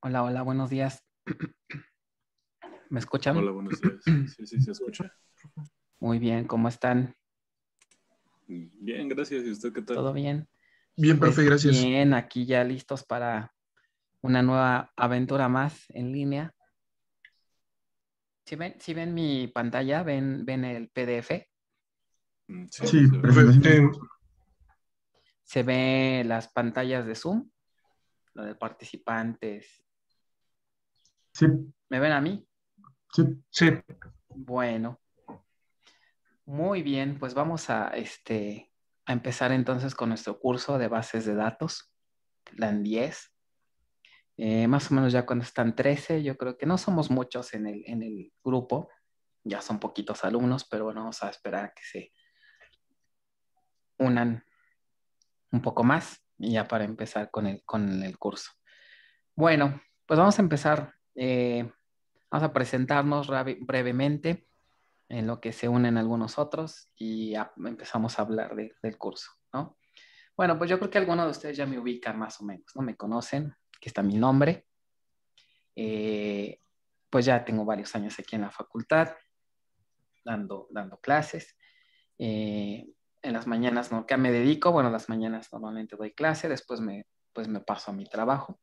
Hola, hola, buenos días. ¿Me escuchan? Hola, buenos días. Sí, sí, se escucha. Muy bien, ¿cómo están? Bien, gracias. ¿Y usted qué tal? ¿Todo bien? Bien, perfecto, pues profe, gracias. Bien, aquí ya listos para una nueva aventura más en línea. ¿Sí ven, ven mi pantalla, ven, ven el PDF. Mm, sí, perfecto. Se ven este, las pantallas de Zoom, lo de participantes, ¿Me ven a mí? Sí. Sí. Bueno. Muy bien, pues vamos a, este, a empezar entonces con nuestro curso de bases de datos, plan 10. Eh, más o menos ya cuando están 13, yo creo que no somos muchos en el, grupo, ya son poquitos alumnos, pero bueno, vamos a esperar a que se unan un poco más y ya para empezar con el, con el curso. Bueno, pues vamos a empezar eh, vamos a presentarnos brevemente en lo que se unen algunos otros y empezamos a hablar del curso, ¿no? Bueno, pues yo creo que algunos de ustedes ya me ubican más o menos, ¿no? Me conocen, que está mi nombre. Eh, pues ya tengo varios años aquí en la facultad dando, dando clases. Eh, en las mañanas, ¿no? ¿Qué me dedico? Bueno, las mañanas normalmente doy clase, después me, pues me paso a mi trabajo.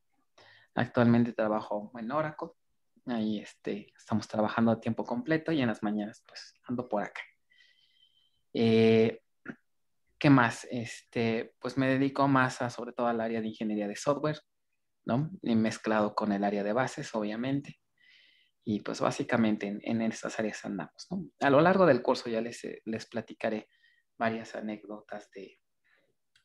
Actualmente trabajo en Oracle. Ahí este, estamos trabajando a tiempo completo y en las mañanas pues ando por acá. Eh, ¿Qué más? Este, pues me dedico más a sobre todo al área de ingeniería de software, ¿no? Y mezclado con el área de bases, obviamente. Y pues básicamente en, estas áreas andamos, ¿no? A lo largo del curso ya les, eh, les platicaré varias anécdotas de,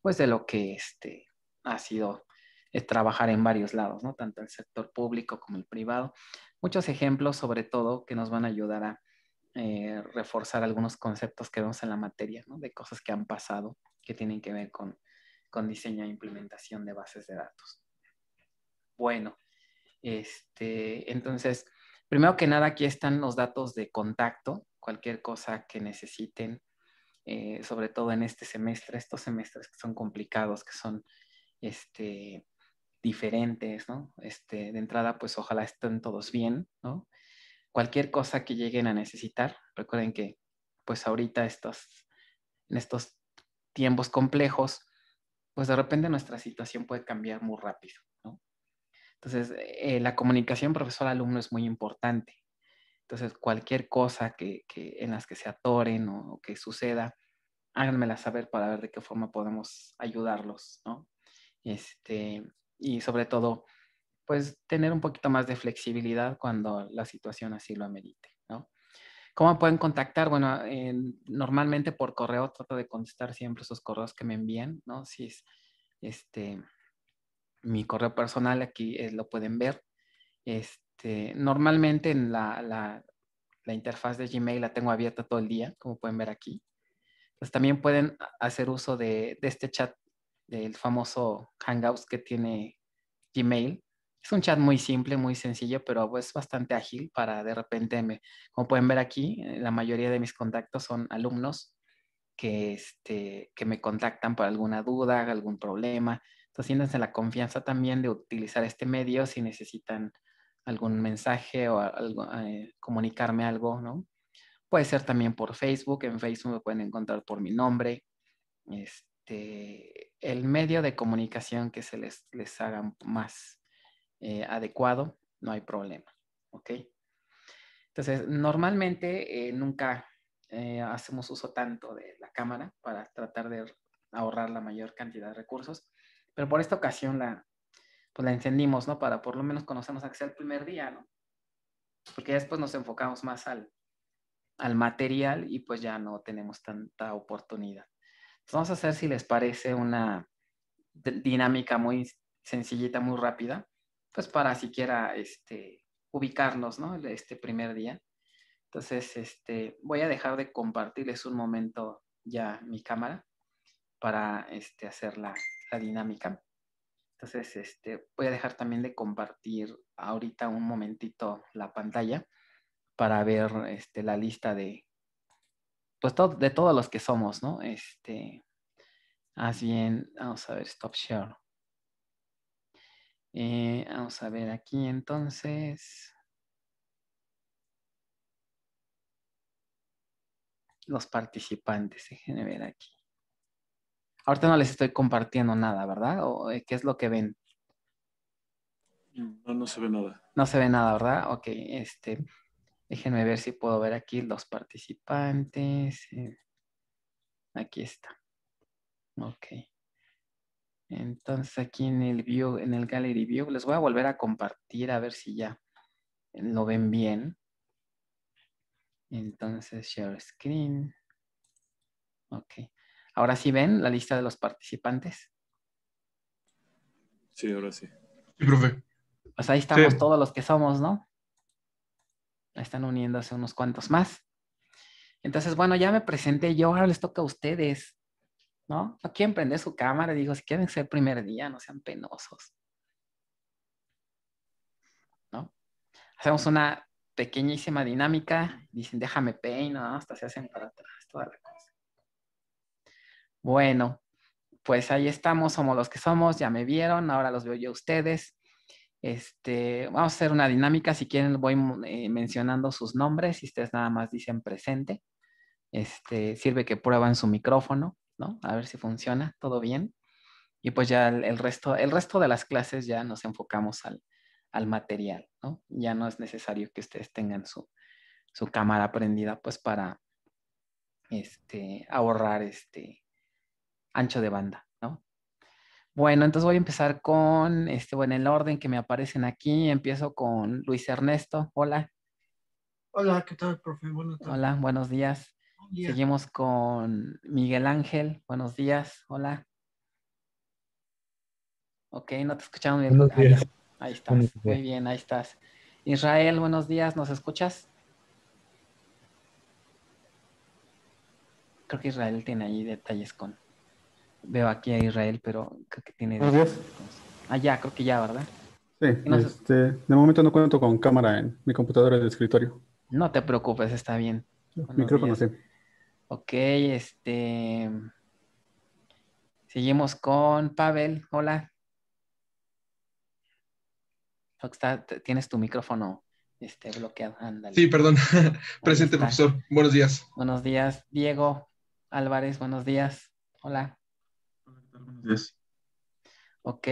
pues de lo que este, ha sido es trabajar en varios lados, ¿no? Tanto el sector público como el privado. Muchos ejemplos, sobre todo, que nos van a ayudar a eh, reforzar algunos conceptos que vemos en la materia, ¿no? De cosas que han pasado, que tienen que ver con, diseño e implementación de bases de datos. Bueno, este, entonces, primero que nada, aquí están los datos de contacto, cualquier cosa que necesiten, eh, sobre todo en este semestre, estos semestres que son complicados, que son este, diferentes, ¿no? Este, de entrada, pues ojalá estén todos bien, ¿no? Cualquier cosa que lleguen a necesitar, recuerden que pues ahorita estos, en estos tiempos complejos, pues de repente nuestra situación puede cambiar muy rápido, ¿no? Entonces, eh, la comunicación profesor-alumno es muy importante. Entonces, cualquier cosa que, que en las que se atoren o, que suceda, háganmela saber para ver de qué forma podemos ayudarlos, ¿no? Este, y sobre todo, pues tener un poquito más de flexibilidad cuando la situación así lo amerite, ¿no? ¿Cómo pueden contactar? Bueno, normalmente por correo trato de contestar siempre esos correos que me envían, ¿no? Si es este, mi correo personal aquí eh, lo pueden ver. Este, normalmente en la, la, interfaz de Gmail la tengo abierta todo el día, como pueden ver aquí. Pues también pueden hacer uso de, de este chat del famoso Hangouts que tiene Gmail. Es un chat muy simple, muy sencillo, pero es bastante ágil para de repente, me, como pueden ver aquí, eh, la mayoría de mis contactos son alumnos que, este, que me contactan por alguna duda, algún problema. Entonces, siéntanse la confianza también de utilizar este medio si necesitan algún mensaje o algo, eh, comunicarme algo, ¿no? Puede ser también por Facebook, en Facebook me pueden encontrar por mi nombre. Este, el medio de comunicación que se les, les haga más eh, adecuado, no hay problema. ¿Ok? Entonces, normalmente eh, nunca eh, hacemos uso tanto de la cámara para tratar de ahorrar la mayor cantidad de recursos, pero por esta ocasión la, pues, la encendimos, ¿no? Para por lo menos conocernos acción el primer día, ¿no? Porque después nos enfocamos más al, al material y pues ya no tenemos tanta oportunidad. Pues, vamos a hacer, si les parece, una dinámica muy sencillita, muy rápida, pues para siquiera este, ubicarnos, ¿no? Este primer día. Entonces, este, voy a dejar de compartirles un momento ya mi cámara para este, hacer la, la dinámica. Entonces, este, voy a dejar también de compartir ahorita un momentito la pantalla para ver este, la lista de pues de todos los que somos, ¿no? Este, así bien, vamos a ver, stop share. Eh, vamos a ver aquí entonces. Los participantes, déjenme ver aquí. Ahorita no les estoy compartiendo nada, ¿verdad? Eh, qué es lo que ven? No, no se ve nada. No se ve nada, ¿verdad? Ok, este, Déjenme ver si puedo ver aquí los participantes. Eh, aquí está. Ok. Entonces aquí en el view, en el gallery view, les voy a volver a compartir a ver si ya eh, lo ven bien. Entonces share screen. Ok. Ahora sí ven la lista de los participantes. Sí, ahora sí. Sí, profe. Pues ahí estamos todos los que somos, ¿no? Están uniéndose unos cuantos más. Entonces, bueno, ya me presenté yo, ahora les toca a ustedes, ¿no? No quieren prender su cámara, digo, si quieren ser primer día, no sean penosos. ¿No? Hacemos una pequeñísima dinámica, dicen, déjame peino, hasta se hacen para atrás, toda la cosa. Bueno, pues ahí estamos, somos los que somos, ya me vieron, ahora los veo yo a ustedes. Este, vamos a hacer una dinámica, si quieren voy eh, mencionando sus nombres y ustedes nada más dicen presente. Este, sirve que prueban su micrófono, ¿no? A ver si funciona, todo bien. Y pues ya el, resto, el resto de las clases ya nos enfocamos al, material, Ya no es necesario que ustedes tengan su, cámara prendida, pues para este, ahorrar este ancho de banda. Bueno, entonces voy a empezar con, este, bueno, el orden que me aparecen aquí. Empiezo con Luis Ernesto. Hola. Hola, ¿qué tal, profe? Hola, buenos días. Seguimos con Miguel Ángel. Buenos días. Hola. Ok, no te escuchamos bien. Ahí, estás. Muy bien, ahí estás. Israel, buenos días. ¿Nos escuchas? Creo que Israel tiene ahí detalles con veo aquí a Israel, pero creo que tiene... allá, Ah, ya, creo que ya, ¿verdad? Sí, este, de momento no cuento con cámara en mi computadora de escritorio. No te preocupes, está bien. Micrófono, sí. Ok, este... Seguimos con Pavel, hola. tienes tu micrófono este, bloqueado. Sí, perdón. Presente, profesor. Buenos días. Buenos días, Diego Álvarez. Buenos días. Hola. Buenos días. Ok.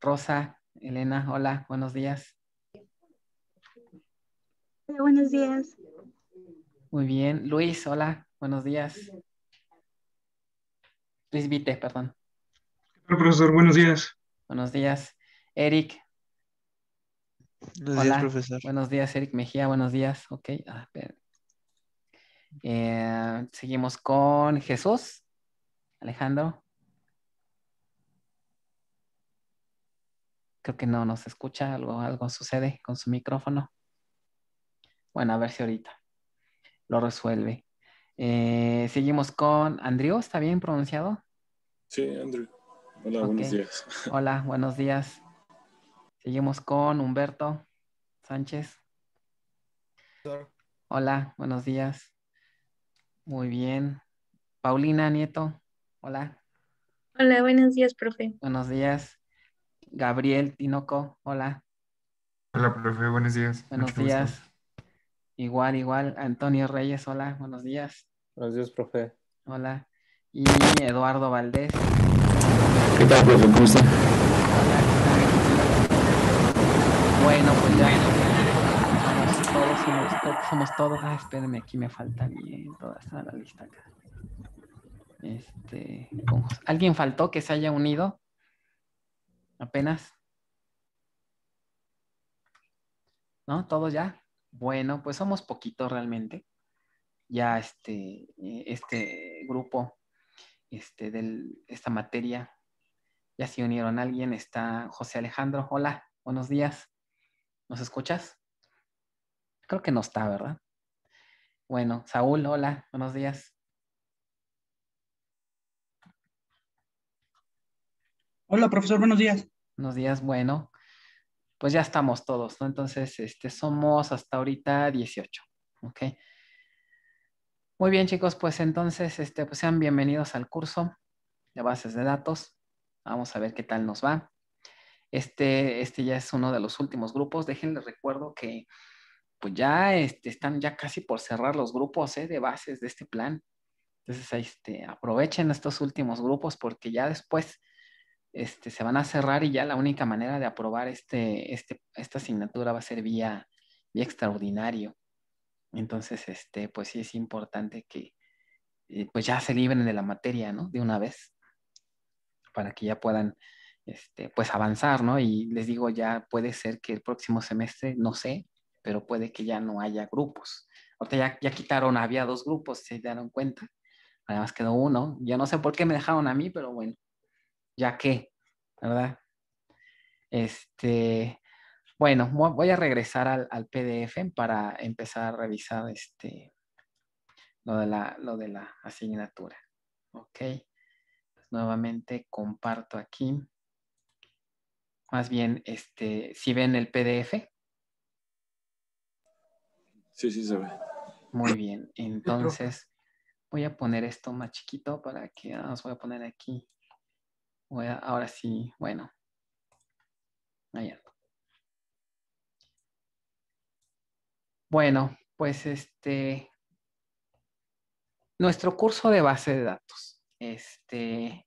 Rosa, Elena, hola, buenos días. Buenos días. Muy bien. Luis, hola, buenos días. Luis Vite, perdón. Hola, profesor, buenos días. Buenos días. Eric. Buenos días, profesor. Buenos días, Eric Mejía, buenos días. Ok. Eh, seguimos con Jesús. Alejandro. Creo que no nos escucha, algo, algo sucede con su micrófono. Bueno, a ver si ahorita lo resuelve. Eh, seguimos con Andrew, ¿está bien pronunciado? Sí, Andrew. Hola, buenos días. Hola, buenos días. Seguimos con Humberto Sánchez. Hola, buenos días. Muy bien. Paulina Nieto, hola. Hola, buenos días, profe. Buenos días. Gabriel Tinoco, hola. Hola, profe, buenos días. Buenos días. Igual, igual. Antonio Reyes, hola, buenos días. Buenos días, profe. Hola. Y Eduardo Valdés. ¿Qué tal, profe? ¿Cómo está? Bueno, pues ya. Somos todos, somos todos, somos todos. Ah, espérenme, aquí me falta bien. Toda está la lista acá. Este, ¿Alguien faltó que se haya unido? Apenas. ¿No? todo ya? Bueno, pues somos poquitos realmente. Ya este, eh, este grupo, este, de esta materia, ya se unieron a alguien. Está José Alejandro. Hola, buenos días. ¿Nos escuchas? Creo que no está, ¿verdad? Bueno, Saúl, hola, buenos días. Hola, profesor, buenos días. Buenos días, bueno, pues ya estamos todos, ¿no? Entonces, este, somos hasta ahorita 18, ¿ok? Muy bien, chicos, pues entonces, este, pues sean bienvenidos al curso de bases de datos. Vamos a ver qué tal nos va. Este, este ya es uno de los últimos grupos. Déjenles recuerdo que pues ya este, están ya casi por cerrar los grupos ¿eh? de bases de este plan. Entonces, este, aprovechen estos últimos grupos porque ya después este, se van a cerrar y ya la única manera de aprobar este, este esta asignatura va a ser vía, extraordinario. Entonces, este, pues sí es importante que eh, pues ya se libren de la materia, ¿no? De una vez, para que ya puedan este, pues avanzar, ¿no? Y les digo, ya puede ser que el próximo semestre, no sé, pero puede que ya no haya grupos. Ahorita ya, ya quitaron, había dos grupos, se dieron cuenta. Además quedó uno. Yo no sé por qué me dejaron a mí, pero bueno ya que, ¿verdad? Este, bueno, voy a regresar al, PDF para empezar a revisar este, lo, de la, lo de la asignatura. Ok, pues nuevamente comparto aquí. Más bien, este, si ven el PDF. Sí, sí se ve. Muy bien, entonces voy a poner esto más chiquito para que, ah, voy a poner aquí ahora sí, bueno. Bueno, pues este, nuestro curso de base de datos. Este,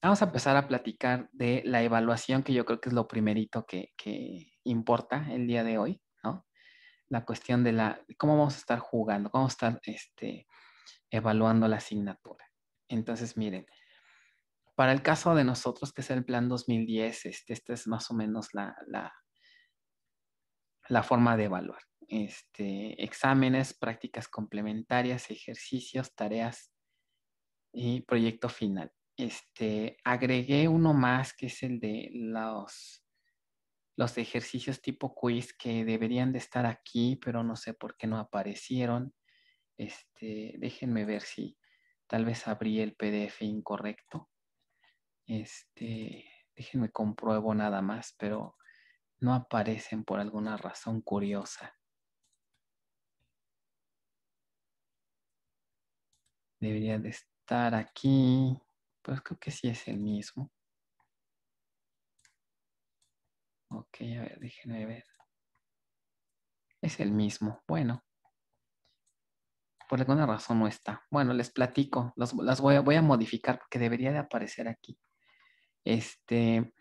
vamos a empezar a platicar de la evaluación, que yo creo que es lo primerito que, importa el día de hoy, ¿no? La cuestión de la, cómo vamos a estar jugando, cómo vamos a estar este, evaluando la asignatura. Entonces, miren, para el caso de nosotros, que es el plan 2010, este, esta es más o menos la, la, forma de evaluar. Este, exámenes, prácticas complementarias, ejercicios, tareas y proyecto final. Este, agregué uno más que es el de los, los ejercicios tipo quiz que deberían de estar aquí, pero no sé por qué no aparecieron. Este, déjenme ver si, Tal vez abrí el PDF incorrecto. Este, déjenme compruebo nada más, pero no aparecen por alguna razón curiosa. Debería de estar aquí, pues creo que sí es el mismo. Ok, a ver, déjenme ver. Es el mismo. Bueno, por alguna razón no está. Bueno, les platico, las voy a, modificar porque debería de aparecer aquí. Este,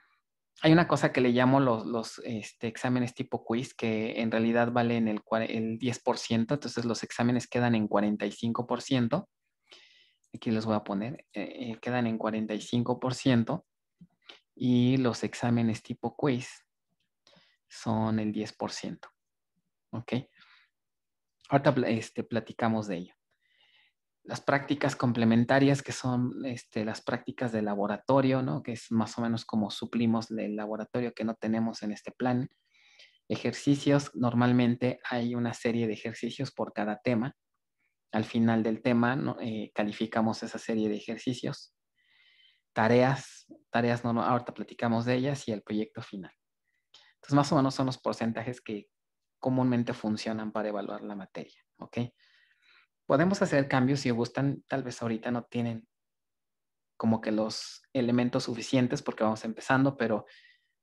hay una cosa que le llamo los, este, exámenes tipo quiz, que en realidad valen el, el 10%, entonces los exámenes quedan en 45%. Aquí los voy a poner, eh, eh, quedan en 45%. Y los exámenes tipo quiz son el 10%. ¿Ok? ahorita este, platicamos de ello. Las prácticas complementarias, que son este, las prácticas de laboratorio, ¿no? que es más o menos como suplimos el laboratorio que no tenemos en este plan. Ejercicios, normalmente hay una serie de ejercicios por cada tema. Al final del tema eh, calificamos esa serie de ejercicios. Tareas, tareas no, ahorita platicamos de ellas y el proyecto final. Entonces, más o menos son los porcentajes que, comúnmente funcionan para evaluar la materia, ¿ok? Podemos hacer cambios si gustan, tal vez ahorita no tienen como que los elementos suficientes porque vamos empezando, pero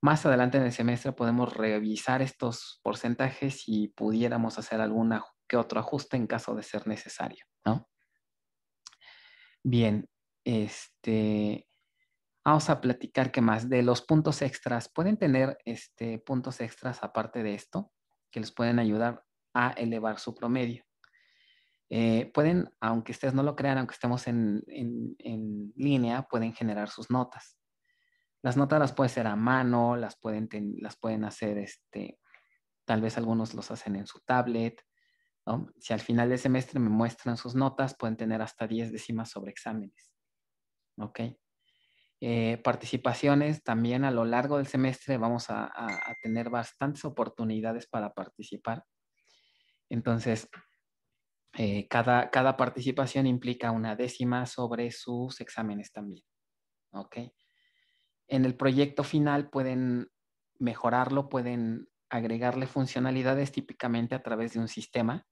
más adelante en el semestre podemos revisar estos porcentajes y pudiéramos hacer algún que otro ajuste en caso de ser necesario, ¿no? Bien, este, vamos a platicar qué más de los puntos extras. ¿Pueden tener este, puntos extras aparte de esto? que les pueden ayudar a elevar su promedio. Eh, pueden, aunque ustedes no lo crean, aunque estemos en, línea, pueden generar sus notas. Las notas las pueden hacer a mano, las pueden, las pueden hacer, este, tal vez algunos los hacen en su tablet. Si al final del semestre me muestran sus notas, pueden tener hasta 10 décimas sobre exámenes. ¿Ok? Eh, participaciones también a lo largo del semestre. Vamos a, tener bastantes oportunidades para participar. Entonces, eh, cada, cada, participación implica una décima sobre sus exámenes también. ¿Ok? En el proyecto final pueden mejorarlo, pueden agregarle funcionalidades típicamente a través de un sistema.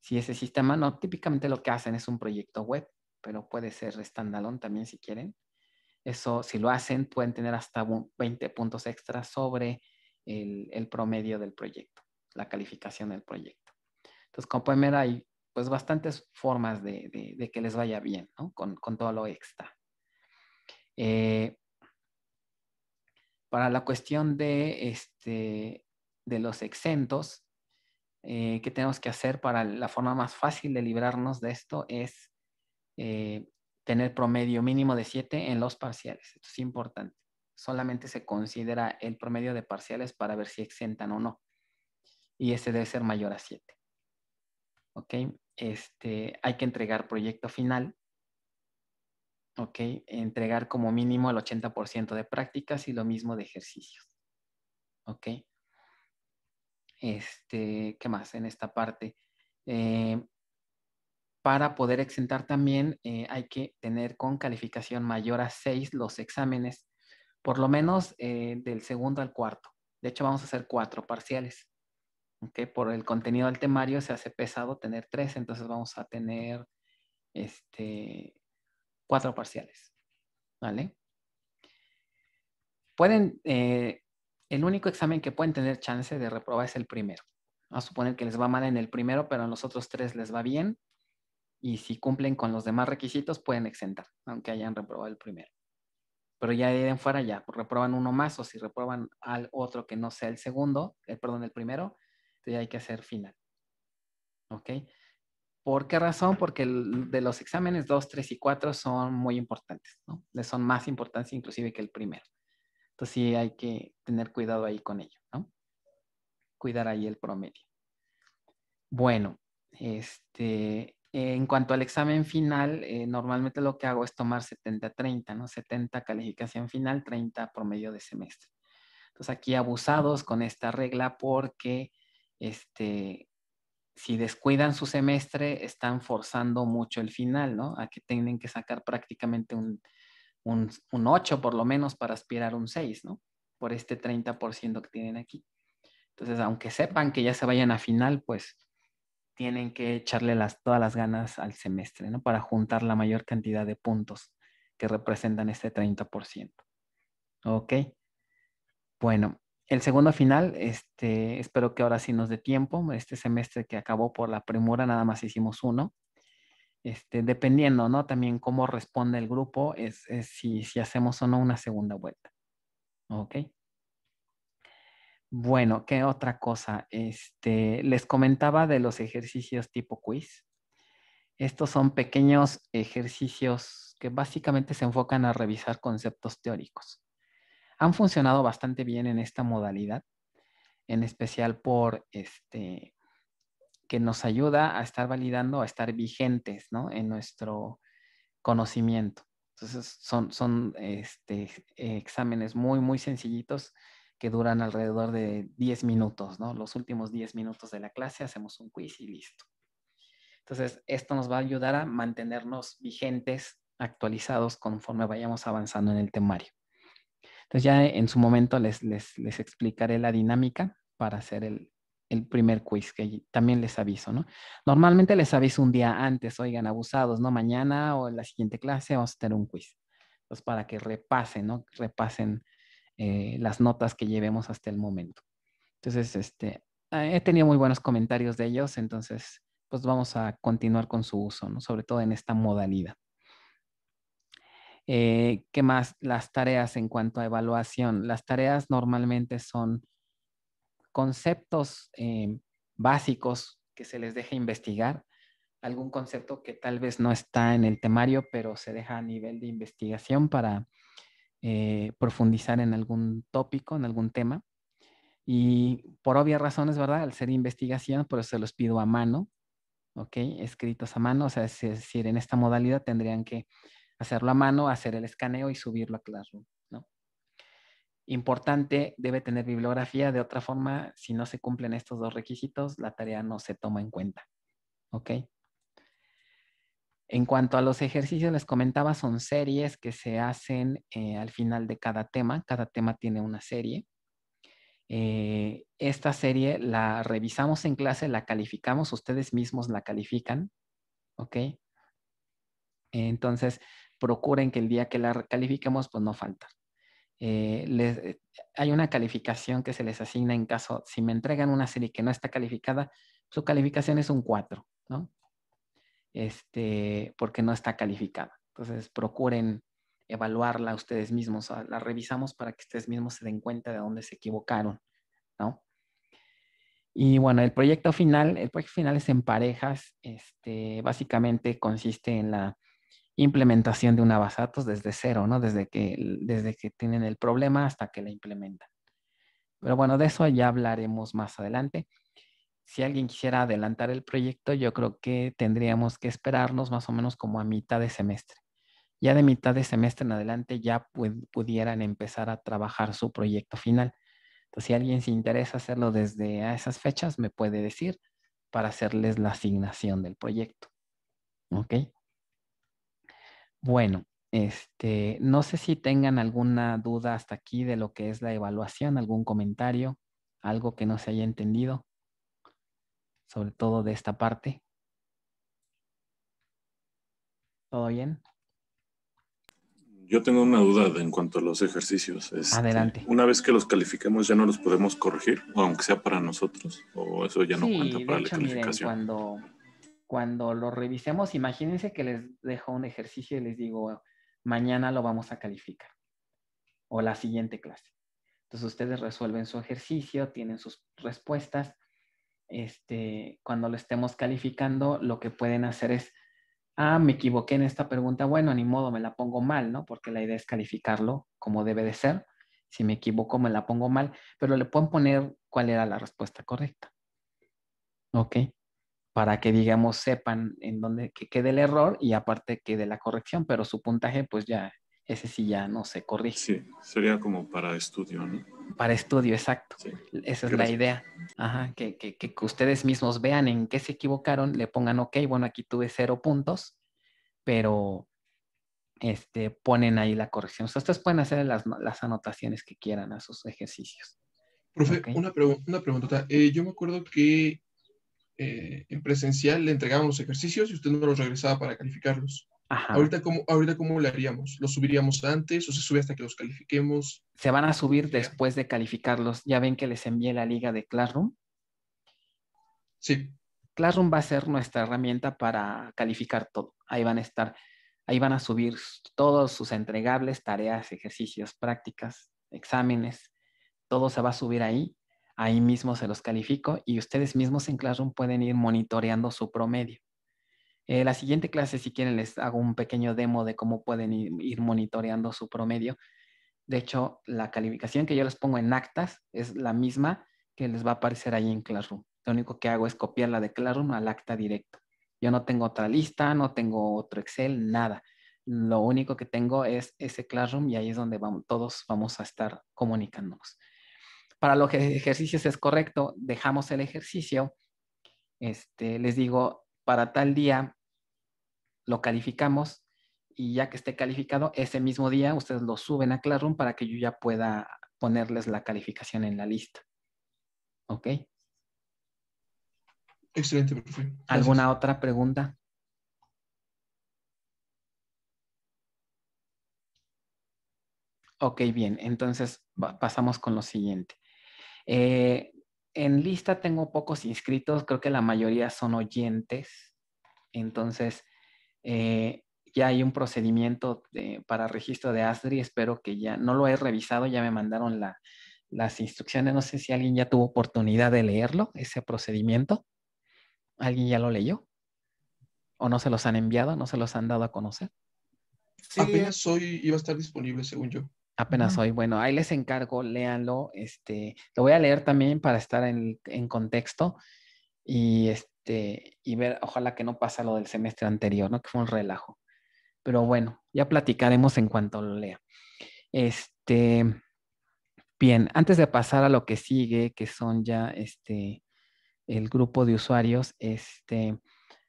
Si ese sistema no, típicamente lo que hacen es un proyecto web, pero puede ser standalone también si quieren. Eso, si lo hacen, pueden tener hasta 20 puntos extra sobre el, promedio del proyecto, la calificación del proyecto. Entonces, como pueden ver, hay pues bastantes formas de, que les vaya bien, ¿no? Con, todo lo extra. Eh, para la cuestión de, este, de los exentos, eh, ¿qué tenemos que hacer para la forma más fácil de librarnos de esto? Es eh, tener promedio mínimo de 7 en los parciales. Esto es importante. Solamente se considera el promedio de parciales para ver si exentan o no. Y ese debe ser mayor a 7. ¿Ok? Este, hay que entregar proyecto final. ¿Ok? Entregar como mínimo el 80% de prácticas y lo mismo de ejercicios. ¿Ok? Este, ¿Qué más en esta parte? Eh, para poder exentar también eh, hay que tener con calificación mayor a 6 los exámenes, por lo menos eh, del segundo al cuarto. De hecho, vamos a hacer cuatro parciales. ¿okay? Por el contenido del temario se hace pesado tener tres, entonces vamos a tener este, cuatro parciales. ¿Vale? Pueden, eh, el único examen que pueden tener chance de reprobar es el primero. a suponer que les va mal en el primero, pero en los otros tres les va bien y si cumplen con los demás requisitos pueden exentar, aunque hayan reprobado el primero. Pero ya de fuera ya pues, Reproban uno más o si reproban al otro que no sea el segundo, eh, perdón, el primero, entonces hay que hacer final. ¿Ok? ¿Por qué razón? Porque de los exámenes 2, 3 y 4 son muy importantes, ¿no? Les son más importantes inclusive que el primero. Entonces sí hay que tener cuidado ahí con ello, ¿no? Cuidar ahí el promedio. Bueno, este, en cuanto al examen final, eh, normalmente lo que hago es tomar 70-30, ¿no? 70 calificación final, 30 promedio de semestre. Entonces aquí abusados con esta regla porque este, si descuidan su semestre, están forzando mucho el final, ¿no? A que tienen que sacar prácticamente un, un 8 por lo menos para aspirar un 6, ¿no? Por este 30% que tienen aquí. Entonces, aunque sepan que ya se vayan a final, pues tienen que echarle todas las ganas al semestre, ¿no? Para juntar la mayor cantidad de puntos que representan este 30%. ¿Ok? Bueno, el segundo final, este, espero que ahora sí nos dé tiempo. Este semestre que acabó por la premura, nada más hicimos uno. Este, dependiendo, ¿no? También cómo responde el grupo, es, si, si, hacemos o no una segunda vuelta. ¿Ok? Bueno, ¿qué otra cosa? Este, les comentaba de los ejercicios tipo quiz. Estos son pequeños ejercicios que básicamente se enfocan a revisar conceptos teóricos. Han funcionado bastante bien en esta modalidad, en especial por este, que nos ayuda a estar validando, a estar vigentes en nuestro conocimiento. Entonces son, son este, exámenes muy, muy sencillitos que duran alrededor de 10 minutos, ¿no? Los últimos 10 minutos de la clase hacemos un quiz y listo. Entonces, esto nos va a ayudar a mantenernos vigentes, actualizados conforme vayamos avanzando en el temario. Entonces, ya en su momento les, explicaré la dinámica para hacer el, el primer quiz, que también les aviso, ¿no? Normalmente les aviso un día antes, oigan, abusados, ¿no? Mañana o en la siguiente clase vamos a tener un quiz. Entonces, para que repasen, ¿no? Repasen eh, las notas que llevemos hasta el momento. Entonces, este, he tenido muy buenos comentarios de ellos, entonces, pues vamos a continuar con su uso, sobre todo en esta modalidad. Eh, ¿Qué más? Las tareas en cuanto a evaluación. Las tareas normalmente son conceptos eh, básicos que se les deja investigar, algún concepto que tal vez no está en el temario, pero se deja a nivel de investigación para eh, profundizar en algún tópico, en algún tema. Y por obvias razones, ¿verdad? Al ser investigación, por eso se los pido a mano, ¿ok? Escritos a mano, o sea, es decir, en esta modalidad tendrían que hacerlo a mano, hacer el escaneo y subirlo a Classroom, ¿no? Importante, debe tener bibliografía, de otra forma, si no se cumplen estos dos requisitos, la tarea no se toma en cuenta, ¿ok? En cuanto a los ejercicios, les comentaba, son series que se hacen eh, al final de cada tema. Cada tema tiene una serie. Eh, esta serie la revisamos en clase, la calificamos, ustedes mismos la califican, ¿ok? Entonces, procuren que el día que la califiquemos, pues no falta. Eh, hay una calificación que se les asigna en caso, si me entregan una serie que no está calificada, su calificación es un 4, ¿no? este, porque no está calificada. Entonces, procuren evaluarla ustedes mismos, la revisamos para que ustedes mismos se den cuenta de dónde se equivocaron, Y bueno, el proyecto final, el proyecto final es en parejas, este, básicamente consiste en la implementación de una base desde cero, ¿no? Desde que, desde que tienen el problema hasta que la implementan. Pero bueno, de eso ya hablaremos más adelante si alguien quisiera adelantar el proyecto, yo creo que tendríamos que esperarnos más o menos como a mitad de semestre. Ya de mitad de semestre en adelante ya pudieran empezar a trabajar su proyecto final. Entonces, si alguien se interesa hacerlo desde a esas fechas, me puede decir para hacerles la asignación del proyecto. ¿Ok? Bueno, este, no sé si tengan alguna duda hasta aquí de lo que es la evaluación, algún comentario, algo que no se haya entendido sobre todo de esta parte. ¿Todo bien? Yo tengo una duda en cuanto a los ejercicios. Este, Adelante. Una vez que los califiquemos, ¿ya no los podemos corregir? Aunque sea para nosotros, o eso ya no cuenta para hecho, la calificación. Miren, cuando, cuando lo revisemos, imagínense que les dejo un ejercicio y les digo, mañana lo vamos a calificar, o la siguiente clase. Entonces ustedes resuelven su ejercicio, tienen sus respuestas, este, cuando lo estemos calificando, lo que pueden hacer es, ah, me equivoqué en esta pregunta, bueno, ni modo, me la pongo mal, ¿no? Porque la idea es calificarlo como debe de ser. Si me equivoco, me la pongo mal, pero le pueden poner cuál era la respuesta correcta. ¿Ok? Para que, digamos, sepan en dónde que quede el error y aparte quede la corrección, pero su puntaje, pues ya ese sí ya no se corrige. Sí, sería como para estudio, ¿no? Para estudio, exacto. Esa es la idea. Ajá, que, ustedes mismos vean en qué se equivocaron, le pongan, ok, bueno, aquí tuve cero puntos, pero este, ponen ahí la corrección. ustedes pueden hacer las, anotaciones que quieran a sus ejercicios. Profe, una, pregunta eh, yo me acuerdo que eh, en presencial le entregaban los ejercicios y usted no los regresaba para calificarlos. Ahorita cómo, ahorita cómo lo haríamos? ¿Lo subiríamos antes o se sube hasta que los califiquemos? Se van a subir después de calificarlos. Ya ven que les envié la liga de Classroom. Sí. Classroom va a ser nuestra herramienta para calificar todo. Ahí van a estar, ahí van a subir todos sus entregables, tareas, ejercicios, prácticas, exámenes. Todo se va a subir ahí. Ahí mismo se los califico y ustedes mismos en Classroom pueden ir monitoreando su promedio. Eh, la siguiente clase, si quieren, les hago un pequeño demo de cómo pueden ir, monitoreando su promedio. De hecho, la calificación que yo les pongo en actas es la misma que les va a aparecer ahí en Classroom. Lo único que hago es copiarla de Classroom al acta directo. Yo no tengo otra lista, no tengo otro Excel, nada. Lo único que tengo es ese Classroom y ahí es donde todos vamos a estar comunicándonos. Para los ejercicios es correcto, dejamos el ejercicio. Este, les digo, para tal día lo calificamos y ya que esté calificado, ese mismo día ustedes lo suben a Classroom para que yo ya pueda ponerles la calificación en la lista. ¿Ok? Excelente, profe. ¿Alguna otra pregunta? Ok, bien. Entonces pasamos con lo siguiente. Eh, en lista tengo pocos inscritos, creo que la mayoría son oyentes. Entonces, eh, ya hay un procedimiento para registro de ASDRI, espero que ya, no lo he revisado, ya me mandaron las instrucciones, no sé si alguien ya tuvo oportunidad de leerlo, ese procedimiento. ¿Alguien ya lo leyó? ¿O no se los han enviado, no se los han dado a conocer? Sí, soy hoy iba a estar disponible, según yo. Apenas hoy. Bueno, ahí les encargo, léanlo. Este, lo voy a leer también para estar en, en contexto y, este, y ver, ojalá que no pasa lo del semestre anterior, ¿no? Que fue un relajo. Pero bueno, ya platicaremos en cuanto lo lea. Este, bien, antes de pasar a lo que sigue, que son ya este, el grupo de usuarios, este,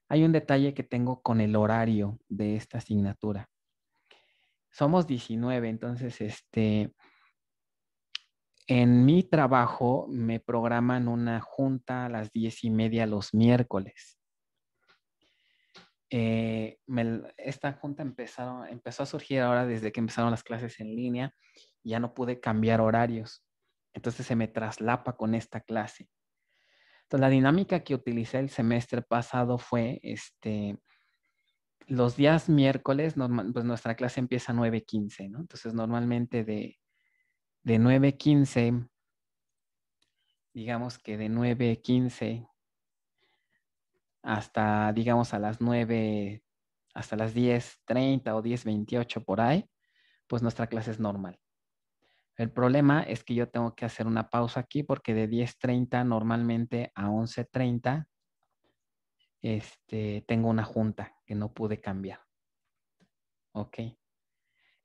hay un detalle que tengo con el horario de esta asignatura somos 19, entonces, este, en mi trabajo me programan una junta a las diez y media los miércoles. Eh, esta junta empezaron, empezó a surgir ahora desde que empezaron las clases en línea. Ya no pude cambiar horarios. Entonces se me traslapa con esta clase. Entonces la dinámica que utilicé el semestre pasado fue este, los días miércoles, pues nuestra clase empieza a 9.15, ¿no? Entonces normalmente de, de 9.15, digamos que de 9.15 hasta, digamos, a las 9, hasta las 10.30 o 10.28 por ahí, pues nuestra clase es normal. El problema es que yo tengo que hacer una pausa aquí porque de 10.30 normalmente a 11.30 este, tengo una junta que no pude cambiar. Ok.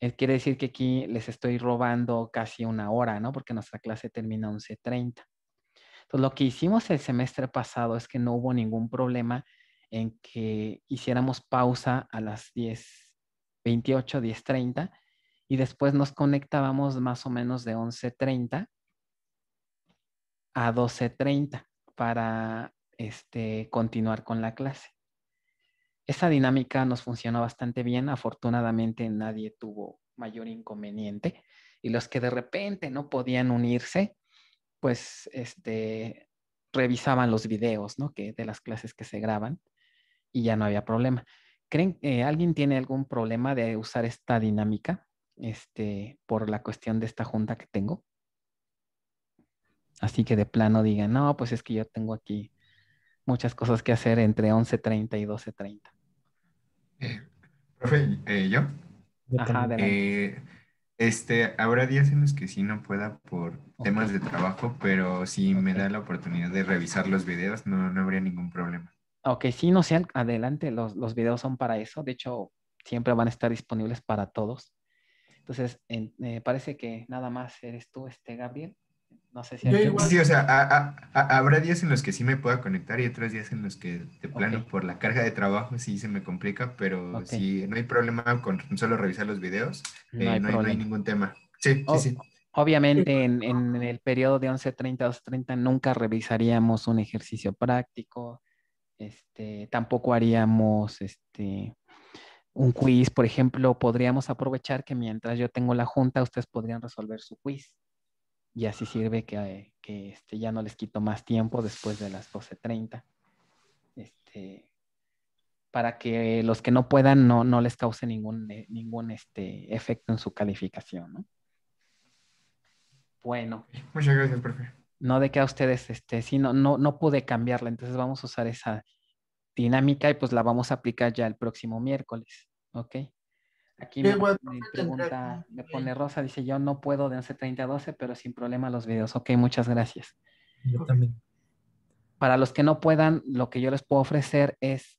Eh, quiere decir que aquí les estoy robando casi una hora, ¿no? Porque nuestra clase termina 11.30. Entonces, lo que hicimos el semestre pasado es que no hubo ningún problema en que hiciéramos pausa a las 10.28, 10.30 y después nos conectábamos más o menos de 11.30 a 12.30 para este, continuar con la clase. Esa dinámica nos funcionó bastante bien, afortunadamente nadie tuvo mayor inconveniente y los que de repente no podían unirse, pues este, revisaban los videos ¿no? que, de las clases que se graban y ya no había problema. ¿Creen que alguien tiene algún problema de usar esta dinámica este, por la cuestión de esta junta que tengo? Así que de plano digan, no, pues es que yo tengo aquí muchas cosas que hacer entre 11.30 y 12.30. Eh, profe, eh, ¿yo? Ajá, eh, este, habrá días en los que sí no pueda por temas de trabajo, pero si me da la oportunidad de revisar los videos, no, habría ningún problema. Ok, sí, no sean adelante, los, los videos son para eso, de hecho, siempre van a estar disponibles para todos. Entonces, me eh, parece que nada más eres tú, este Gabriel. No sé si... Sí, o sea, habrá días en los que sí me pueda conectar y otros días en los que de plano por la carga de trabajo sí se me complica, pero si no hay problema con solo revisar los videos, no, hay, eh, ningún tema. Sí, sí, sí. Obviamente en, el periodo de 11.30 a 2.30 nunca revisaríamos un ejercicio práctico, este, tampoco haríamos este, un quiz, por ejemplo, podríamos aprovechar que mientras yo tengo la junta, ustedes podrían resolver su quiz y así sirve que, que este, ya no les quito más tiempo después de las 12.30. Este, para que los que no puedan no, les cause ningún, eh, ningún este, efecto en su calificación. Bueno. Muchas gracias, profe. No de que a ustedes, este, sí, no, no, pude cambiarla, entonces vamos a usar esa dinámica y pues la vamos a aplicar ya el próximo miércoles, ¿ok? Aquí me, pregunta, me pone Rosa, dice yo no puedo de 11.30 a 12, pero sin problema los videos. Ok, muchas gracias. Yo también. Para los que no puedan, lo que yo les puedo ofrecer es,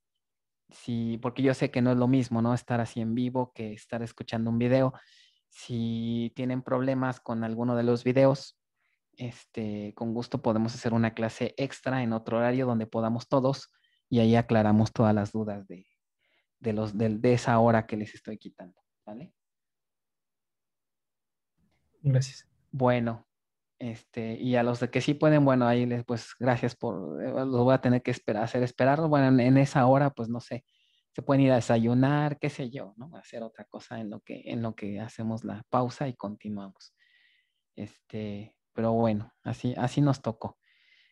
si, porque yo sé que no es lo mismo, ¿no? Estar así en vivo que estar escuchando un video. Si tienen problemas con alguno de los videos, este, con gusto podemos hacer una clase extra en otro horario donde podamos todos y ahí aclaramos todas las dudas de, de, los, del de esa hora que les estoy quitando, ¿vale? Gracias. Bueno, este, y a los de que sí pueden, bueno, ahí les, pues gracias por, eh, los voy a tener que esperar, hacer esperarlos. Bueno, en, esa hora, pues no sé, se pueden ir a desayunar, qué sé yo, ¿no? Hacer otra cosa en lo que, en lo que hacemos la pausa y continuamos. Este, pero bueno, así, así nos tocó.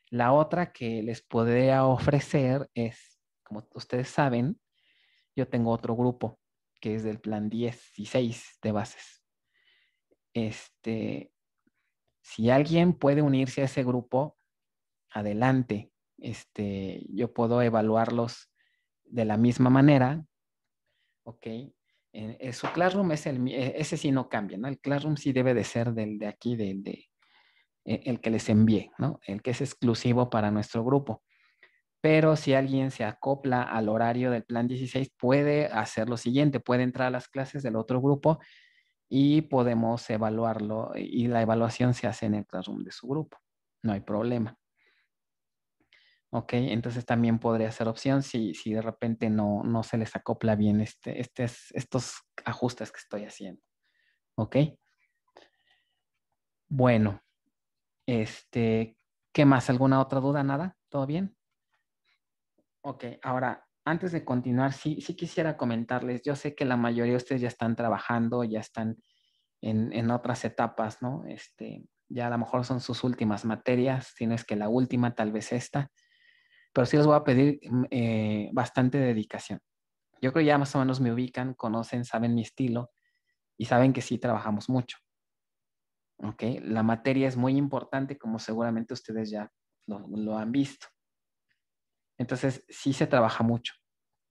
La otra que les podría ofrecer es, como ustedes saben, yo tengo otro grupo que es del plan 16 de bases. Este, si alguien puede unirse a ese grupo, adelante. Este, yo puedo evaluarlos de la misma manera, ¿ok? su Classroom es el, e, ese sí no cambia, ¿no? El Classroom sí debe de ser del de aquí, del de, e, el que les envié, ¿no? El que es exclusivo para nuestro grupo pero si alguien se acopla al horario del plan 16, puede hacer lo siguiente, puede entrar a las clases del otro grupo y podemos evaluarlo y la evaluación se hace en el classroom de su grupo, no hay problema. Ok, entonces también podría ser opción si, de repente no, no se les acopla bien este, este, estos ajustes que estoy haciendo. Ok. Bueno, este, ¿qué más? ¿Alguna otra duda? ¿Nada? ¿Todo bien? Ok, ahora, antes de continuar, sí, quisiera comentarles, yo sé que la mayoría de ustedes ya están trabajando, ya están en, otras etapas, ¿no? Este, ya a lo mejor son sus últimas materias, si es que la última, tal vez esta, pero sí les voy a pedir mm, eh, bastante dedicación. Yo creo que ya más o menos me ubican, conocen, saben mi estilo y saben que sí trabajamos mucho. ¿Ok? La materia es muy importante, como seguramente ustedes ya lo han visto. Entonces, sí se trabaja mucho.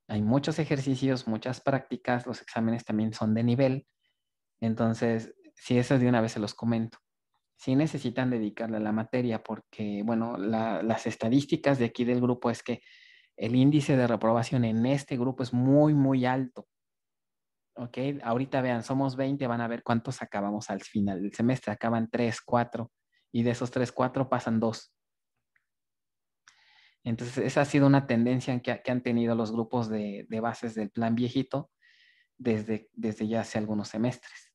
Hay muchos ejercicios, muchas prácticas, los exámenes también son de nivel. Entonces, si eso es de una vez se los comento. Sí necesitan dedicarle a la materia porque, bueno, las estadísticas de aquí del grupo es que el índice de reprobación en este grupo es muy, muy alto. ¿ok? Ahorita vean, somos 20, van a ver cuántos acabamos al final del semestre. Acaban 3, 4 y de esos 3, 4 pasan 2. Entonces, esa ha sido una tendencia que, han tenido los grupos de, bases del plan viejito desde, ya hace algunos semestres.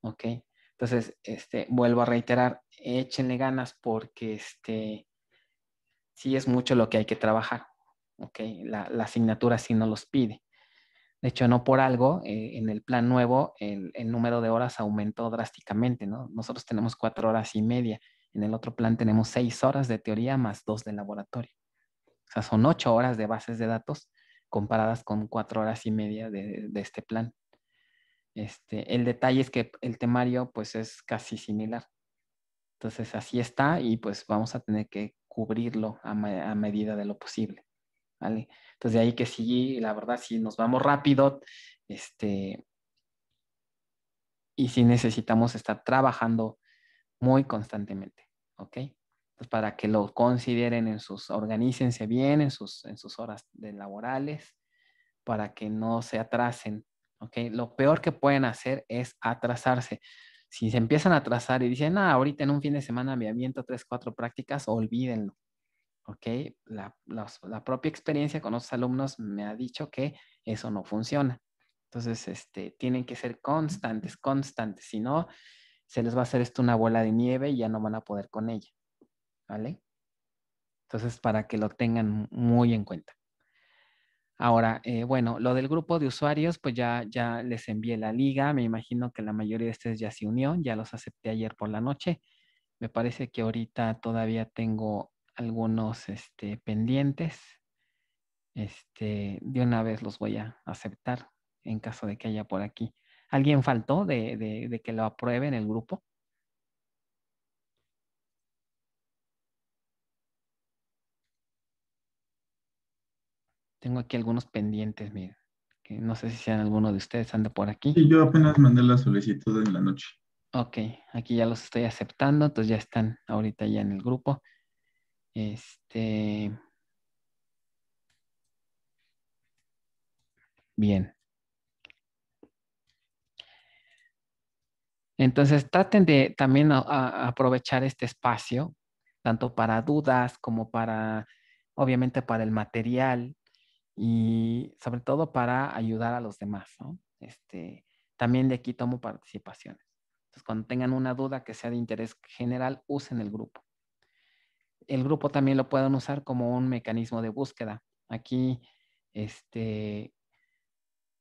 ¿Ok? Entonces, este, vuelvo a reiterar, échenle ganas porque este, sí es mucho lo que hay que trabajar. ¿Ok? La, asignatura sí no los pide. De hecho, no por algo, eh, en el plan nuevo, el, número de horas aumentó drásticamente, ¿no? Nosotros tenemos cuatro horas y media. En el otro plan tenemos seis horas de teoría más dos de laboratorio. O sea, son ocho horas de bases de datos comparadas con cuatro horas y media de, este plan. Este, el detalle es que el temario pues es casi similar. Entonces así está y pues vamos a tener que cubrirlo a, a medida de lo posible. ¿vale? Entonces de ahí que sí, la verdad, si nos vamos rápido, este, y si necesitamos estar trabajando muy constantemente, ¿ok? Pues, para que lo consideren en sus, organícense bien en sus, en sus horas de laborales, para que no se atrasen, ¿ok? Lo peor que pueden hacer es atrasarse. Si se empiezan a atrasar y dicen, ah, ahorita en un fin de semana me aviento tres, cuatro prácticas, olvídenlo, ¿ok? La, propia experiencia con los alumnos me ha dicho que eso no funciona. Entonces, este, tienen que ser constantes, constantes, si no, se les va a hacer esto una bola de nieve y ya no van a poder con ella. ¿Vale? Entonces, para que lo tengan muy en cuenta. Ahora, eh, bueno, lo del grupo de usuarios, pues ya, ya les envié la liga. Me imagino que la mayoría de ustedes ya se unió. Ya los acepté ayer por la noche. Me parece que ahorita todavía tengo algunos este, pendientes. Este, de una vez los voy a aceptar en caso de que haya por aquí ¿Alguien faltó de, que lo apruebe en el grupo? Tengo aquí algunos pendientes, mira. Que no sé si sean alguno de ustedes, anda por aquí. Sí, yo apenas mandé la solicitud en la noche. Ok, aquí ya los estoy aceptando, entonces ya están ahorita ya en el grupo. Este. Bien. Entonces traten de también aprovechar este espacio, tanto para dudas como para, obviamente, para el material y sobre todo para ayudar a los demás, ¿no? Este, también de aquí tomo participaciones. Entonces, cuando tengan una duda que sea de interés general, usen el grupo. El grupo también lo pueden usar como un mecanismo de búsqueda. Aquí, este,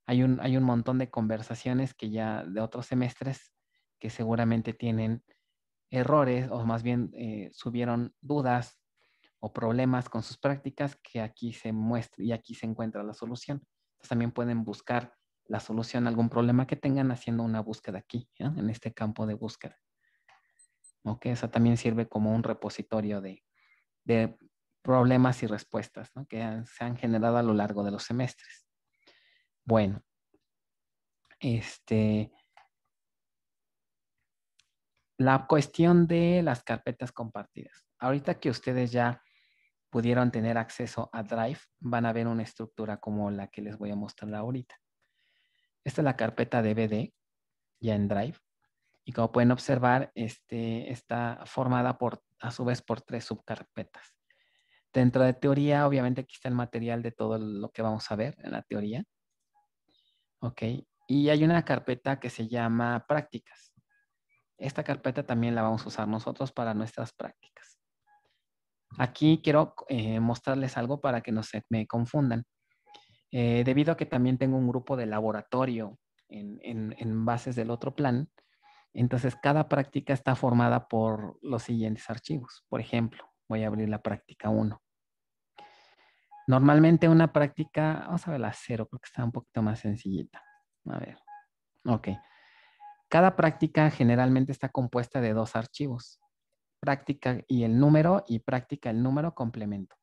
hay un montón de conversaciones que ya de otros semestres que seguramente tienen errores o más bien eh, subieron dudas o problemas con sus prácticas que aquí se muestra y aquí se encuentra la solución. también pueden buscar la solución a algún problema que tengan haciendo una búsqueda aquí, en este campo de búsqueda. ¿Ok? Eso también sirve como un repositorio de, problemas y respuestas que se han generado a lo largo de los semestres. Bueno, este, la cuestión de las carpetas compartidas. Ahorita que ustedes ya pudieron tener acceso a Drive, van a ver una estructura como la que les voy a mostrar ahorita. Esta es la carpeta DVD, ya en Drive. Y como pueden observar, este, está formada por, a su vez por tres subcarpetas. Dentro de teoría, obviamente aquí está el material de todo lo que vamos a ver en la teoría. Ok, y hay una carpeta que se llama prácticas esta carpeta también la vamos a usar nosotros para nuestras prácticas. Aquí quiero eh, mostrarles algo para que no se me confundan. Eh, debido a que también tengo un grupo de laboratorio en, en bases del otro plan, entonces cada práctica está formada por los siguientes archivos. Por ejemplo, voy a abrir la práctica 1. Normalmente una práctica, vamos a ver la 0, porque está un poquito más sencillita. A ver, ok. Cada práctica generalmente está compuesta de dos archivos, práctica y el número y práctica el número complemento.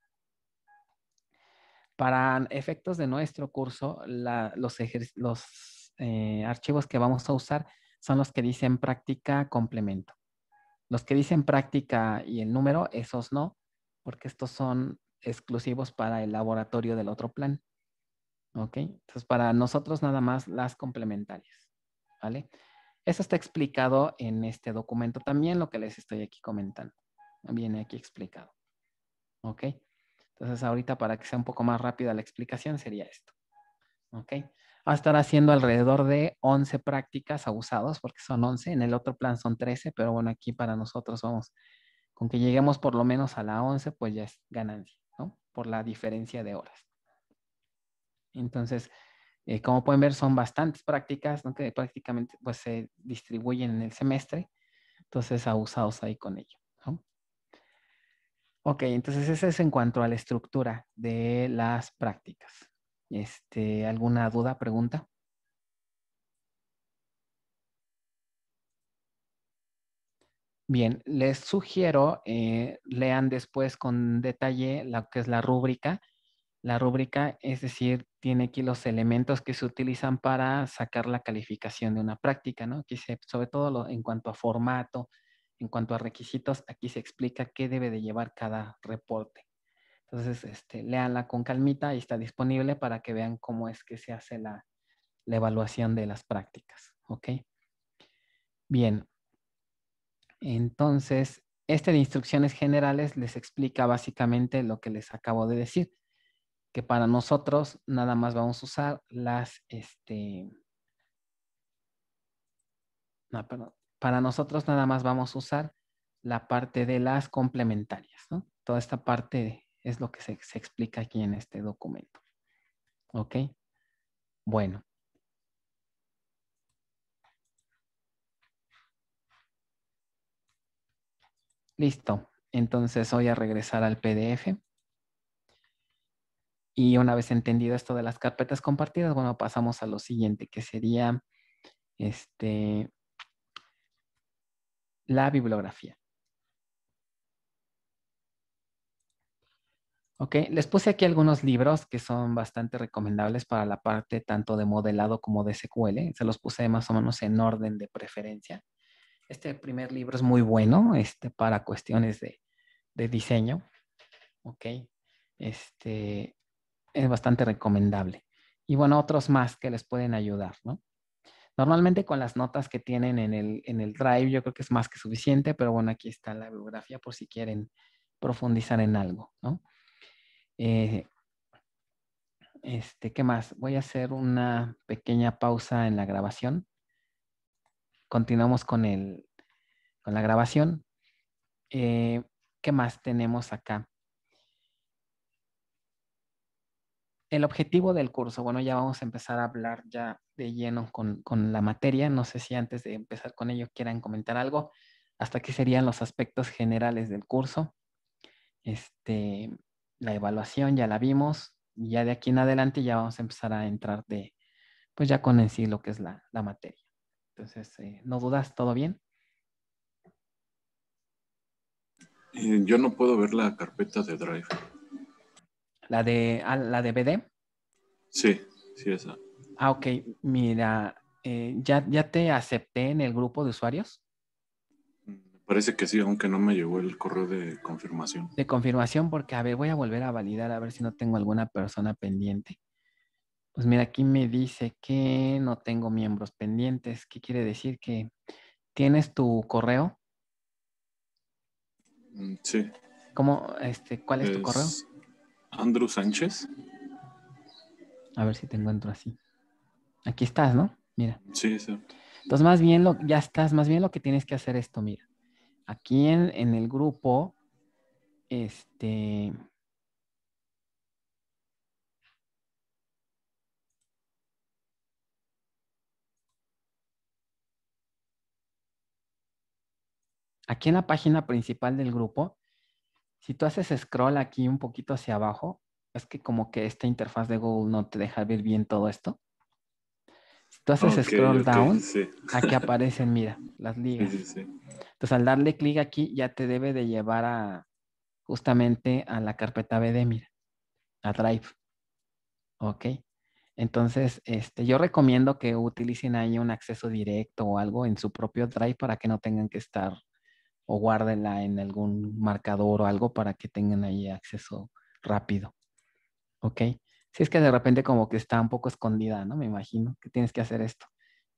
Para efectos de nuestro curso, los, eh, archivos que vamos a usar son los que dicen práctica complemento. Los que dicen práctica y el número, esos no, porque estos son exclusivos para el laboratorio del otro plan. ¿Ok? Entonces, para nosotros nada más las complementarias. ¿Vale? Eso está explicado en este documento también, lo que les estoy aquí comentando. Viene aquí explicado. ¿Ok? Entonces ahorita para que sea un poco más rápida la explicación sería esto. ¿Ok? Va a estar haciendo alrededor de 11 prácticas abusados, porque son 11, en el otro plan son 13, pero bueno, aquí para nosotros vamos, con que lleguemos por lo menos a la 11, pues ya es ganancia, ¿no? Por la diferencia de horas. Entonces, eh, como pueden ver, son bastantes prácticas, ¿no? que prácticamente pues, se distribuyen en el semestre. Entonces, abusados ahí con ello. Ok, entonces ese es en cuanto a la estructura de las prácticas. Este, ¿Alguna duda, pregunta? Bien, les sugiero eh, lean después con detalle lo que es la rúbrica la rúbrica, es decir, tiene aquí los elementos que se utilizan para sacar la calificación de una práctica, ¿no? Aquí se, sobre todo en cuanto a formato, en cuanto a requisitos, aquí se explica qué debe de llevar cada reporte. Entonces, este, léanla con calmita y está disponible para que vean cómo es que se hace la, la evaluación de las prácticas, ¿ok? Bien. Entonces, este de instrucciones generales les explica básicamente lo que les acabo de decir que para nosotros nada más vamos a usar las, este, no, perdón, para nosotros nada más vamos a usar la parte de las complementarias, ¿no? Toda esta parte es lo que se, se explica aquí en este documento. ¿Ok? Bueno. Listo. Entonces voy a regresar al PDF. Y una vez entendido esto de las carpetas compartidas, bueno, pasamos a lo siguiente, que sería este, la bibliografía. Ok, les puse aquí algunos libros que son bastante recomendables para la parte tanto de modelado como de SQL. Se los puse más o menos en orden de preferencia. Este primer libro es muy bueno este, para cuestiones de, de diseño. Ok, este, es bastante recomendable. Y bueno, otros más que les pueden ayudar, ¿no? Normalmente con las notas que tienen en el, en el drive yo creo que es más que suficiente, pero bueno, aquí está la bibliografía por si quieren profundizar en algo, ¿no? Eh, este, ¿qué más? Voy a hacer una pequeña pausa en la grabación. Continuamos con, el, con la grabación. Eh, ¿Qué más tenemos acá? el objetivo del curso, bueno, ya vamos a empezar a hablar ya de lleno con, la materia. No sé si antes de empezar con ello quieran comentar algo. Hasta aquí serían los aspectos generales del curso. Este, la evaluación ya la vimos. Y ya de aquí en adelante ya vamos a empezar a entrar de, pues ya con en sí lo que es la, materia. Entonces, eh, ¿no dudas? ¿Todo bien? Eh, yo no puedo ver la carpeta de Drive. ¿La de, ah, la de BD? Sí, sí, esa. Ah, ok. Mira, eh, ¿ya, ¿ya te acepté en el grupo de usuarios? Parece que sí, aunque no me llegó el correo de confirmación. De confirmación, porque a ver, voy a volver a validar a ver si no tengo alguna persona pendiente. Pues mira, aquí me dice que no tengo miembros pendientes. ¿Qué quiere decir? Que tienes tu correo. Mm, sí. ¿Cómo? Este, ¿Cuál es tu correo? Andrew Sánchez. A ver si te encuentro así. Aquí estás, ¿no? Mira. Sí, sí. Entonces, más bien lo, ya estás, más bien lo que tienes que hacer esto, mira. Aquí en, en el grupo, este. Aquí en la página principal del grupo, si tú haces scroll aquí un poquito hacia abajo, es que como que esta interfaz de Google no te deja ver bien todo esto. Si tú haces scroll down, aquí aparecen, mira, las ligas. Entonces al darle clic aquí ya te debe de llevar a justamente a la carpeta BD, mira, a Drive. Ok. Entonces, este, yo recomiendo que utilicen ahí un acceso directo o algo en su propio Drive para que no tengan que estar o guárdenla en algún marcador o algo para que tengan ahí acceso rápido. ¿Ok? Si es que de repente como que está un poco escondida, ¿no? Me imagino que tienes que hacer esto.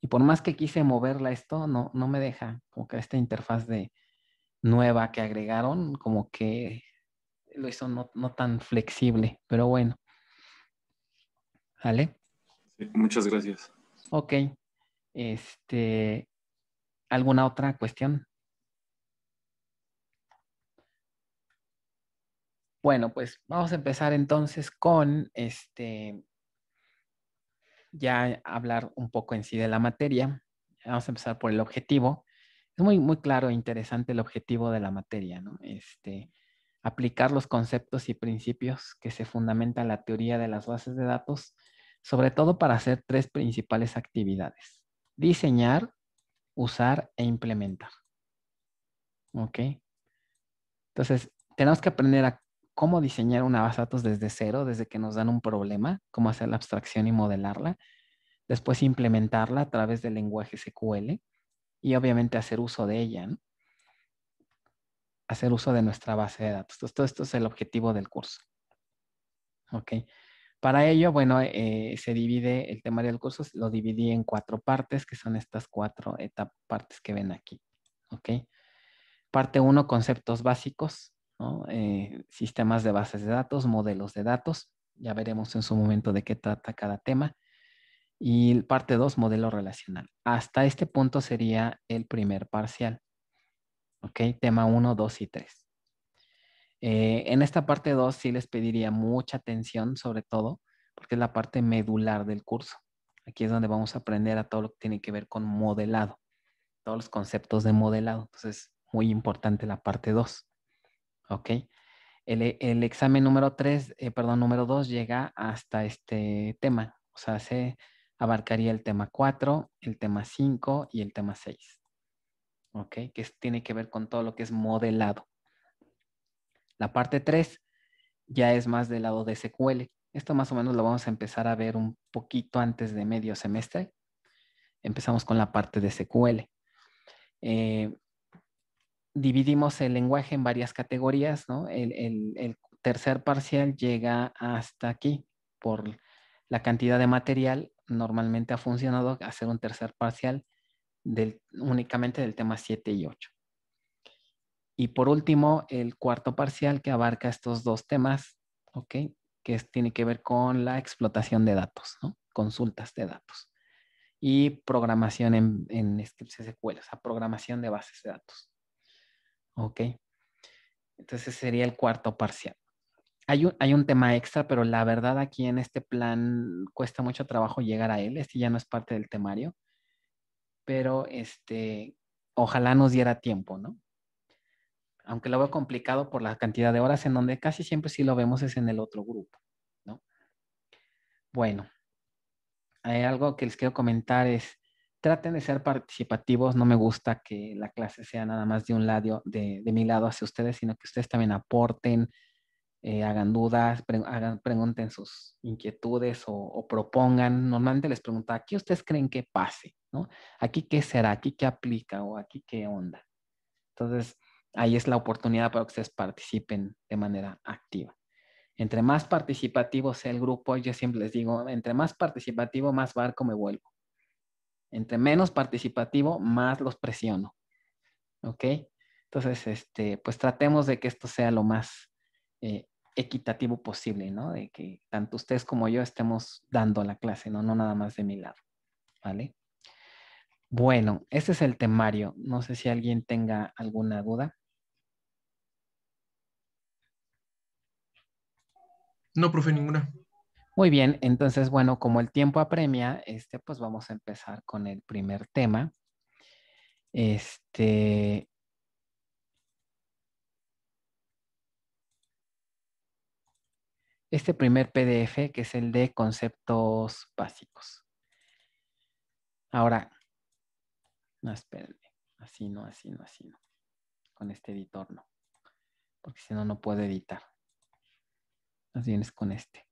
Y por más que quise moverla esto, no, no me deja como que esta interfaz de nueva que agregaron, como que lo hizo no, tan flexible, pero bueno. ¿Vale? muchas gracias. Ok. Este, ¿Alguna otra cuestión? Bueno, pues vamos a empezar entonces con este ya hablar un poco en sí de la materia. Vamos a empezar por el objetivo. Es muy, muy claro e interesante el objetivo de la materia, ¿no? Este, aplicar los conceptos y principios que se fundamenta la teoría de las bases de datos, sobre todo para hacer tres principales actividades. Diseñar, usar e implementar. ¿Ok? Entonces, tenemos que aprender a cómo diseñar una base de datos desde cero, desde que nos dan un problema, cómo hacer la abstracción y modelarla, después implementarla a través del lenguaje SQL y obviamente hacer uso de ella, hacer uso de nuestra base de datos. Entonces, todo esto es el objetivo del curso. ¿Ok? Para ello, bueno, eh, se divide el temario del curso, lo dividí en cuatro partes, que son estas cuatro partes que ven aquí. ¿Ok? Parte 1, conceptos básicos. Eh, sistemas de bases de datos, modelos de datos. Ya veremos en su momento de qué trata cada tema. Y parte 2, modelo relacional. Hasta este punto sería el primer parcial. ¿Ok? Tema 1, 2 y 3. Eh, en esta parte 2 sí les pediría mucha atención, sobre todo, porque es la parte medular del curso. Aquí es donde vamos a aprender a todo lo que tiene que ver con modelado, todos los conceptos de modelado. Entonces, muy importante la parte 2. ¿ok? E, el, examen número 3, eh, perdón, número 2 llega hasta este tema, o sea, se abarcaría el tema 4, el tema 5 y el tema 6, ¿ok? Que tiene que ver con todo lo que es modelado. La parte 3 ya es más del lado de SQL. Esto más o menos lo vamos a empezar a ver un poquito antes de medio semestre. Empezamos con la parte de SQL. Eh, dividimos el lenguaje en varias categorías, ¿no? El, tercer parcial llega hasta aquí por la cantidad de material. Normalmente ha funcionado hacer un tercer parcial del, únicamente del tema 7 y 8. Y por último, el cuarto parcial que abarca estos dos temas, ¿ok? Que tiene que ver con la explotación de datos, ¿no? Consultas de datos. Y programación en, en scripts SQL, o sea, programación de bases de datos. ¿Ok? Entonces sería el cuarto parcial. Hay un, hay un, tema extra, pero la verdad aquí en este plan cuesta mucho trabajo llegar a él. Este ya no es parte del temario. Pero este, ojalá nos diera tiempo, ¿no? Aunque lo veo complicado por la cantidad de horas en donde casi siempre sí lo vemos es en el otro grupo, ¿no? Bueno, hay algo que les quiero comentar es, este, traten de ser participativos. No me gusta que la clase sea nada más de un lado, de, mi lado hacia ustedes, sino que ustedes también aporten, eh, hagan dudas, hagan, pregunten sus inquietudes o, propongan. Normalmente les pregunto, qué ustedes creen que pase? ¿No? ¿Aquí qué será? ¿Aquí qué aplica? ¿O aquí qué onda? Entonces, ahí es la oportunidad para que ustedes participen de manera activa. Entre más participativo sea el grupo, yo siempre les digo, entre más participativo, más barco me vuelvo. Entre menos participativo, más los presiono. ¿Ok? Entonces, este, pues tratemos de que esto sea lo más eh, equitativo posible, ¿no? De que tanto ustedes como yo estemos dando la clase, ¿no? No nada más de mi lado, ¿vale? Bueno, este es el temario. No sé si alguien tenga alguna duda. No, profe, ninguna. Muy bien, entonces, bueno, como el tiempo apremia, este, pues vamos a empezar con el primer tema. Este, este primer PDF que es el de conceptos básicos. Ahora, no, espérenme, así no, así no, así no. Con este editor no, porque si no, no puedo editar. Más bien es con este.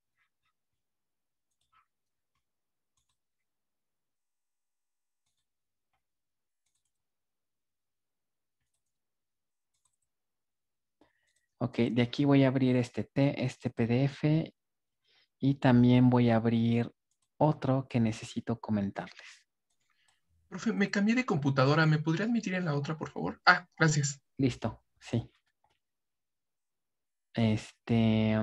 Ok, de aquí voy a abrir este, este PDF y también voy a abrir otro que necesito comentarles. Profe, me cambié de computadora. ¿Me podría admitir en la otra, por favor? Ah, gracias. Listo, sí. Este,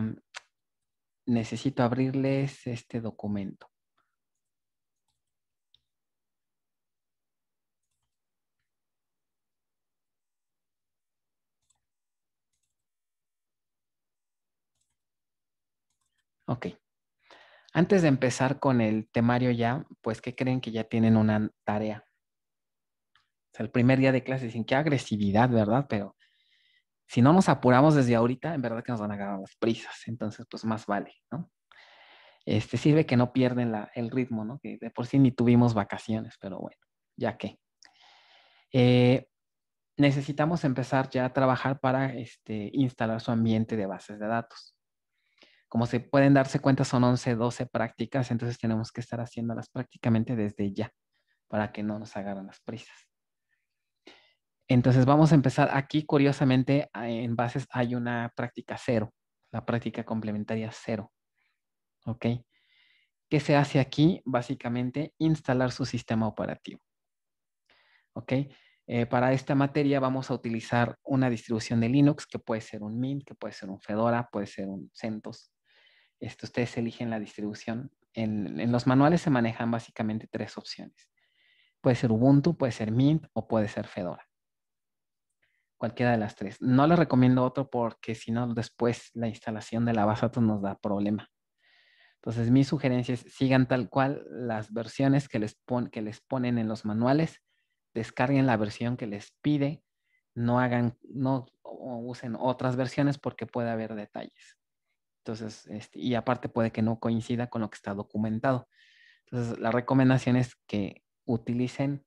necesito abrirles este documento. Ok. Antes de empezar con el temario ya, pues, ¿qué creen que ya tienen una tarea? O sea, el primer día de clase, sin qué agresividad, ¿verdad? Pero si no nos apuramos desde ahorita, en verdad que nos van a agarrar las prisas. Entonces, pues, más vale, ¿no? Este, sirve que no pierden el ritmo, ¿no? Que de por sí ni tuvimos vacaciones, pero bueno, ya que. Eh, necesitamos empezar ya a trabajar para este, instalar su ambiente de bases de datos como se pueden darse cuenta, son 11, 12 prácticas, entonces tenemos que estar haciéndolas prácticamente desde ya para que no nos agarren las prisas. Entonces vamos a empezar aquí, curiosamente, en bases hay una práctica cero, la práctica complementaria cero. ¿Ok? ¿Qué se hace aquí? Básicamente, instalar su sistema operativo. ¿Ok? Eh, para esta materia vamos a utilizar una distribución de Linux que puede ser un Mint, que puede ser un Fedora, puede ser un CentOS, este, ustedes eligen la distribución. En, los manuales se manejan básicamente tres opciones. Puede ser Ubuntu, puede ser Mint o puede ser Fedora. Cualquiera de las tres. No les recomiendo otro porque si no, después la instalación de la base nos da problema. Entonces, mi sugerencia es sigan tal cual las versiones que les, que les ponen en los manuales, descarguen la versión que les pide, no hagan, no usen otras versiones porque puede haber detalles. Entonces, este, y aparte puede que no coincida con lo que está documentado. Entonces, la recomendación es que utilicen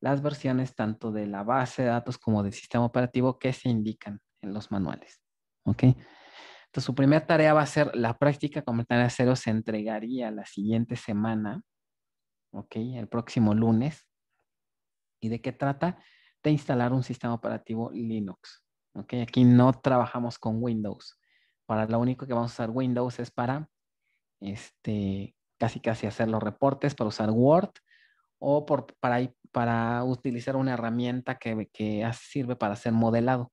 las versiones tanto de la base de datos como del sistema operativo que se indican en los manuales. ¿Ok? Entonces, su primera tarea va a ser la práctica comentario cero se entregaría la siguiente semana, ¿ok? El próximo lunes. ¿Y de qué trata? De instalar un sistema operativo Linux, ¿ok? Aquí no trabajamos con Windows. Para lo único que vamos a usar Windows es para este, casi casi hacer los reportes, para usar Word o por, para, utilizar una herramienta que, sirve para hacer modelado,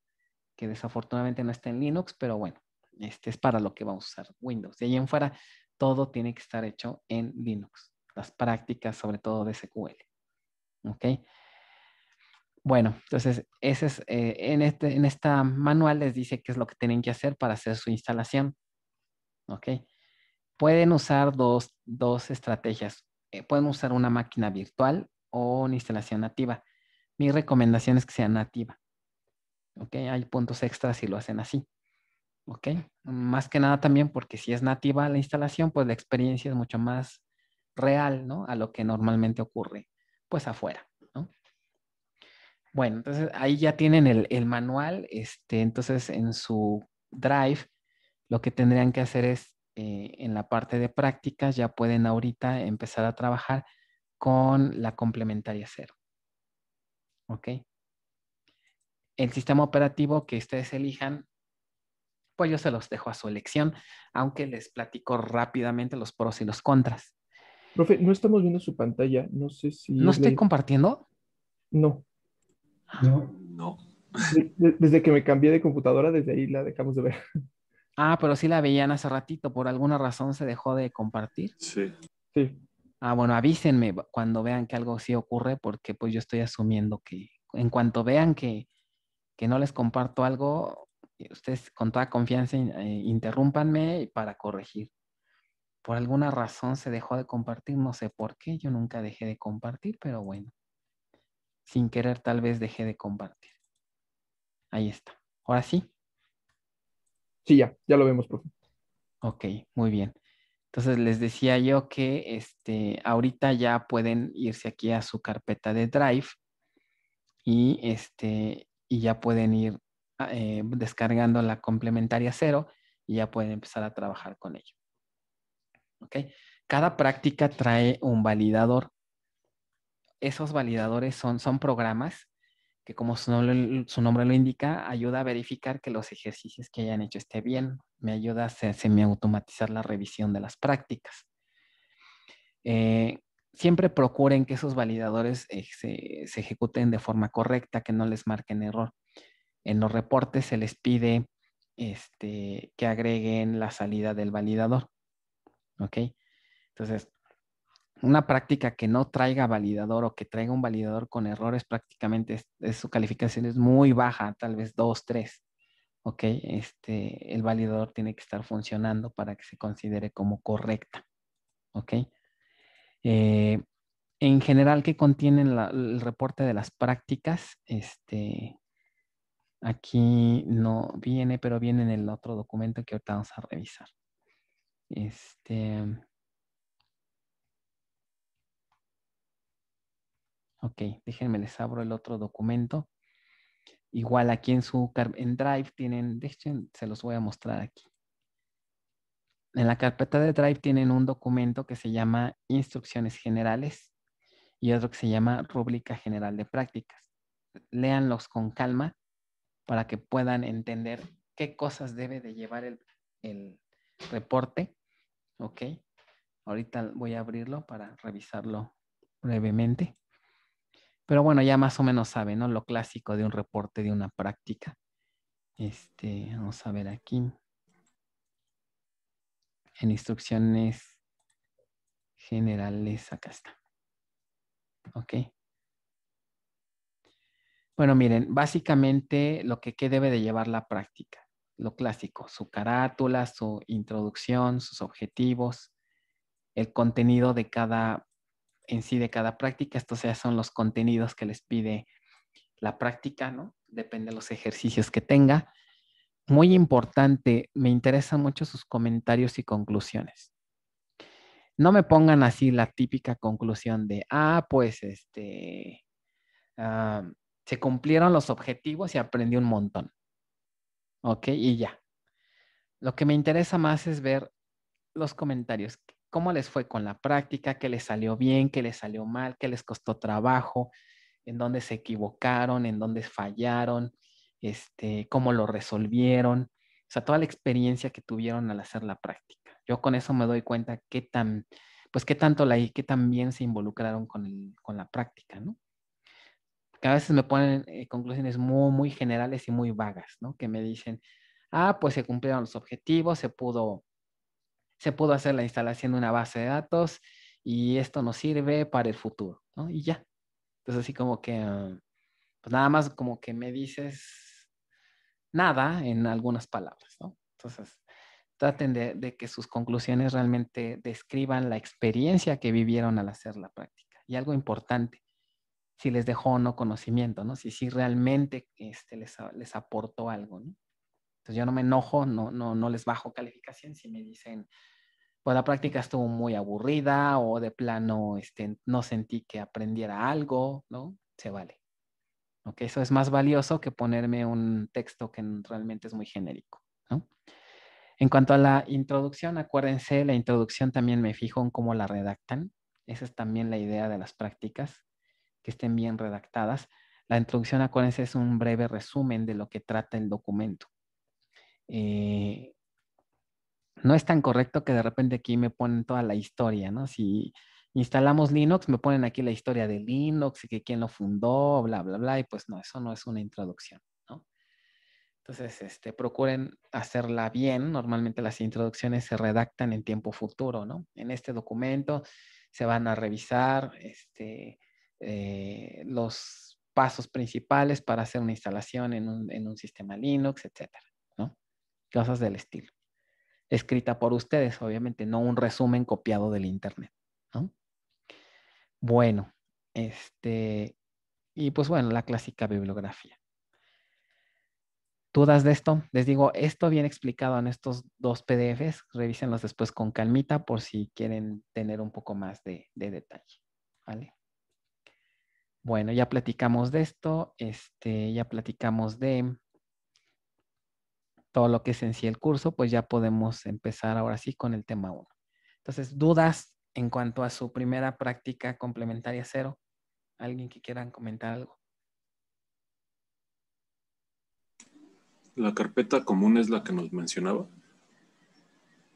que desafortunadamente no está en Linux, pero bueno, este es para lo que vamos a usar Windows. De ahí en fuera, todo tiene que estar hecho en Linux. Las prácticas, sobre todo de SQL. ¿Ok? Bueno, entonces ese es, eh, en, este, esta manual les dice qué es lo que tienen que hacer para hacer su instalación. ¿Ok? Pueden usar dos, dos estrategias. Eh, pueden usar una máquina virtual o una instalación nativa. Mi recomendación es que sea nativa. ¿Ok? Hay puntos extras si lo hacen así. ¿Ok? Más que nada también porque si es nativa la instalación, pues la experiencia es mucho más real, ¿no? A lo que normalmente ocurre, pues afuera. Bueno, entonces ahí ya tienen el, manual, este, entonces en su drive lo que tendrían que hacer es eh, en la parte de prácticas ya pueden ahorita empezar a trabajar con la complementaria cero. ¿Ok? El sistema operativo que ustedes elijan, pues yo se los dejo a su elección, aunque les platico rápidamente los pros y los contras. Profe, no estamos viendo su pantalla, no sé si... ¿No estoy compartiendo? No. No. No. Desde que me cambié de computadora, desde ahí la dejamos de ver. Ah, pero sí la veían hace ratito. ¿Por alguna razón se dejó de compartir? Sí. Sí. Ah, bueno, avísenme cuando vean que algo sí ocurre, porque pues yo estoy asumiendo que en cuanto vean que, no les comparto algo, ustedes con toda confianza eh, interrúmpanme para corregir. Por alguna razón se dejó de compartir, no sé por qué, yo nunca dejé de compartir, pero bueno sin querer tal vez dejé de compartir. Ahí está. Ahora sí. Sí, ya, ya lo vemos, profe. Ok, muy bien. Entonces les decía yo que este, ahorita ya pueden irse aquí a su carpeta de Drive y, este, y ya pueden ir eh, descargando la complementaria cero y ya pueden empezar a trabajar con ello. ¿Ok? Cada práctica trae un validador esos validadores son, son programas que como su nombre, lo indica, ayuda a verificar que los ejercicios que hayan hecho esté bien. Me ayuda a semi-automatizar la revisión de las prácticas. Eh, siempre procuren que esos validadores eh, se, ejecuten de forma correcta, que no les marquen error. En los reportes se les pide este, que agreguen la salida del validador. ¿Ok? Entonces, una práctica que no traiga validador o que traiga un validador con errores prácticamente su calificación es muy baja, tal vez dos tres ¿Ok? Este, el validador tiene que estar funcionando para que se considere como correcta. ¿Ok? Eh, en general, ¿qué contiene el reporte de las prácticas? Este, aquí no viene, pero viene en el otro documento que ahorita vamos a revisar. Este... Ok, déjenme les abro el otro documento. Igual aquí en su Drive tienen, se los voy a mostrar aquí. En la carpeta de Drive tienen un documento que se llama Instrucciones Generales y otro que se llama Rúbrica General de Prácticas. Leanlos con calma para que puedan entender qué cosas debe de llevar el, el reporte. Ok. Ahorita voy a abrirlo para revisarlo brevemente. Pero bueno, ya más o menos sabe, ¿no? Lo clásico de un reporte de una práctica. Este, vamos a ver aquí. En instrucciones generales, acá está. Ok. Bueno, miren, básicamente lo que, ¿qué debe de llevar la práctica? Lo clásico, su carátula, su introducción, sus objetivos, el contenido de cada en sí de cada práctica. Estos ya son los contenidos que les pide la práctica, ¿no? Depende de los ejercicios que tenga. Muy importante, me interesan mucho sus comentarios y conclusiones. No me pongan así la típica conclusión de, ah, pues este, ah, se cumplieron los objetivos y aprendí un montón. ¿Ok? Y ya. Lo que me interesa más es ver los comentarios cómo les fue con la práctica, qué les salió bien, qué les salió mal, qué les costó trabajo, en dónde se equivocaron, en dónde fallaron, este, cómo lo resolvieron, o sea, toda la experiencia que tuvieron al hacer la práctica. Yo con eso me doy cuenta qué tan, pues qué tanto la y qué tan bien se involucraron con, con la práctica, ¿no? Cada a veces me ponen eh, conclusiones muy, muy generales y muy vagas, ¿no? Que me dicen, ah, pues se cumplieron los objetivos, se pudo se pudo hacer la instalación de una base de datos y esto nos sirve para el futuro, ¿no? Y ya. Entonces así como que, ah, pues nada más como que me dices nada en algunas palabras, ¿no? Entonces, traten de, que sus conclusiones realmente describan la experiencia que vivieron al hacer la práctica. Y algo importante, si les dejó o no conocimiento, ¿no? Si, si realmente este, les, les aportó algo, ¿no? yo no me enojo, no, no, les bajo calificación si me dicen, pues la práctica estuvo muy aburrida o de plano este, no sentí que aprendiera algo, ¿no? Se vale. eso es más valioso que ponerme un texto que realmente es muy genérico, En cuanto a la introducción, acuérdense, la introducción también me fijo en cómo la redactan. Esa es también la idea de las prácticas, que estén bien redactadas. La introducción, acuérdense, es un breve resumen de lo que trata el documento. Eh, no es tan correcto que de repente aquí me ponen toda la historia, ¿no? Si instalamos Linux, me ponen aquí la historia de Linux y que quién lo fundó, bla, bla, bla, y pues no, eso no es una introducción, ¿no? Entonces, este, procuren hacerla bien. Normalmente las introducciones se redactan en tiempo futuro, ¿no? En este documento se van a revisar este, eh, los pasos principales para hacer una instalación en un, en un sistema Linux, etcétera cosas del estilo. Escrita por ustedes, obviamente, no un resumen copiado del internet. Bueno, este, y pues bueno, la clásica bibliografía. ¿Dudas de esto? Les digo, esto bien explicado en estos dos PDFs. Revísenlos después con calmita por si quieren tener un poco más de, de detalle. ¿Vale? Bueno, ya platicamos de esto. Este, ya platicamos de todo lo que es en sí el curso, pues ya podemos empezar ahora sí con el tema 1. Entonces, dudas en cuanto a su primera práctica complementaria cero. ¿Alguien que quieran comentar algo? ¿La carpeta común es la que nos mencionaba?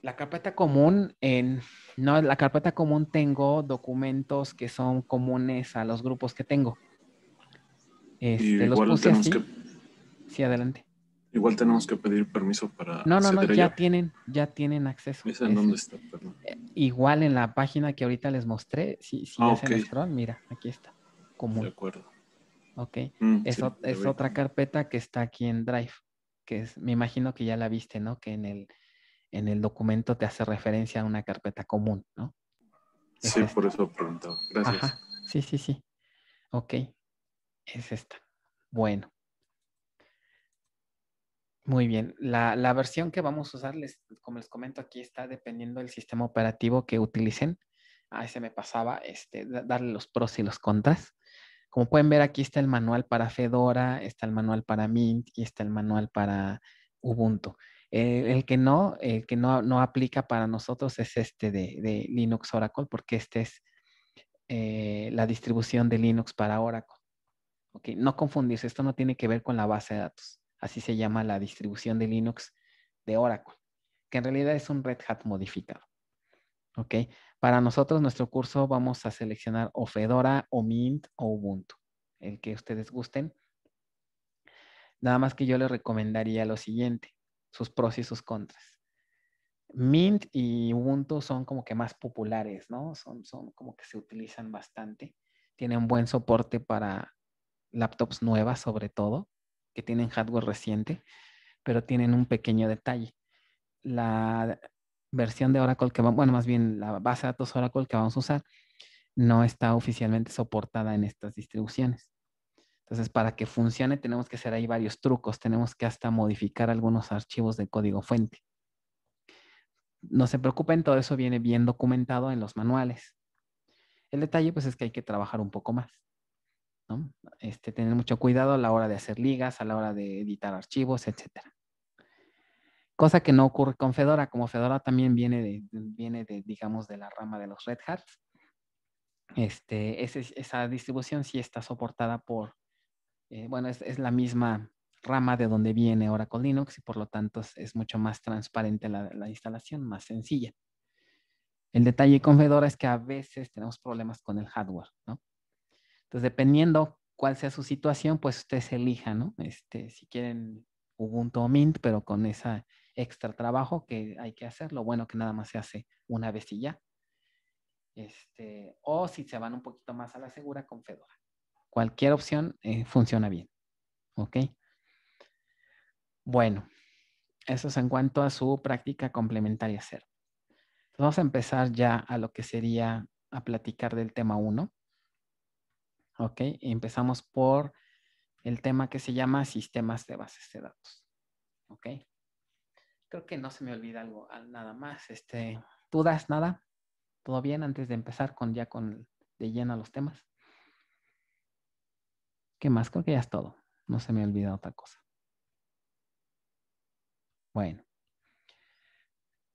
La carpeta común, en, no, la carpeta común tengo documentos que son comunes a los grupos que tengo. Este, los tenemos que... Sí, adelante. Igual tenemos que pedir permiso para. No, no, no, ya tienen, ya tienen acceso. ¿Es dónde este, está? Igual en la página que ahorita les mostré, si, si ah, mira, aquí está. Común. De acuerdo. Ok. Mm, es, otra carpeta que está aquí en Drive, que es, me imagino que ya la viste, ¿no? Que en el, en el documento te hace referencia a una carpeta común, ¿no? sí, por eso preguntado. Gracias. Sí, sí, sí. Ok. Es esta. Bueno. Muy bien, la, versión que vamos a usar, como les comento aquí, está dependiendo del sistema operativo que utilicen. Ahí se me pasaba este, darle los pros y los contras. Como pueden ver, aquí está el manual para Fedora, está el manual para Mint y está el manual para Ubuntu. Eh, el que no, el que no, aplica para nosotros es este de, Linux Oracle, porque este es eh, la distribución de Linux para Oracle. Okay, no confundirse, esto no tiene que ver con la base de datos así se llama la distribución de Linux de Oracle, que en realidad es un Red Hat modificado. ¿Ok? Para nosotros, nuestro curso, vamos a seleccionar o Fedora, o Mint, o Ubuntu, el que ustedes gusten. Nada más que yo les recomendaría lo siguiente, sus pros y sus contras. Mint y Ubuntu son como que más populares, ¿no? Son, son como que se utilizan bastante. Tienen buen soporte para laptops nuevas sobre todo que tienen hardware reciente, pero tienen un pequeño detalle. La versión de Oracle que bueno, más bien la base de datos Oracle que vamos a usar, no está oficialmente soportada en estas distribuciones. Entonces, para que funcione, tenemos que hacer ahí varios trucos. Tenemos que hasta modificar algunos archivos de código fuente. No se preocupen, todo eso viene bien documentado en los manuales. El detalle, pues, es que hay que trabajar un poco más. Este, tener mucho cuidado a la hora de hacer ligas, a la hora de editar archivos, etc. Cosa que no ocurre con Fedora, como Fedora también viene de, viene de digamos, de la rama de los Red Hat. Este, esa distribución sí está soportada por, eh, bueno, es, la misma rama de donde viene Oracle Linux y por lo tanto es, mucho más transparente la instalación, más sencilla. El detalle con Fedora es que a veces tenemos problemas con el hardware, ¿no? Entonces, dependiendo cuál sea su situación, pues ustedes elijan, ¿no? Este, si quieren Ubuntu o Mint, pero con ese extra trabajo que hay que hacer, lo bueno que nada más se hace una vez y ya. Este, o si se van un poquito más a la segura con Fedora. Cualquier opción eh, funciona bien. ¿Ok? Bueno, eso es en cuanto a su práctica complementaria cero. vamos a empezar ya a lo que sería a platicar del tema 1. ¿ok? Empezamos por el tema que se llama sistemas de bases de datos, ¿ok? Creo que no se me olvida algo, nada más. Este, ¿Dudas nada? ¿Todo bien antes de empezar con ya con de lleno los temas? ¿Qué más? Creo que ya es todo. No se me olvida otra cosa. Bueno.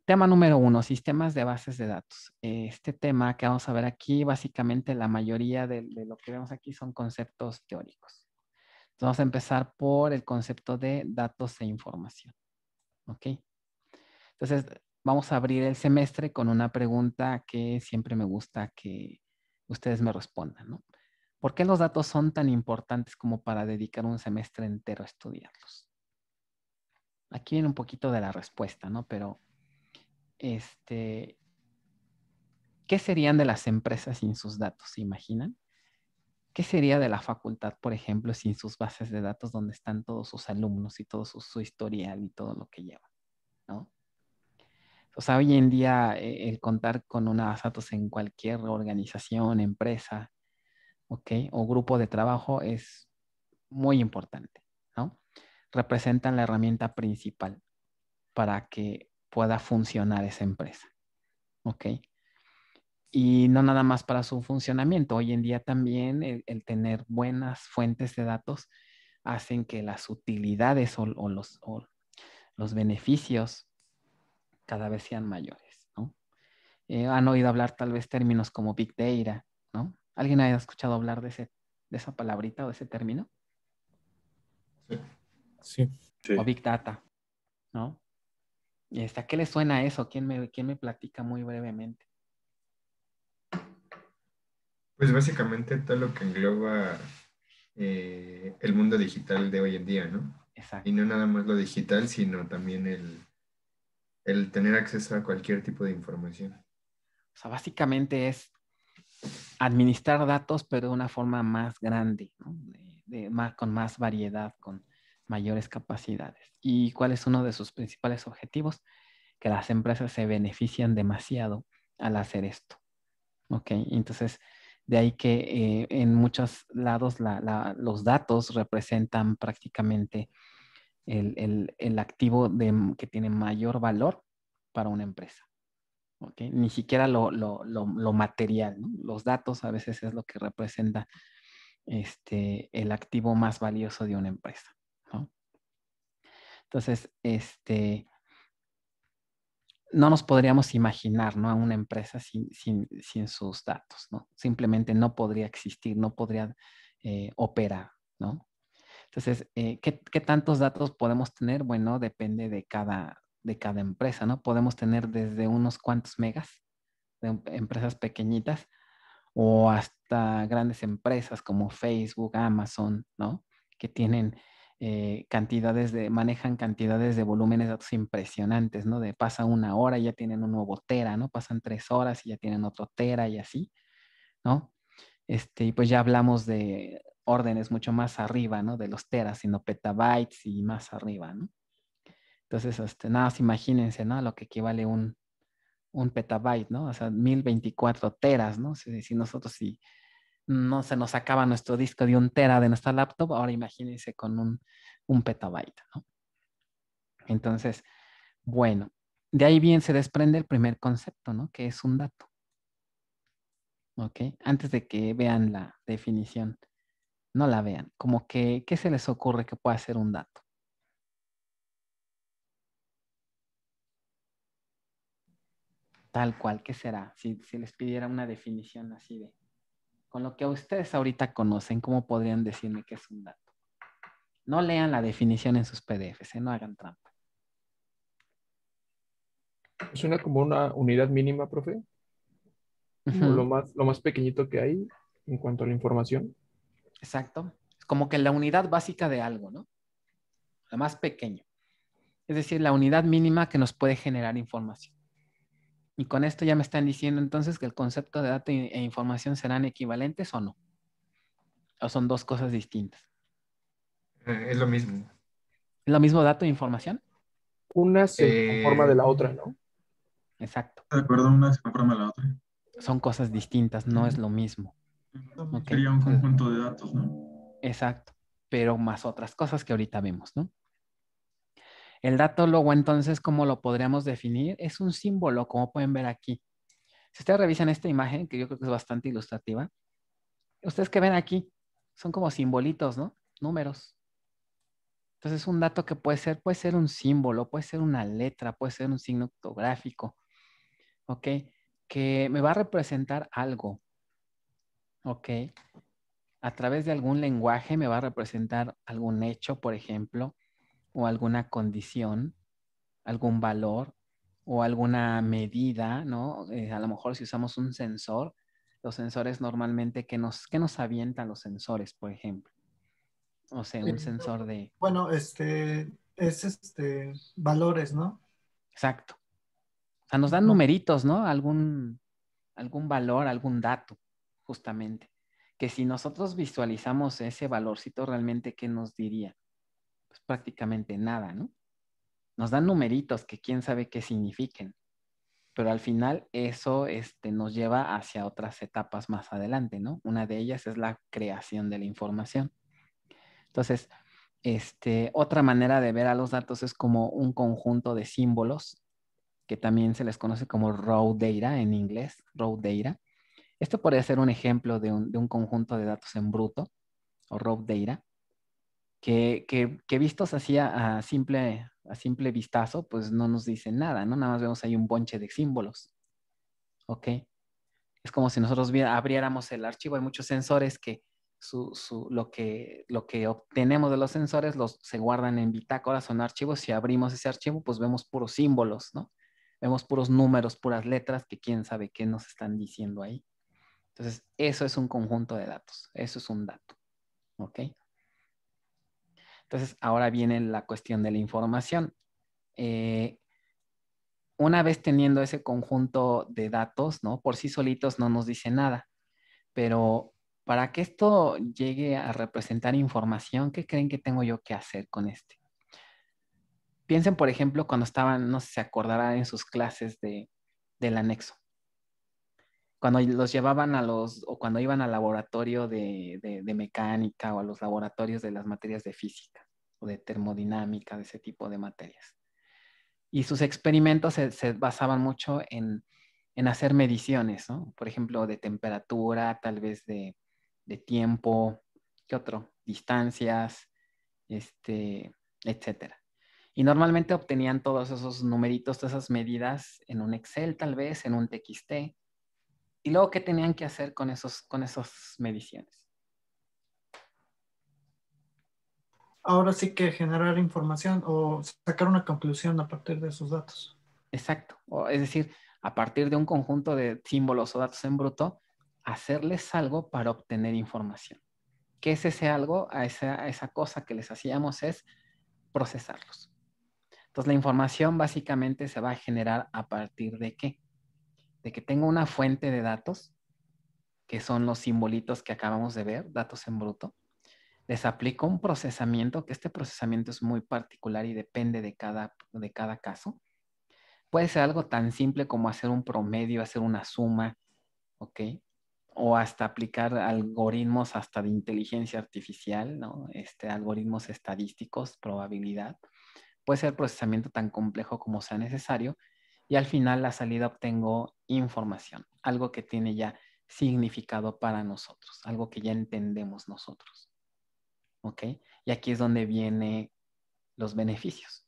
Tema número uno, sistemas de bases de datos. Este tema que vamos a ver aquí, básicamente la mayoría de, lo que vemos aquí son conceptos teóricos. Entonces vamos a empezar por el concepto de datos e información. ¿Ok? Entonces vamos a abrir el semestre con una pregunta que siempre me gusta que ustedes me respondan, ¿no? ¿Por qué los datos son tan importantes como para dedicar un semestre entero a estudiarlos? Aquí viene un poquito de la respuesta, ¿no? Pero este, ¿Qué serían de las empresas sin sus datos? ¿Se imaginan? ¿Qué sería de la facultad, por ejemplo, sin sus bases de datos donde están todos sus alumnos y todo su, historial y todo lo que llevan? O sea, hoy en día eh, el contar con una base de datos en cualquier organización, empresa, ¿ok? O grupo de trabajo es muy importante, ¿no? Representan la herramienta principal para que pueda funcionar esa empresa. ¿Ok? Y no nada más para su funcionamiento. Hoy en día también el, tener buenas fuentes de datos hacen que las utilidades o, los, los beneficios cada vez sean mayores. Eh, han oído hablar tal vez términos como Big Data. ¿no? ¿Alguien ha escuchado hablar de, ese, de esa palabrita o de ese término? Sí. sí. O Big Data. ¿no? hasta qué le suena eso? ¿Quién me, me platica muy brevemente? Pues básicamente todo lo que engloba eh, el mundo digital de hoy en día, ¿no? Exacto. Y no nada más lo digital, sino también el, tener acceso a cualquier tipo de información. O sea, básicamente es administrar datos, pero de una forma más grande, de, más, con más variedad, con mayores capacidades. ¿Y cuál es uno de sus principales objetivos? Que las empresas se benefician demasiado al hacer esto. ¿Ok? Entonces, de ahí que eh, en muchos lados los datos representan prácticamente el, activo de, que tiene mayor valor para una empresa. Ni siquiera lo, material. Los datos a veces es lo que representa este, el activo más valioso de una empresa. Entonces, este, no nos podríamos imaginar a una empresa sin, sus datos, ¿no? Simplemente no podría existir, no podría eh, operar, ¿no? Entonces, eh, ¿qué, tantos datos podemos tener? Bueno, depende de cada, de cada empresa, ¿no? Podemos tener desde unos cuantos megas de empresas pequeñitas o hasta grandes empresas como Facebook, Amazon, ¿no? Que tienen eh, cantidades de, manejan cantidades de volúmenes datos impresionantes, ¿no? De pasa una hora y ya tienen un nuevo tera, ¿no? Pasan tres horas y ya tienen otro tera y así, ¿no? Este, y pues ya hablamos de órdenes mucho más arriba, ¿no? De los teras, sino petabytes y más arriba, ¿no? Entonces, este, nada imagínense, ¿no? Lo que equivale un, un petabyte, ¿no? O sea, 1024 teras, ¿no? Si, si nosotros, si, no se nos acaba nuestro disco de un tera de nuestra laptop, ahora imagínense con un, petabyte, ¿no? Entonces, bueno, de ahí bien se desprende el primer concepto, ¿no? Que es un dato. ¿Ok? Antes de que vean la definición, no la vean. Como que, ¿qué se les ocurre que pueda ser un dato? Tal cual, ¿qué será? Si, si les pidiera una definición así de lo que ustedes ahorita conocen, ¿cómo podrían decirme que es un dato? No lean la definición en sus PDFs, ¿eh? no hagan trampa. Suena como una unidad mínima, profe. lo, más, lo más pequeñito que hay en cuanto a la información. Exacto. Es como que la unidad básica de algo, ¿no? Lo más pequeño. Es decir, la unidad mínima que nos puede generar información. Y con esto ya me están diciendo entonces que el concepto de dato e información serán equivalentes o no. O son dos cosas distintas. Eh, es lo mismo. ¿Es lo mismo dato e información? Una se eh, conforma de la otra, ¿no? Exacto. De acuerdo, una se conforma de la otra. Son cosas distintas, no es lo mismo. Sería un conjunto de datos, ¿no? Exacto, pero más otras cosas que ahorita vemos, ¿no? El dato luego entonces, ¿cómo lo podríamos definir? Es un símbolo, como pueden ver aquí. Si ustedes revisan esta imagen, que yo creo que es bastante ilustrativa, ustedes que ven aquí, son como simbolitos, ¿no? Números. Entonces, un dato que puede ser, puede ser un símbolo, puede ser una letra, puede ser un signo ortográfico, ¿ok? Que me va a representar algo, ¿ok? A través de algún lenguaje me va a representar algún hecho, por ejemplo, o alguna condición, algún valor o alguna medida, ¿no? Eh, a lo mejor si usamos un sensor, los sensores normalmente, ¿qué nos, qué nos avientan los sensores, por ejemplo? O sea, un eh, sensor de... Bueno, este, es este, valores, ¿no? Exacto. O sea, nos dan numeritos, ¿no? Algún, algún valor, algún dato, justamente. Que si nosotros visualizamos ese valorcito, realmente, ¿qué nos diría? pues prácticamente nada, ¿no? Nos dan numeritos que quién sabe qué signifiquen, pero al final eso este, nos lleva hacia otras etapas más adelante, ¿no? Una de ellas es la creación de la información. Entonces, este, otra manera de ver a los datos es como un conjunto de símbolos, que también se les conoce como raw data en inglés, raw data. Esto podría ser un ejemplo de un, de un conjunto de datos en bruto o raw data que, que, que vistos así a, simple, a simple vistazo, pues no nos dice nada, ¿no? Nada más vemos ahí un bonche de símbolos. ¿Ok? Es como si nosotros abriéramos el archivo, hay muchos sensores que, su, su, lo, que, lo que obtenemos de los sensores los, se guardan en bitácoras son archivos. Si abrimos ese archivo, pues vemos puros símbolos, ¿no? Vemos puros números, puras letras que quién sabe qué nos están diciendo ahí. Entonces, eso es un conjunto de datos. Eso es un dato. ¿Ok? Entonces, ahora viene la cuestión de la información. Eh, una vez teniendo ese conjunto de datos, ¿no? Por sí solitos no nos dice nada, pero para que esto llegue a representar información, ¿qué creen que tengo yo que hacer con este? Piensen, por ejemplo, cuando estaban, no sé si se acordarán en sus clases del anexo cuando los llevaban a los, o cuando iban al laboratorio de, de, mecánica o a los laboratorios de las materias de física o de termodinámica, de ese tipo de materias. Y sus experimentos se, basaban mucho en, en, hacer mediciones, ¿no? Por ejemplo, de temperatura, tal vez de, de tiempo, ¿qué otro? Distancias, este, etcétera. Y normalmente obtenían todos esos numeritos, todas esas medidas en un Excel tal vez, en un TXT, y luego qué tenían que hacer con esos con esas mediciones. Ahora sí que generar información o sacar una conclusión a partir de esos datos. Exacto, es decir, a partir de un conjunto de símbolos o datos en bruto, hacerles algo para obtener información. ¿Qué es ese algo? esa, esa cosa que les hacíamos es procesarlos. Entonces, la información básicamente se va a generar a partir de qué? de que tengo una fuente de datos, que son los simbolitos que acabamos de ver, datos en bruto, les aplico un procesamiento, que este procesamiento es muy particular y depende de cada, caso. Puede ser algo tan simple como hacer un promedio, hacer una suma, ¿ok? o hasta aplicar algoritmos hasta de inteligencia artificial, ¿no? Este, algoritmos estadísticos, probabilidad. Puede ser procesamiento tan complejo como sea necesario y al final la salida obtengo información, algo que tiene ya significado para nosotros, algo que ya entendemos nosotros. ¿Ok? Y aquí es donde vienen los beneficios.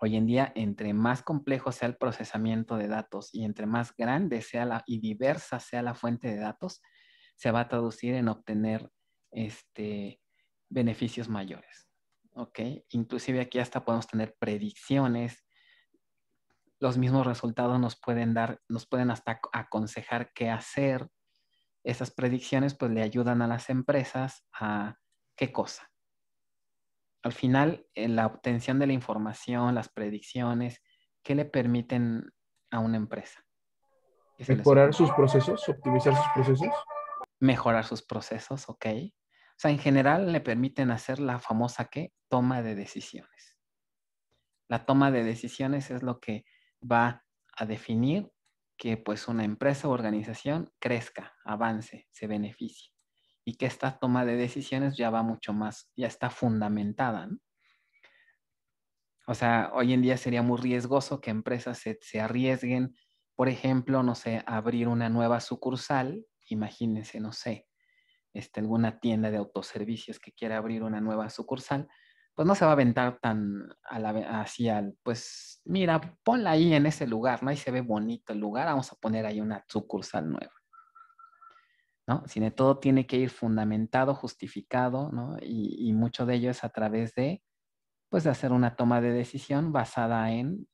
Hoy en día, entre más complejo sea el procesamiento de datos y entre más grande sea la, y diversa sea la fuente de datos, se va a traducir en obtener este, beneficios mayores. ¿Ok? Inclusive aquí hasta podemos tener predicciones, los mismos resultados nos pueden dar, nos pueden hasta aconsejar qué hacer. Esas predicciones pues le ayudan a las empresas a qué cosa. Al final, eh, la obtención de la información, las predicciones, ¿qué le permiten a una empresa? Mejorar sus procesos, optimizar sus procesos. Mejorar sus procesos, ok. O sea, en general le permiten hacer la famosa ¿qué? Toma de decisiones. La toma de decisiones es lo que va a definir que pues una empresa o organización crezca, avance, se beneficie y que esta toma de decisiones ya va mucho más, ya está fundamentada. O sea, hoy en día sería muy riesgoso que empresas se, arriesguen, por ejemplo, no sé, abrir una nueva sucursal, imagínense, no sé, este, alguna tienda de autoservicios que quiera abrir una nueva sucursal, pues no se va a aventar tan a la, hacia pues mira, ponla ahí en ese lugar, ¿no? Ahí se ve bonito el lugar, vamos a poner ahí una sucursal nueva. ¿No? Sino todo tiene que ir fundamentado, justificado, ¿no? Y, mucho de ello es a través de, pues, de hacer una toma de decisión basada en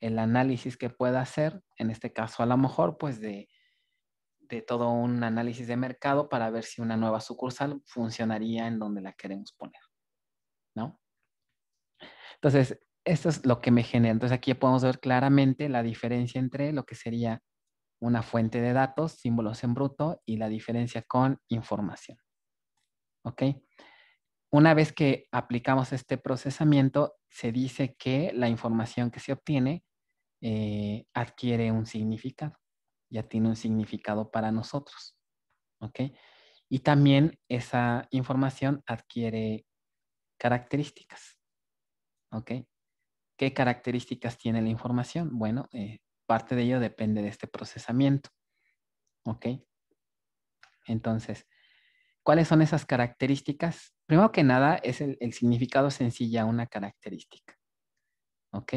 el análisis que pueda hacer, en este caso a lo mejor, pues, de, de todo un análisis de mercado para ver si una nueva sucursal funcionaría en donde la queremos poner, ¿no? Entonces, esto es lo que me genera. Entonces, aquí podemos ver claramente la diferencia entre lo que sería una fuente de datos, símbolos en bruto, y la diferencia con información. ¿Ok? Una vez que aplicamos este procesamiento, se dice que la información que se obtiene eh, adquiere un significado. Ya tiene un significado para nosotros. ¿Ok? Y también esa información adquiere características. ¿Qué características tiene la información? Bueno, eh, parte de ello depende de este procesamiento, ¿ok? Entonces, ¿cuáles son esas características? Primero que nada, es el, significado sencilla una característica, ¿ok?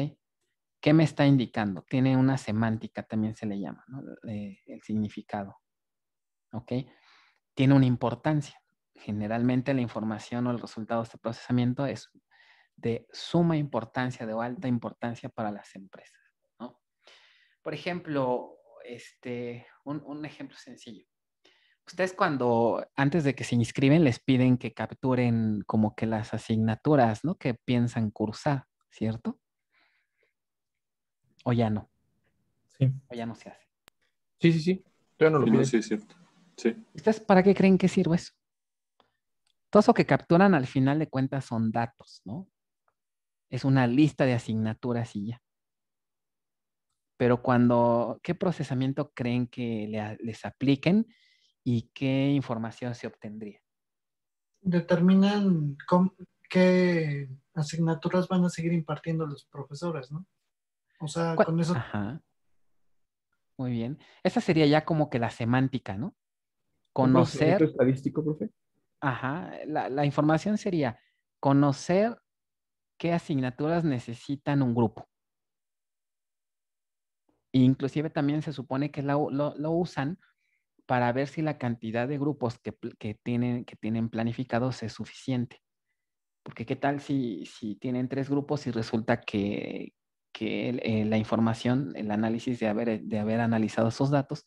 ¿Qué me está indicando? Tiene una semántica, también se le llama, ¿no? el significado, ¿ok? Tiene una importancia generalmente la información o el resultado de este procesamiento es de suma importancia, de alta importancia para las empresas. ¿no? Por ejemplo, este, un, ejemplo sencillo. Ustedes cuando, antes de que se inscriben, les piden que capturen como que las asignaturas, ¿no? Que piensan cursar, ¿cierto? ¿O ya no? Sí. ¿O ya no se hace? Sí, sí, sí. Ya no lo Sí, cierto. Sí. ¿Ustedes para qué creen que sirve eso? Todo eso que capturan al final de cuentas son datos, ¿no? es una lista de asignaturas y ya. Pero cuando, ¿qué procesamiento creen que les apliquen y qué información se obtendría? Determinan qué asignaturas van a seguir impartiendo los profesores, ¿no? O sea, con eso. Ajá. Muy bien. Esa sería ya como que la semántica, ¿no? Conocer. estadístico, profe? Ajá. La, la información sería conocer qué asignaturas necesitan un grupo. E inclusive también se supone que lo, usan para ver si la cantidad de grupos que, tienen, que tienen planificados es suficiente. Porque qué tal si, si tienen tres grupos y resulta que, que eh, la información, el análisis de haber, de haber analizado esos datos,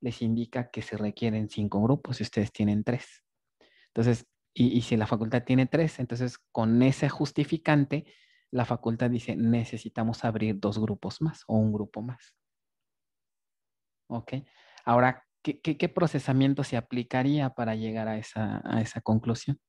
les indica que se requieren cinco grupos y ustedes tienen tres. Entonces, y, si la facultad tiene tres, entonces con ese justificante, la facultad dice, necesitamos abrir dos grupos más o un grupo más. ¿Ok? Ahora, ¿qué, procesamiento se aplicaría para llegar a esa, conclusión?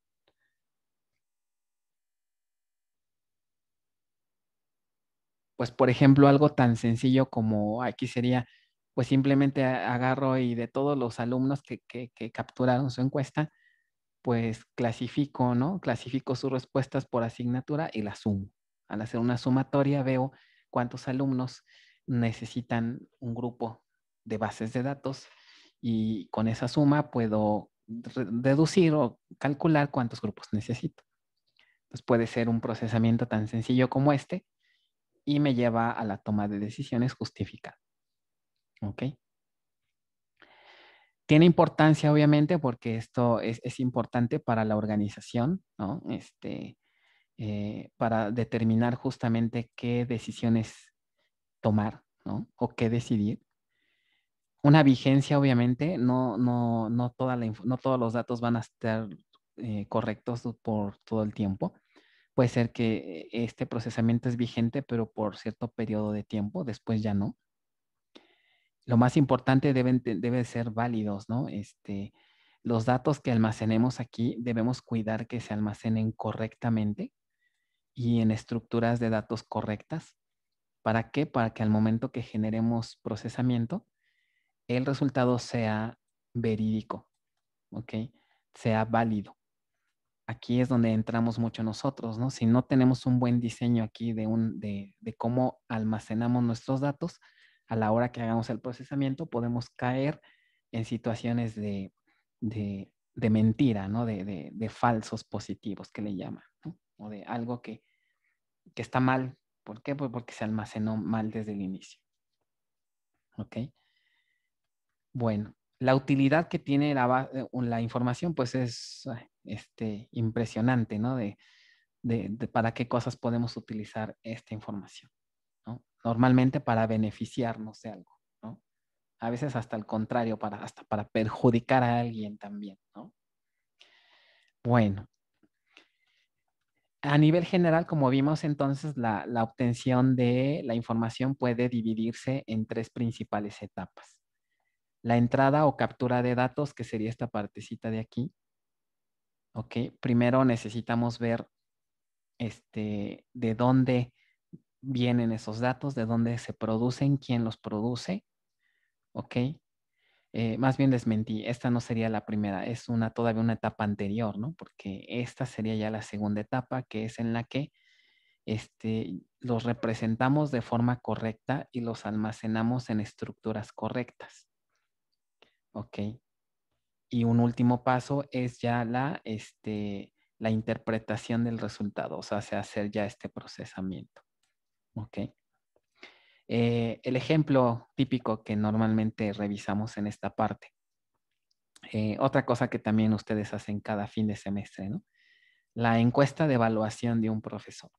Pues, por ejemplo, algo tan sencillo como aquí sería, pues simplemente agarro y de todos los alumnos que capturaron su encuesta, pues clasifico, ¿no? Clasifico sus respuestas por asignatura y las sumo. Al hacer una sumatoria veo cuántos alumnos necesitan un grupo de bases de datos y con esa suma puedo deducir o calcular cuántos grupos necesito. Entonces pues, puede ser un procesamiento tan sencillo como este y me lleva a la toma de decisiones justificada. ¿Ok? tiene importancia, obviamente, porque esto es, importante para la organización, ¿no? Este, eh, para determinar justamente qué decisiones tomar, ¿no? O qué decidir. Una vigencia, obviamente, no, no, no, toda no todos los datos van a estar eh, correctos por todo el tiempo. Puede ser que eh, este procesamiento es vigente, pero por cierto periodo de tiempo, después ya no lo más importante deben, ser válidos, ¿no? Este, los datos que almacenemos aquí debemos cuidar que se almacenen correctamente y en estructuras de datos correctas. ¿Para qué? Para que al momento que generemos procesamiento, el resultado sea verídico, ¿ok? Sea válido. Aquí es donde entramos mucho nosotros, ¿no? Si no tenemos un buen diseño aquí de, un, de, de cómo almacenamos nuestros datos, a la hora que hagamos el procesamiento podemos caer en situaciones de, de, mentira, ¿no? De, falsos positivos que le llaman, O de algo que, que está mal. ¿Por qué? Pues porque se almacenó mal desde el inicio. ¿Ok? Bueno, la utilidad que tiene la, eh, información pues es este, impresionante, ¿no? de, para qué cosas podemos utilizar esta información normalmente para beneficiarnos de algo, ¿no? A veces hasta el contrario, para, hasta para perjudicar a alguien también, ¿no? Bueno, a nivel general, como vimos entonces, la, la, obtención de la información puede dividirse en tres principales etapas. La entrada o captura de datos, que sería esta partecita de aquí. Ok, primero necesitamos ver este, de dónde vienen esos datos, de dónde se producen, quién los produce, ¿ok? Eh, más bien desmentí. esta no sería la primera, es una todavía una etapa anterior, ¿no? Porque esta sería ya la segunda etapa, que es en la que este, los representamos de forma correcta y los almacenamos en estructuras correctas. ¿Ok? Y un último paso es ya la, este, la interpretación del resultado, o sea, hacer ya este procesamiento. Eh, el ejemplo típico que normalmente revisamos en esta parte. Eh, otra cosa que también ustedes hacen cada fin de semestre, ¿no? La encuesta de evaluación de un profesor.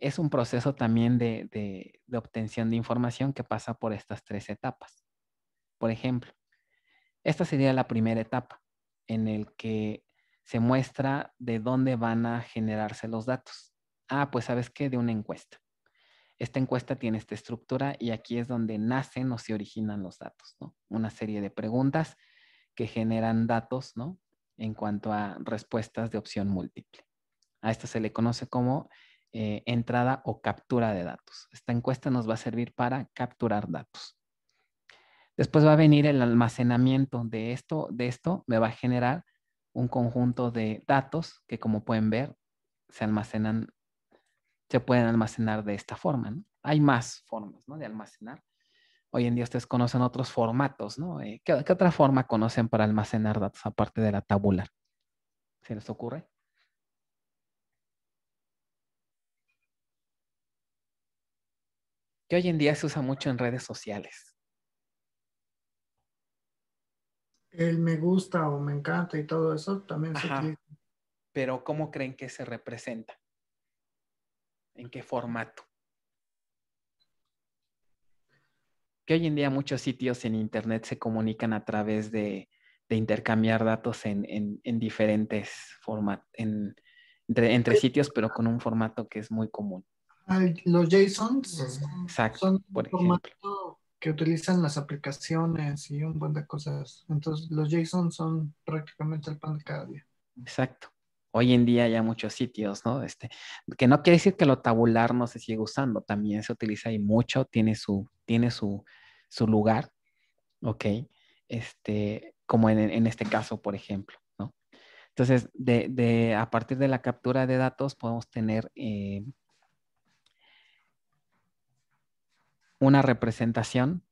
Es un proceso también de, de obtención de información que pasa por estas tres etapas. Por ejemplo, esta sería la primera etapa en el que se muestra de dónde van a generarse los datos ah, pues sabes qué, de una encuesta. Esta encuesta tiene esta estructura y aquí es donde nacen o se originan los datos, ¿no? Una serie de preguntas que generan datos, ¿no? En cuanto a respuestas de opción múltiple. A esto se le conoce como eh, entrada o captura de datos. Esta encuesta nos va a servir para capturar datos. Después va a venir el almacenamiento de esto. De esto me va a generar un conjunto de datos que como pueden ver se almacenan se pueden almacenar de esta forma. ¿no? Hay más formas ¿no? de almacenar. Hoy en día ustedes conocen otros formatos, ¿no? Eh, ¿Qué, otra forma conocen para almacenar datos aparte de la tabular? ¿Se les ocurre? Que hoy en día se usa mucho en redes sociales. El me gusta o me encanta y todo eso también se utiliza. Pero ¿cómo creen que se representa? en qué formato. Que hoy en día muchos sitios en Internet se comunican a través de, intercambiar datos en, diferentes formatos, entre, sitios, pero con un formato que es muy común. Los JSONs son un formato que utilizan las aplicaciones y un buen de cosas. Entonces, los JSONs son prácticamente el pan de cada día. Exacto hoy en día ya muchos sitios, ¿no? Este, que no quiere decir que lo tabular no se sigue usando, también se utiliza y mucho, tiene su, tiene su, lugar, ¿ok? Este, como en, este caso, por ejemplo, ¿no? Entonces, de, a partir de la captura de datos podemos tener eh, una representación,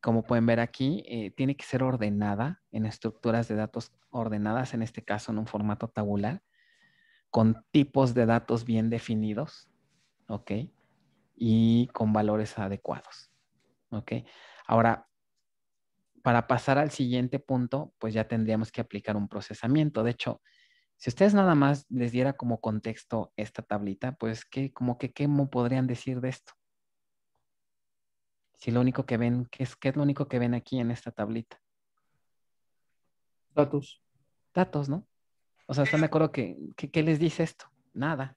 como pueden ver aquí, eh, tiene que ser ordenada en estructuras de datos ordenadas, en este caso en un formato tabular, con tipos de datos bien definidos, ¿ok? Y con valores adecuados, ¿ok? Ahora, para pasar al siguiente punto, pues ya tendríamos que aplicar un procesamiento. De hecho, si ustedes nada más les diera como contexto esta tablita, pues ¿qué, como que, ¿qué podrían decir de esto? Si lo único que ven, ¿qué es, qué es lo único que ven aquí en esta tablita? Datos. Datos, ¿no? O sea, hasta me acuerdo que, ¿qué les dice esto? Nada,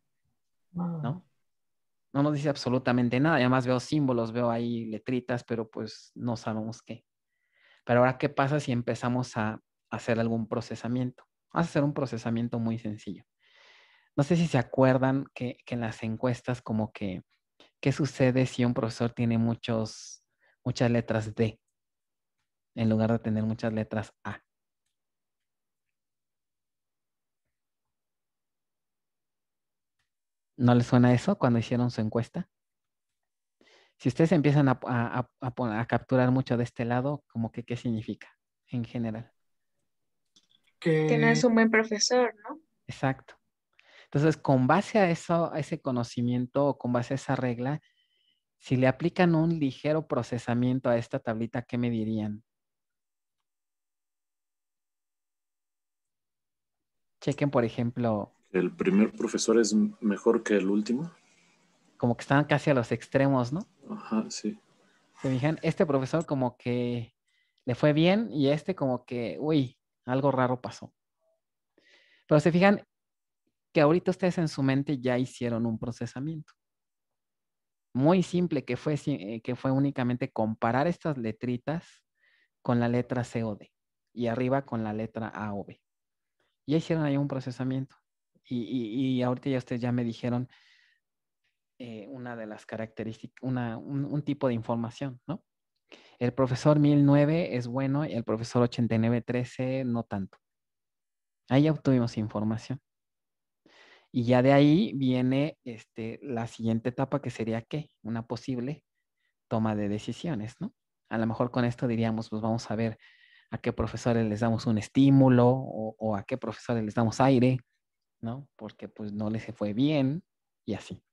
¿no? No nos dice absolutamente nada. además veo símbolos, veo ahí letritas, pero pues no sabemos qué. Pero ahora, ¿qué pasa si empezamos a hacer algún procesamiento? Vamos a hacer un procesamiento muy sencillo. No sé si se acuerdan que, en las encuestas como que, ¿qué sucede si un profesor tiene muchos, muchas letras D en lugar de tener muchas letras A? ¿No les suena eso cuando hicieron su encuesta? Si ustedes empiezan a, capturar mucho de este lado, como que qué significa en general. Que... no es un buen profesor, ¿no? Exacto. Entonces, con base a eso, a ese conocimiento o con base a esa regla, si le aplican un ligero procesamiento a esta tablita, ¿qué me dirían? Chequen, por ejemplo, el primer profesor es mejor que el último. Como que están casi a los extremos, ¿no? Ajá, sí. Se fijan, este profesor como que le fue bien y este como que, uy, algo raro pasó. Pero se fijan que ahorita ustedes en su mente ya hicieron un procesamiento. Muy simple, que fue, eh, que fue únicamente comparar estas letritas con la letra C o D y arriba con la letra A o B. Ya hicieron ahí un procesamiento. Y, ahorita ya ustedes ya me dijeron eh, una de las características, un, tipo de información, ¿no? El profesor 1009 es bueno y el profesor 8913 no tanto. Ahí ya obtuvimos información. Y ya de ahí viene este, la siguiente etapa que sería qué? Una posible toma de decisiones, ¿no? A lo mejor con esto diríamos, pues vamos a ver a qué profesores les damos un estímulo o, o a qué profesores les damos aire ¿no? Porque pues no les fue bien y así.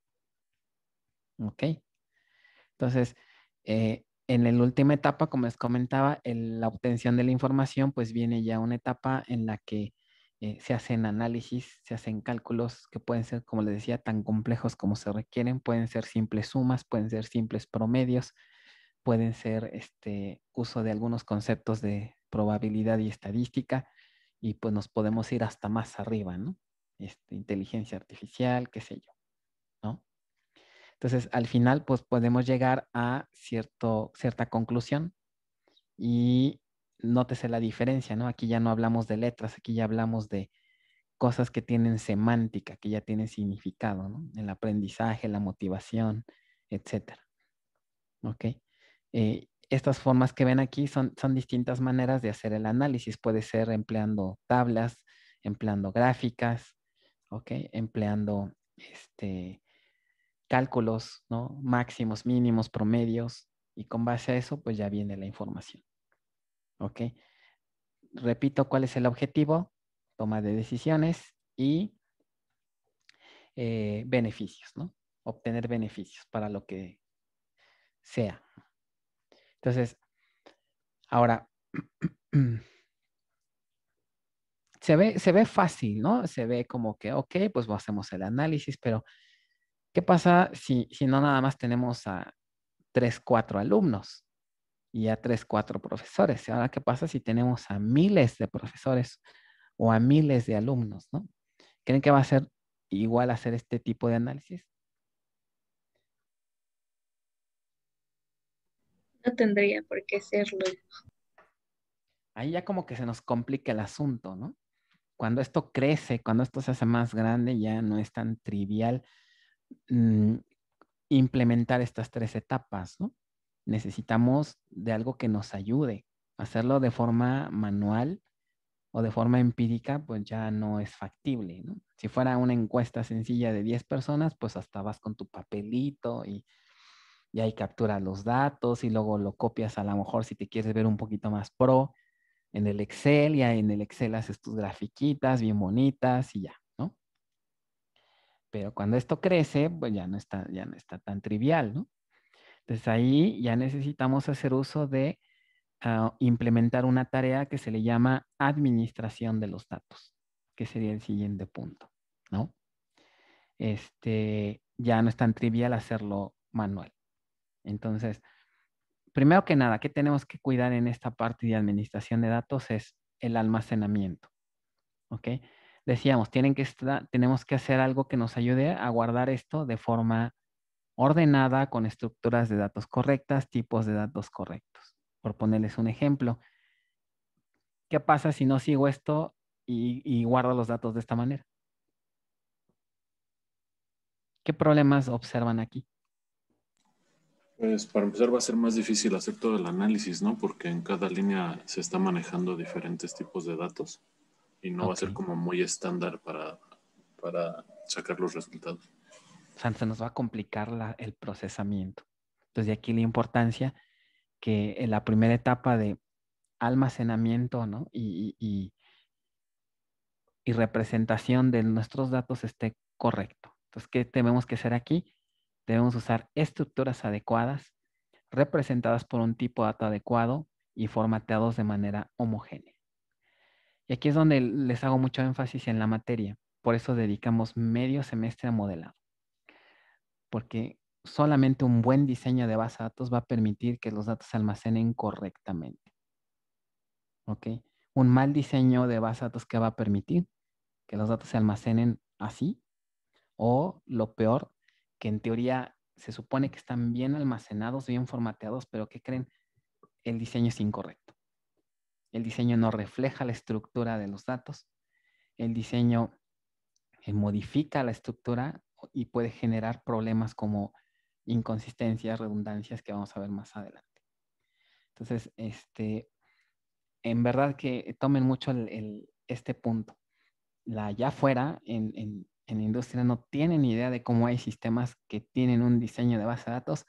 ¿Ok? Entonces, eh, en la última etapa, como les comentaba, en la obtención de la información, pues viene ya una etapa en la que eh, se hacen análisis, se hacen cálculos que pueden ser, como les decía, tan complejos como se requieren, pueden ser simples sumas, pueden ser simples promedios, pueden ser este uso de algunos conceptos de probabilidad y estadística, y pues nos podemos ir hasta más arriba, ¿no? Este, inteligencia artificial, qué sé yo, ¿no? Entonces, al final, pues podemos llegar a cierto, cierta conclusión y nótese la diferencia, ¿no? Aquí ya no hablamos de letras, aquí ya hablamos de cosas que tienen semántica, que ya tienen significado, ¿no? El aprendizaje, la motivación, etcétera. ¿Ok? Eh, estas formas que ven aquí son, son distintas maneras de hacer el análisis. Puede ser empleando tablas, empleando gráficas, ¿ok? Empleando este, cálculos, ¿no? Máximos, mínimos, promedios, y con base a eso, pues ya viene la información, ¿ok? Repito, ¿cuál es el objetivo? Toma de decisiones y eh, beneficios, ¿no? Obtener beneficios para lo que sea. Entonces, ahora... se ve, se ve fácil, ¿no? Se ve como que, ok, pues hacemos el análisis, pero ¿qué pasa si, si no nada más tenemos a tres, cuatro alumnos y a tres, cuatro profesores? ¿Y ahora qué pasa si tenemos a miles de profesores o a miles de alumnos, ¿no? ¿Creen que va a ser igual hacer este tipo de análisis? No tendría por qué serlo. Ahí ya como que se nos complica el asunto, ¿no? cuando esto crece, cuando esto se hace más grande, ya no es tan trivial mm, implementar estas tres etapas, ¿no? Necesitamos de algo que nos ayude. Hacerlo de forma manual o de forma empírica, pues ya no es factible, ¿no? Si fuera una encuesta sencilla de 10 personas, pues hasta vas con tu papelito y, y ahí capturas los datos y luego lo copias a lo mejor si te quieres ver un poquito más pro en el Excel ya en el Excel haces tus grafiquitas bien bonitas y ya, ¿no? Pero cuando esto crece, pues ya no está, ya no está tan trivial, ¿no? Entonces ahí ya necesitamos hacer uso de ah, implementar una tarea que se le llama administración de los datos, que sería el siguiente punto, ¿no? Este, ya no es tan trivial hacerlo manual. Entonces, primero que nada, ¿qué tenemos que cuidar en esta parte de administración de datos? Es el almacenamiento. ¿Ok? Decíamos, que tenemos que hacer algo que nos ayude a guardar esto de forma ordenada, con estructuras de datos correctas, tipos de datos correctos. Por ponerles un ejemplo, ¿qué pasa si no sigo esto y guardo los datos de esta manera? ¿Qué problemas observan aquí? Pues para empezar va a ser más difícil hacer todo el análisis, ¿no? Porque en cada línea se está manejando diferentes tipos de datos y no va a ser como muy estándar para, sacar los resultados. O nos va a complicar el procesamiento. Entonces, de aquí la importancia que en la primera etapa de almacenamiento, ¿no? Y, y, y representación de nuestros datos esté correcto. Entonces, ¿qué tenemos que hacer aquí? Debemos usar estructuras adecuadas, representadas por un tipo de dato adecuado y formateados de manera homogénea. Y aquí es donde les hago mucho énfasis en la materia. Por eso dedicamos medio semestre a modelado. Porque solamente un buen diseño de base de datos va a permitir que los datos se almacenen correctamente. ¿Ok? Un mal diseño de base de datos que va a permitir que los datos se almacenen así o, lo peor, que en teoría se supone que están bien almacenados, bien formateados, pero ¿qué creen? El diseño es incorrecto. El diseño no refleja la estructura de los datos. El diseño eh, modifica la estructura y puede generar problemas como inconsistencias, redundancias que vamos a ver más adelante. Entonces, este, en verdad que tomen mucho este punto. La allá afuera, en, en la industria no tienen idea de cómo hay sistemas que tienen un diseño de base de datos,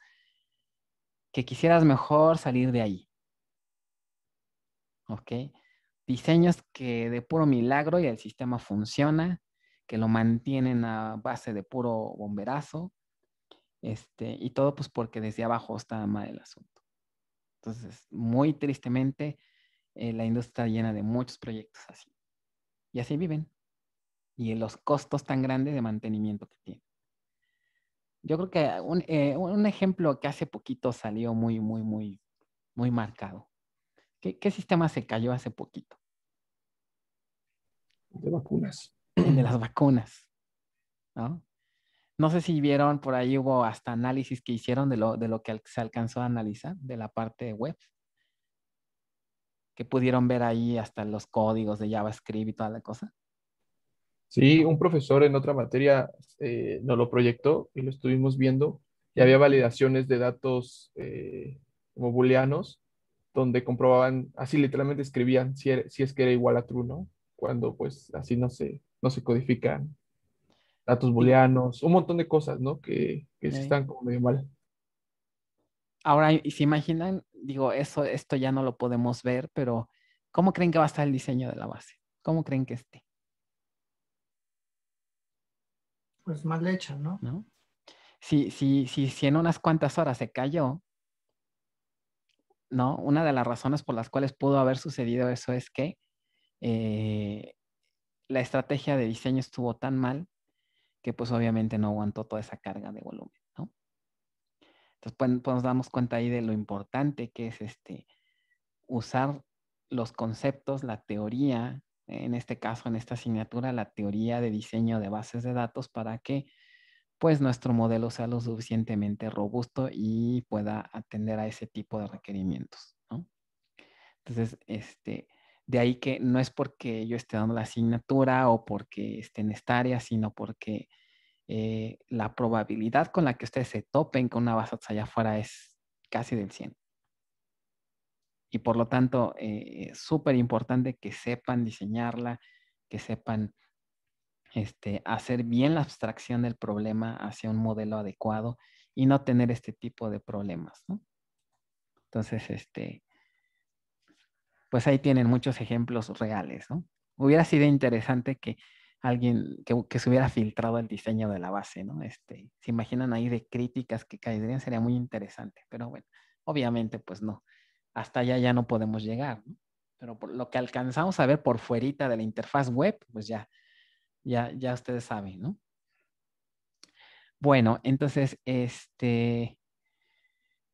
que quisieras mejor salir de ahí. ¿Ok? Diseños que de puro milagro y el sistema funciona, que lo mantienen a base de puro bomberazo, este, y todo pues porque desde abajo está mal el asunto. Entonces, muy tristemente, eh, la industria está llena de muchos proyectos así. Y así viven y los costos tan grandes de mantenimiento que tiene. Yo creo que un, eh, ejemplo que hace poquito salió muy, muy, muy, muy marcado. ¿Qué, sistema se cayó hace poquito? De vacunas. De las vacunas. ¿no? sé si vieron, por ahí hubo hasta análisis que hicieron de lo, de lo que se alcanzó a analizar de la parte web. Que pudieron ver ahí hasta los códigos de JavaScript y toda la cosa. Sí, un profesor en otra materia eh, nos lo proyectó y lo estuvimos viendo y había validaciones de datos eh, como booleanos donde comprobaban, así literalmente escribían si, si, es que era igual a true, ¿no? Cuando pues así no se, no se codifican datos booleanos, un montón de cosas, ¿no? Que, están como medio mal. Ahora, y ¿se imaginan? Digo, eso, esto ya no lo podemos ver, pero ¿cómo creen que va a estar el diseño de la base? ¿Cómo creen que esté? pues mal hecha, ¿no? Si, si, en unas cuantas horas se cayó, ¿no? Una de las razones por las cuales pudo haber sucedido eso es que eh, la estrategia de diseño estuvo tan mal que pues obviamente no aguantó toda esa carga de volumen, ¿no? Entonces pues, nos damos cuenta ahí de lo importante que es este usar los conceptos, la teoría, en este caso, en esta asignatura, la teoría de diseño de bases de datos para que pues nuestro modelo sea lo suficientemente robusto y pueda atender a ese tipo de requerimientos. Entonces, este, de ahí que no es porque yo esté dando la asignatura o porque esté en esta área, sino porque eh, la probabilidad con la que ustedes se topen con una base allá afuera es casi del 100 y por lo tanto es eh, súper importante que sepan diseñarla, que sepan este, hacer bien la abstracción del problema hacia un modelo adecuado y no tener este tipo de problemas. ¿no? Entonces, este, pues ahí tienen muchos ejemplos reales. ¿no? Hubiera sido interesante que alguien que, se hubiera filtrado el diseño de la base, ¿no? Este, se imaginan ahí de críticas que caerían, sería muy interesante, pero bueno, obviamente pues no hasta allá ya no podemos llegar, ¿no? Pero lo que alcanzamos a ver por fuerita de la interfaz web, pues ya, ya, ya ustedes saben, ¿no? Bueno, entonces, este,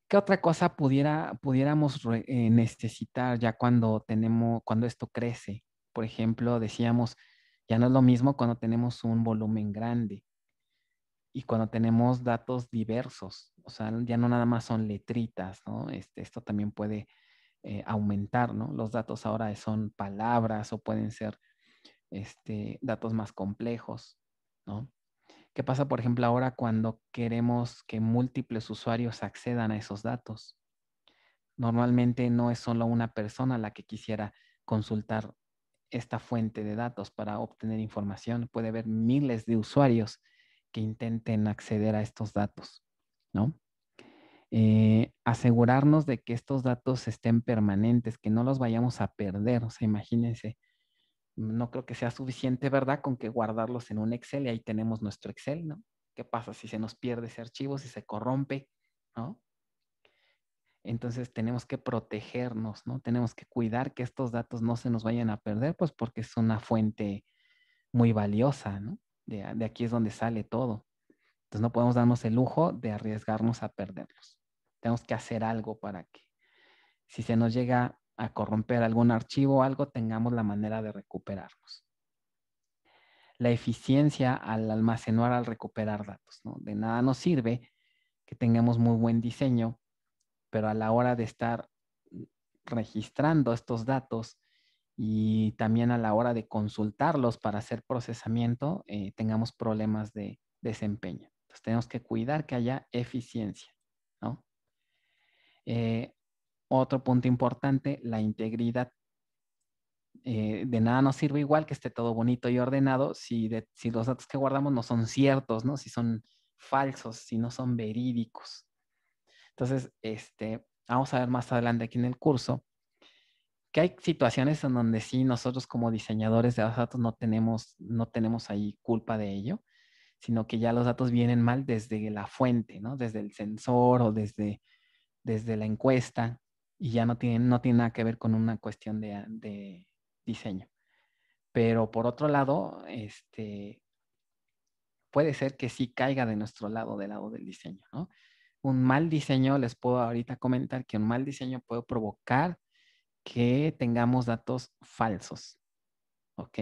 ¿qué otra cosa pudiera, pudiéramos eh, necesitar ya cuando tenemos, cuando esto crece? Por ejemplo, decíamos, ya no es lo mismo cuando tenemos un volumen grande y cuando tenemos datos diversos. O sea, ya no nada más son letritas, ¿no? Este, esto también puede eh, aumentar, ¿no? Los datos ahora son palabras o pueden ser este, datos más complejos, ¿no? ¿Qué pasa, por ejemplo, ahora cuando queremos que múltiples usuarios accedan a esos datos? Normalmente no es solo una persona la que quisiera consultar esta fuente de datos para obtener información. Puede haber miles de usuarios que intenten acceder a estos datos. ¿no? Eh, asegurarnos de que estos datos estén permanentes, que no los vayamos a perder. O sea, imagínense, no creo que sea suficiente, ¿verdad? Con que guardarlos en un Excel y ahí tenemos nuestro Excel, ¿no? ¿Qué pasa si se nos pierde ese archivo, si se corrompe, ¿no? Entonces tenemos que protegernos, ¿no? Tenemos que cuidar que estos datos no se nos vayan a perder, pues porque es una fuente muy valiosa, ¿no? de aquí es donde sale todo. Entonces no podemos darnos el lujo de arriesgarnos a perderlos. Tenemos que hacer algo para que si se nos llega a corromper algún archivo o algo, tengamos la manera de recuperarlos. La eficiencia al almacenar, al recuperar datos. De nada nos sirve que tengamos muy buen diseño, pero a la hora de estar registrando estos datos y también a la hora de consultarlos para hacer procesamiento, eh, tengamos problemas de desempeño tenemos que cuidar que haya eficiencia, eh, otro punto importante, la integridad. Eh, de nada nos sirve igual que esté todo bonito y ordenado si, si los datos que guardamos no son ciertos, ¿no? Si son falsos, si no son verídicos. Entonces, este, vamos a ver más adelante aquí en el curso que hay situaciones en donde sí nosotros como diseñadores de datos no tenemos, no tenemos ahí culpa de ello, sino que ya los datos vienen mal desde la fuente, ¿no? Desde el sensor o desde, la encuesta y ya no tiene, no tiene nada que ver con una cuestión ah, de, diseño. Pero por otro lado, este, puede ser que sí caiga de nuestro lado, del lado del diseño, ¿no? Un mal diseño, les puedo ahorita comentar que un mal diseño puede provocar que tengamos datos falsos, ¿ok?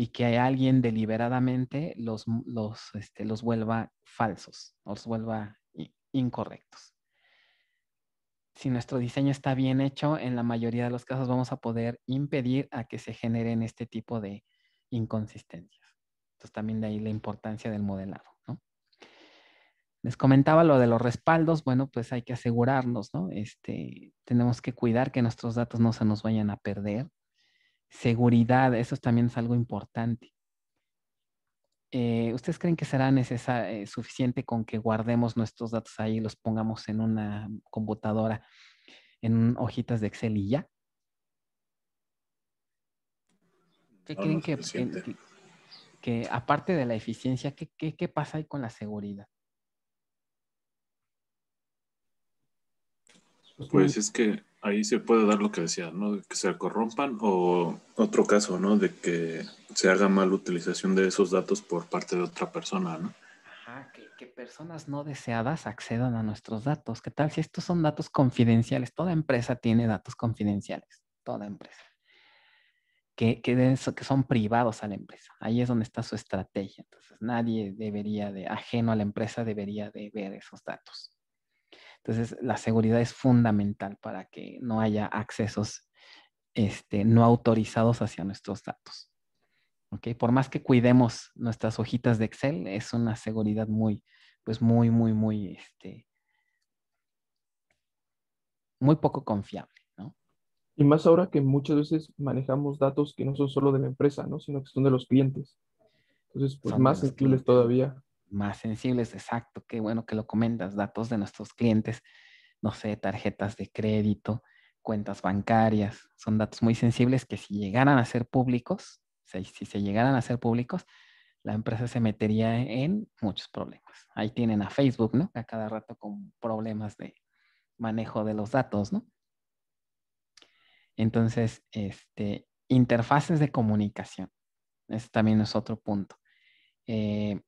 y que alguien deliberadamente los, los, este, los vuelva falsos, los vuelva incorrectos. Si nuestro diseño está bien hecho, en la mayoría de los casos vamos a poder impedir a que se generen este tipo de inconsistencias. Entonces también de ahí la importancia del modelado. Les comentaba lo de los respaldos, bueno, pues hay que asegurarnos, ¿no? Este, tenemos que cuidar que nuestros datos no se nos vayan a perder, Seguridad, eso también es algo importante. Eh, ¿Ustedes creen que será eh, suficiente con que guardemos nuestros datos ahí y los pongamos en una computadora, en hojitas de Excel y ya? ¿Qué creen que, aparte de la eficiencia, ¿qué, qué, qué pasa ahí con la seguridad? Pues es que Ahí se puede dar lo que decía, ¿no? De que se corrompan o otro caso, ¿no? De que se haga mal utilización de esos datos por parte de otra persona, ¿no? Ajá, que, personas no deseadas accedan a nuestros datos. ¿Qué tal si estos son datos confidenciales? Toda empresa tiene datos confidenciales, toda empresa. Que, que, que, son privados a la empresa. Ahí es donde está su estrategia. Entonces, nadie debería de, ajeno a la empresa, debería de ver esos datos. Entonces, la seguridad es fundamental para que no haya accesos este, no autorizados hacia nuestros datos. Okay, Por más que cuidemos nuestras hojitas de Excel, es una seguridad muy, pues muy, muy, muy, este, muy poco confiable. ¿no? Y más ahora que muchas veces manejamos datos que no son solo de la empresa, ¿no? sino que son de los clientes. Entonces, pues más sensibles todavía más sensibles, exacto, qué bueno que lo comentas, datos de nuestros clientes, no sé, tarjetas de crédito, cuentas bancarias, son datos muy sensibles que si llegaran a ser públicos, si, se llegaran a ser públicos, la empresa se metería en muchos problemas. Ahí tienen a Facebook, ¿no? A cada rato con problemas de manejo de los datos, ¿no? Entonces, este, interfaces de comunicación. Ese también es otro punto. Eh,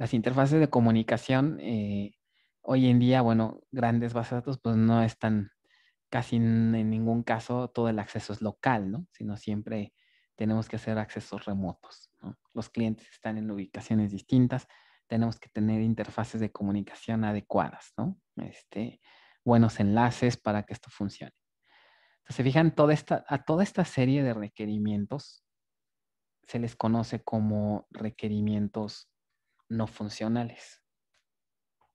las interfaces de comunicación eh, hoy en día, bueno, grandes bases de datos, pues no están casi en, ningún caso todo el acceso es local, ¿no? Sino siempre tenemos que hacer accesos remotos. ¿no? Los clientes están en ubicaciones distintas, tenemos que tener interfaces de comunicación adecuadas, ¿no? Este, buenos enlaces para que esto funcione. Entonces, se fijan, toda esta, a toda esta serie de requerimientos se les conoce como requerimientos no funcionales.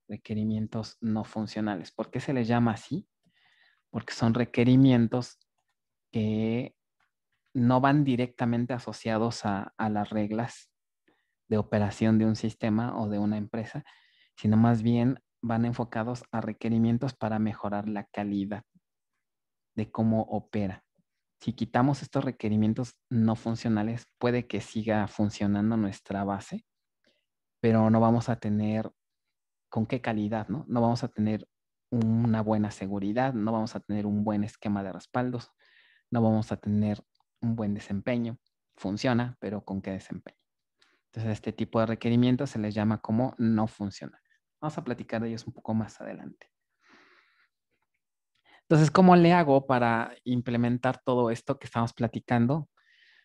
Requerimientos no funcionales. ¿Por qué se les llama así? Porque son requerimientos que no van directamente asociados a, a las reglas de operación de un sistema o de una empresa, sino más bien van enfocados a requerimientos para mejorar la calidad de cómo opera. Si quitamos estos requerimientos no funcionales, puede que siga funcionando nuestra base, pero no vamos a tener con qué calidad, ¿no? No vamos a tener una buena seguridad, no vamos a tener un buen esquema de respaldos, no vamos a tener un buen desempeño. Funciona, pero ¿con qué desempeño? Entonces, este tipo de requerimientos se les llama como no funciona. Vamos a platicar de ellos un poco más adelante. Entonces, ¿cómo le hago para implementar todo esto que estamos platicando?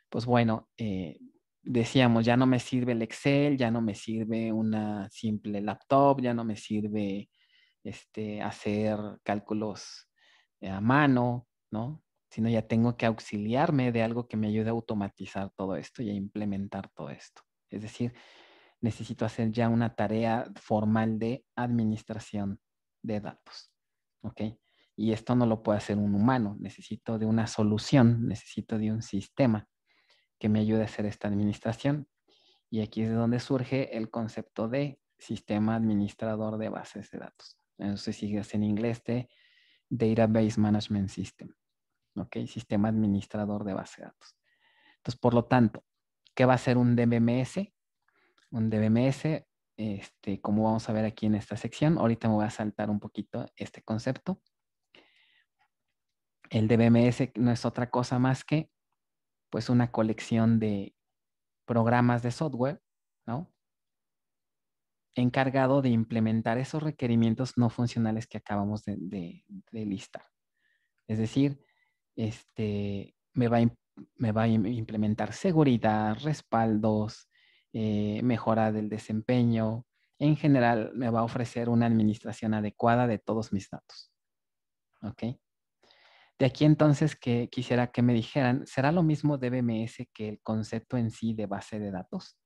Pues bueno, eh, decíamos, ya no me sirve el Excel, ya no me sirve una simple laptop, ya no me sirve este, hacer cálculos a mano, ¿no? Sino ya tengo que auxiliarme de algo que me ayude a automatizar todo esto y a implementar todo esto. Es decir, necesito hacer ya una tarea formal de administración de datos, ¿ok? Y esto no lo puede hacer un humano, necesito de una solución, necesito de un sistema que me ayude a hacer esta administración. Y aquí es de donde surge el concepto de sistema administrador de bases de datos. Entonces siglas en inglés de Database Management System. ¿Ok? Sistema administrador de bases de datos. Entonces, por lo tanto, ¿qué va a ser un DBMS? Un DBMS, este, como vamos a ver aquí en esta sección, ahorita me voy a saltar un poquito este concepto. El DBMS no es otra cosa más que pues una colección de programas de software, ¿no? Encargado de implementar esos requerimientos no funcionales que acabamos de, listar. Es decir, este, me, va a, implementar seguridad, respaldos, eh, mejora del desempeño. En general, me va a ofrecer una administración adecuada de todos mis datos. ¿Ok? De aquí entonces que quisiera que me dijeran, ¿será lo mismo DBMS que el concepto en sí de base de datos?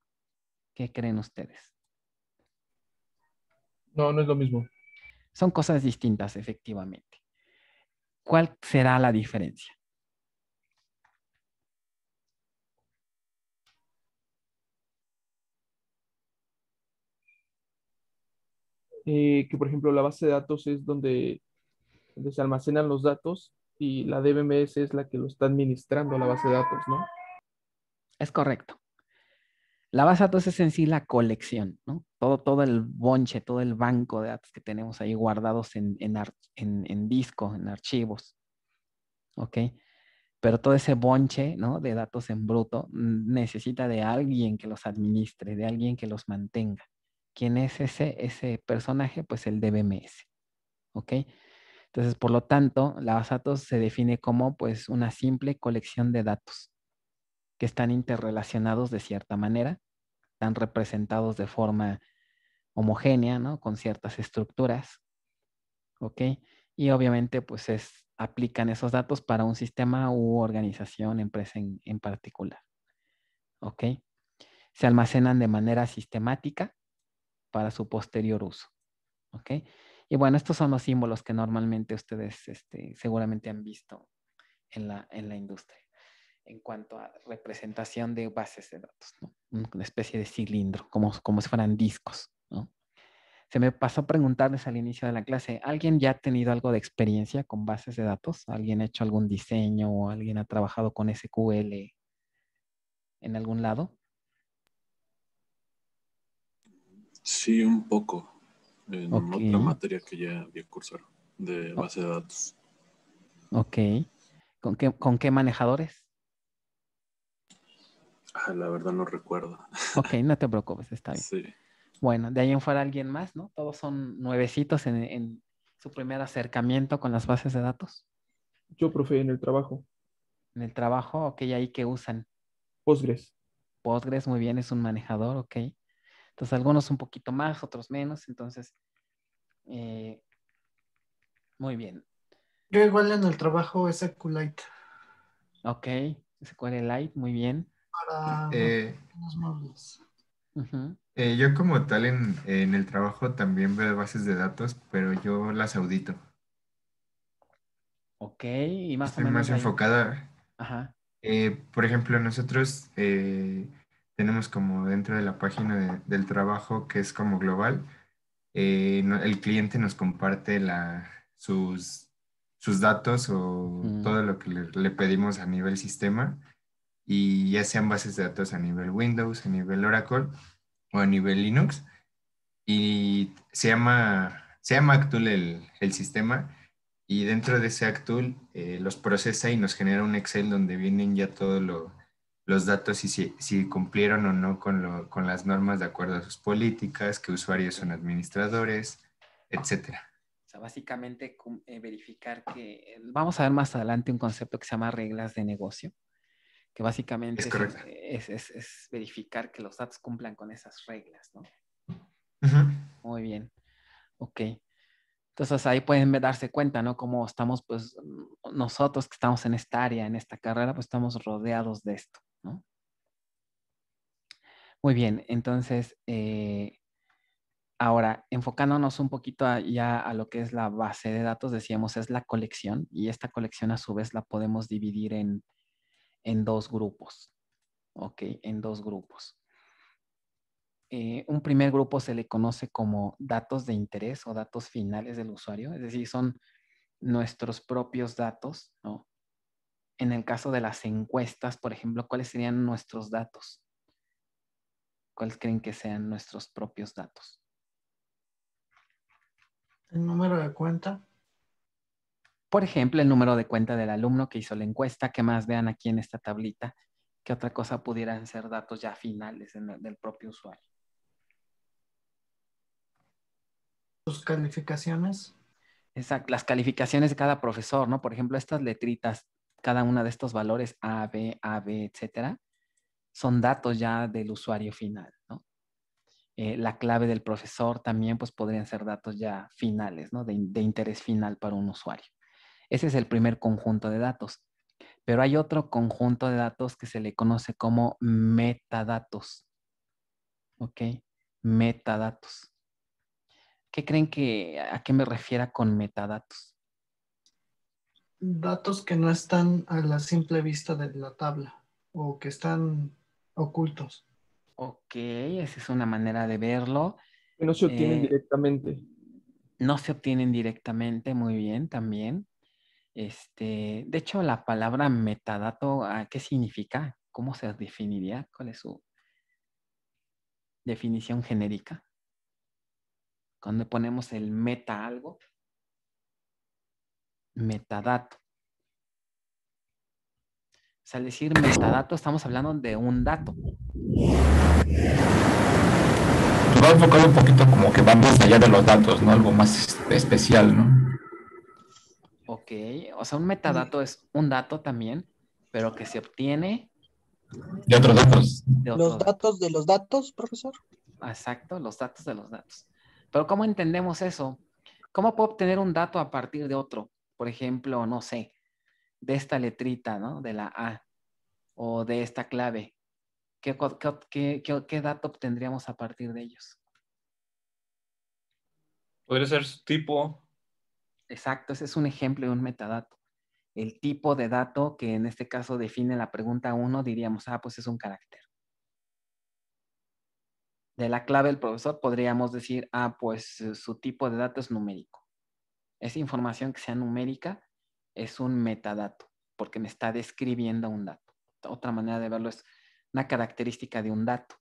¿Qué creen ustedes? No, no es lo mismo. Son cosas distintas, efectivamente. ¿Cuál será la diferencia? Eh, que por ejemplo la base de datos es donde se almacenan los datos y la DBMS es la que lo está administrando la base de datos, ¿no? Es correcto. La base de datos es en sí la colección, ¿no? Todo, todo el bonche, todo el banco de datos que tenemos ahí guardados en, en, en, disco, en archivos. ¿Ok? Pero todo ese bonche, ¿no? De datos en bruto necesita de alguien que los administre, de alguien que los mantenga. ¿Quién es ese, ese personaje? Pues el DBMS. ¿Ok? Entonces, por lo tanto, la base de datos se define como pues una simple colección de datos que están interrelacionados de cierta manera, están representados de forma homogénea, ¿no? Con ciertas estructuras, Y obviamente pues aplican esos datos para un sistema u organización, empresa en, en particular, Se almacenan de manera sistemática para su posterior uso, y bueno, estos son los símbolos que normalmente ustedes este, seguramente han visto en la, industria en cuanto a representación de bases de datos, una especie de cilindro, como, como si fueran discos. Se me pasó preguntarles al inicio de la clase, ¿alguien ya ha tenido algo de experiencia con bases de datos? ¿Alguien ha hecho algún diseño o alguien ha trabajado con SQL en algún lado? Sí, un poco en otra materia que ya había cursado de base de datos. Ok. ¿Con qué, con qué manejadores? Ah, la verdad no recuerdo. Ok, no te preocupes, está bien. Sí. Bueno, de ahí en fuera alguien más, ¿no? Todos son nuevecitos en, en su primer acercamiento con las bases de datos. Yo, profe, en el trabajo. En el trabajo, ok, ahí que usan. Postgres. Postgres, muy bien, es un manejador, ok. Entonces, algunos un poquito más, otros menos. Entonces, eh, muy bien. Yo igual en el trabajo es SQLite. Ok, SQLite, muy bien. Para eh, los móviles. Eh, yo como tal en, el trabajo también veo bases de datos, pero yo las audito. Ok, y más o menos más enfocada. Ajá. por ejemplo, nosotros tenemos como dentro de la página del trabajo que es como global, eh, el cliente nos comparte la, sus, sus datos o mm. todo lo que le, pedimos a nivel sistema y ya sean bases de datos a nivel Windows, a nivel Oracle o a nivel Linux. Y se llama, se llama el, el sistema y dentro de ese Actul eh, los procesa y nos genera un Excel donde vienen ya todo lo los datos si, cumplieron o no con, las normas de acuerdo a sus políticas, qué usuarios son administradores, etcétera. O sea, básicamente eh, verificar que vamos a ver más adelante un concepto que se llama reglas de negocio, que básicamente es, es, es, verificar que los datos cumplan con esas reglas, ¿no? Muy bien. Ok. Entonces ahí pueden darse cuenta, ¿no? Cómo estamos, pues, nosotros que estamos en esta área, en esta carrera, pues estamos rodeados de esto. Muy bien, entonces, eh, ahora, enfocándonos un poquito ya a lo que es la base de datos, decíamos, es la colección y esta colección a su vez la podemos dividir en, dos grupos, ¿ok? En dos grupos. Eh, un primer grupo se le conoce como datos de interés o datos finales del usuario, es decir, son nuestros propios datos, ¿no? en el caso de las encuestas, por ejemplo, cuáles serían nuestros datos? ¿Cuáles creen que sean nuestros propios datos? El número de cuenta. Por ejemplo, el número de cuenta del alumno que hizo la encuesta, que más vean aquí en esta tablita, que otra cosa pudieran ser datos ya finales del propio usuario. Sus calificaciones. Exacto, las calificaciones de cada profesor, ¿no? Por ejemplo, estas letritas cada uno de estos valores A, B, A, B, etcétera, son datos ya del usuario final, ¿no? Eh, la clave del profesor también pues podrían ser datos ya finales, ¿no? De, de interés final para un usuario. Ese es el primer conjunto de datos. Pero hay otro conjunto de datos que se le conoce como metadatos. ¿Ok? Metadatos. ¿Qué creen que a qué me refiera con metadatos? datos que no están a la simple vista de la tabla o que están ocultos. Ok, esa es una manera de verlo. Que no se obtienen eh, directamente. No se obtienen directamente, muy bien, también. Este, de hecho, la palabra metadato, ah, ¿qué significa? ¿Cómo se definiría? ¿Cuál es su definición genérica? Cuando ponemos el meta algo, metadato. O sea, al decir metadato estamos hablando de un dato. Tú pues vas enfocar un poquito como que va más allá de los datos, ¿no? Algo más especial, ¿no? Ok, o sea, un metadato es un dato también, pero que se obtiene... De otros datos. los datos de los datos, profesor. Exacto, los datos de los datos. Pero ¿cómo entendemos eso? ¿Cómo puedo obtener un dato a partir de otro? por ejemplo, no sé, de esta letrita, ¿no? De la A o de esta clave. ¿Qué, dato obtendríamos a partir de ellos? Podría ser su tipo. Exacto, ese es un ejemplo de un metadato. El tipo de dato que en este caso define la pregunta 1, diríamos, ah, pues es un carácter. De la clave del profesor podríamos decir, ah, pues eh, su tipo de dato es numérico. Esa información que sea numérica es un metadato, porque me está describiendo un dato. Otra manera de verlo es una característica de un dato.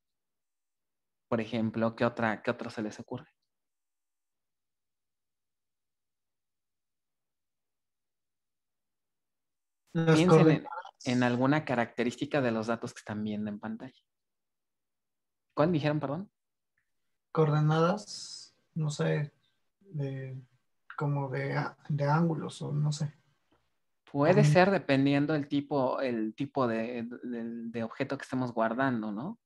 Por ejemplo, ¿qué otra, qué se les ocurre? en, alguna característica de los datos que están viendo en pantalla. ¿Cuál dijeron, perdón? Coordenadas, no sé, como de, de ángulos o no sé. Puede ser dependiendo el tipo, el tipo de, objeto que estemos guardando, ¿no?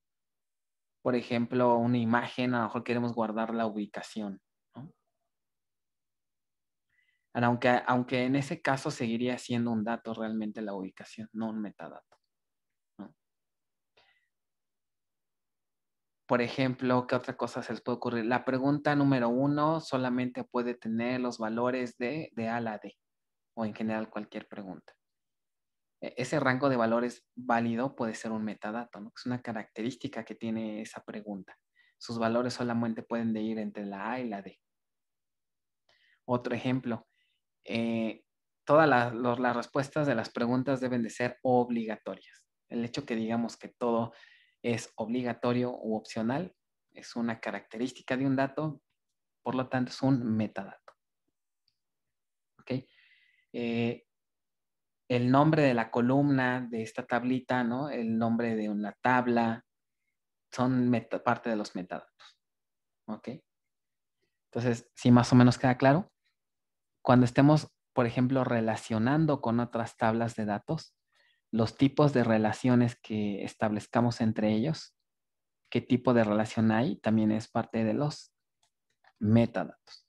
Por ejemplo, una imagen, a lo mejor queremos guardar la ubicación, ¿no? Aunque, aunque en ese caso seguiría siendo un dato realmente la ubicación, no un metadato. Por ejemplo, ¿qué otra cosa se les puede ocurrir? La pregunta número uno solamente puede tener los valores de, de A a la D o en general cualquier pregunta. E, ese rango de valores válido puede ser un metadato, ¿no? es una característica que tiene esa pregunta. Sus valores solamente pueden de ir entre la A y la D. Otro ejemplo, eh, todas las, las respuestas de las preguntas deben de ser obligatorias. El hecho que digamos que todo es obligatorio u opcional, es una característica de un dato, por lo tanto es un metadato. Eh, el nombre de la columna de esta tablita, ¿no? el nombre de una tabla, son parte de los metadatos. ¿Ok? Entonces, si más o menos queda claro, cuando estemos, por ejemplo, relacionando con otras tablas de datos, los tipos de relaciones que establezcamos entre ellos, qué tipo de relación hay, también es parte de los metadatos.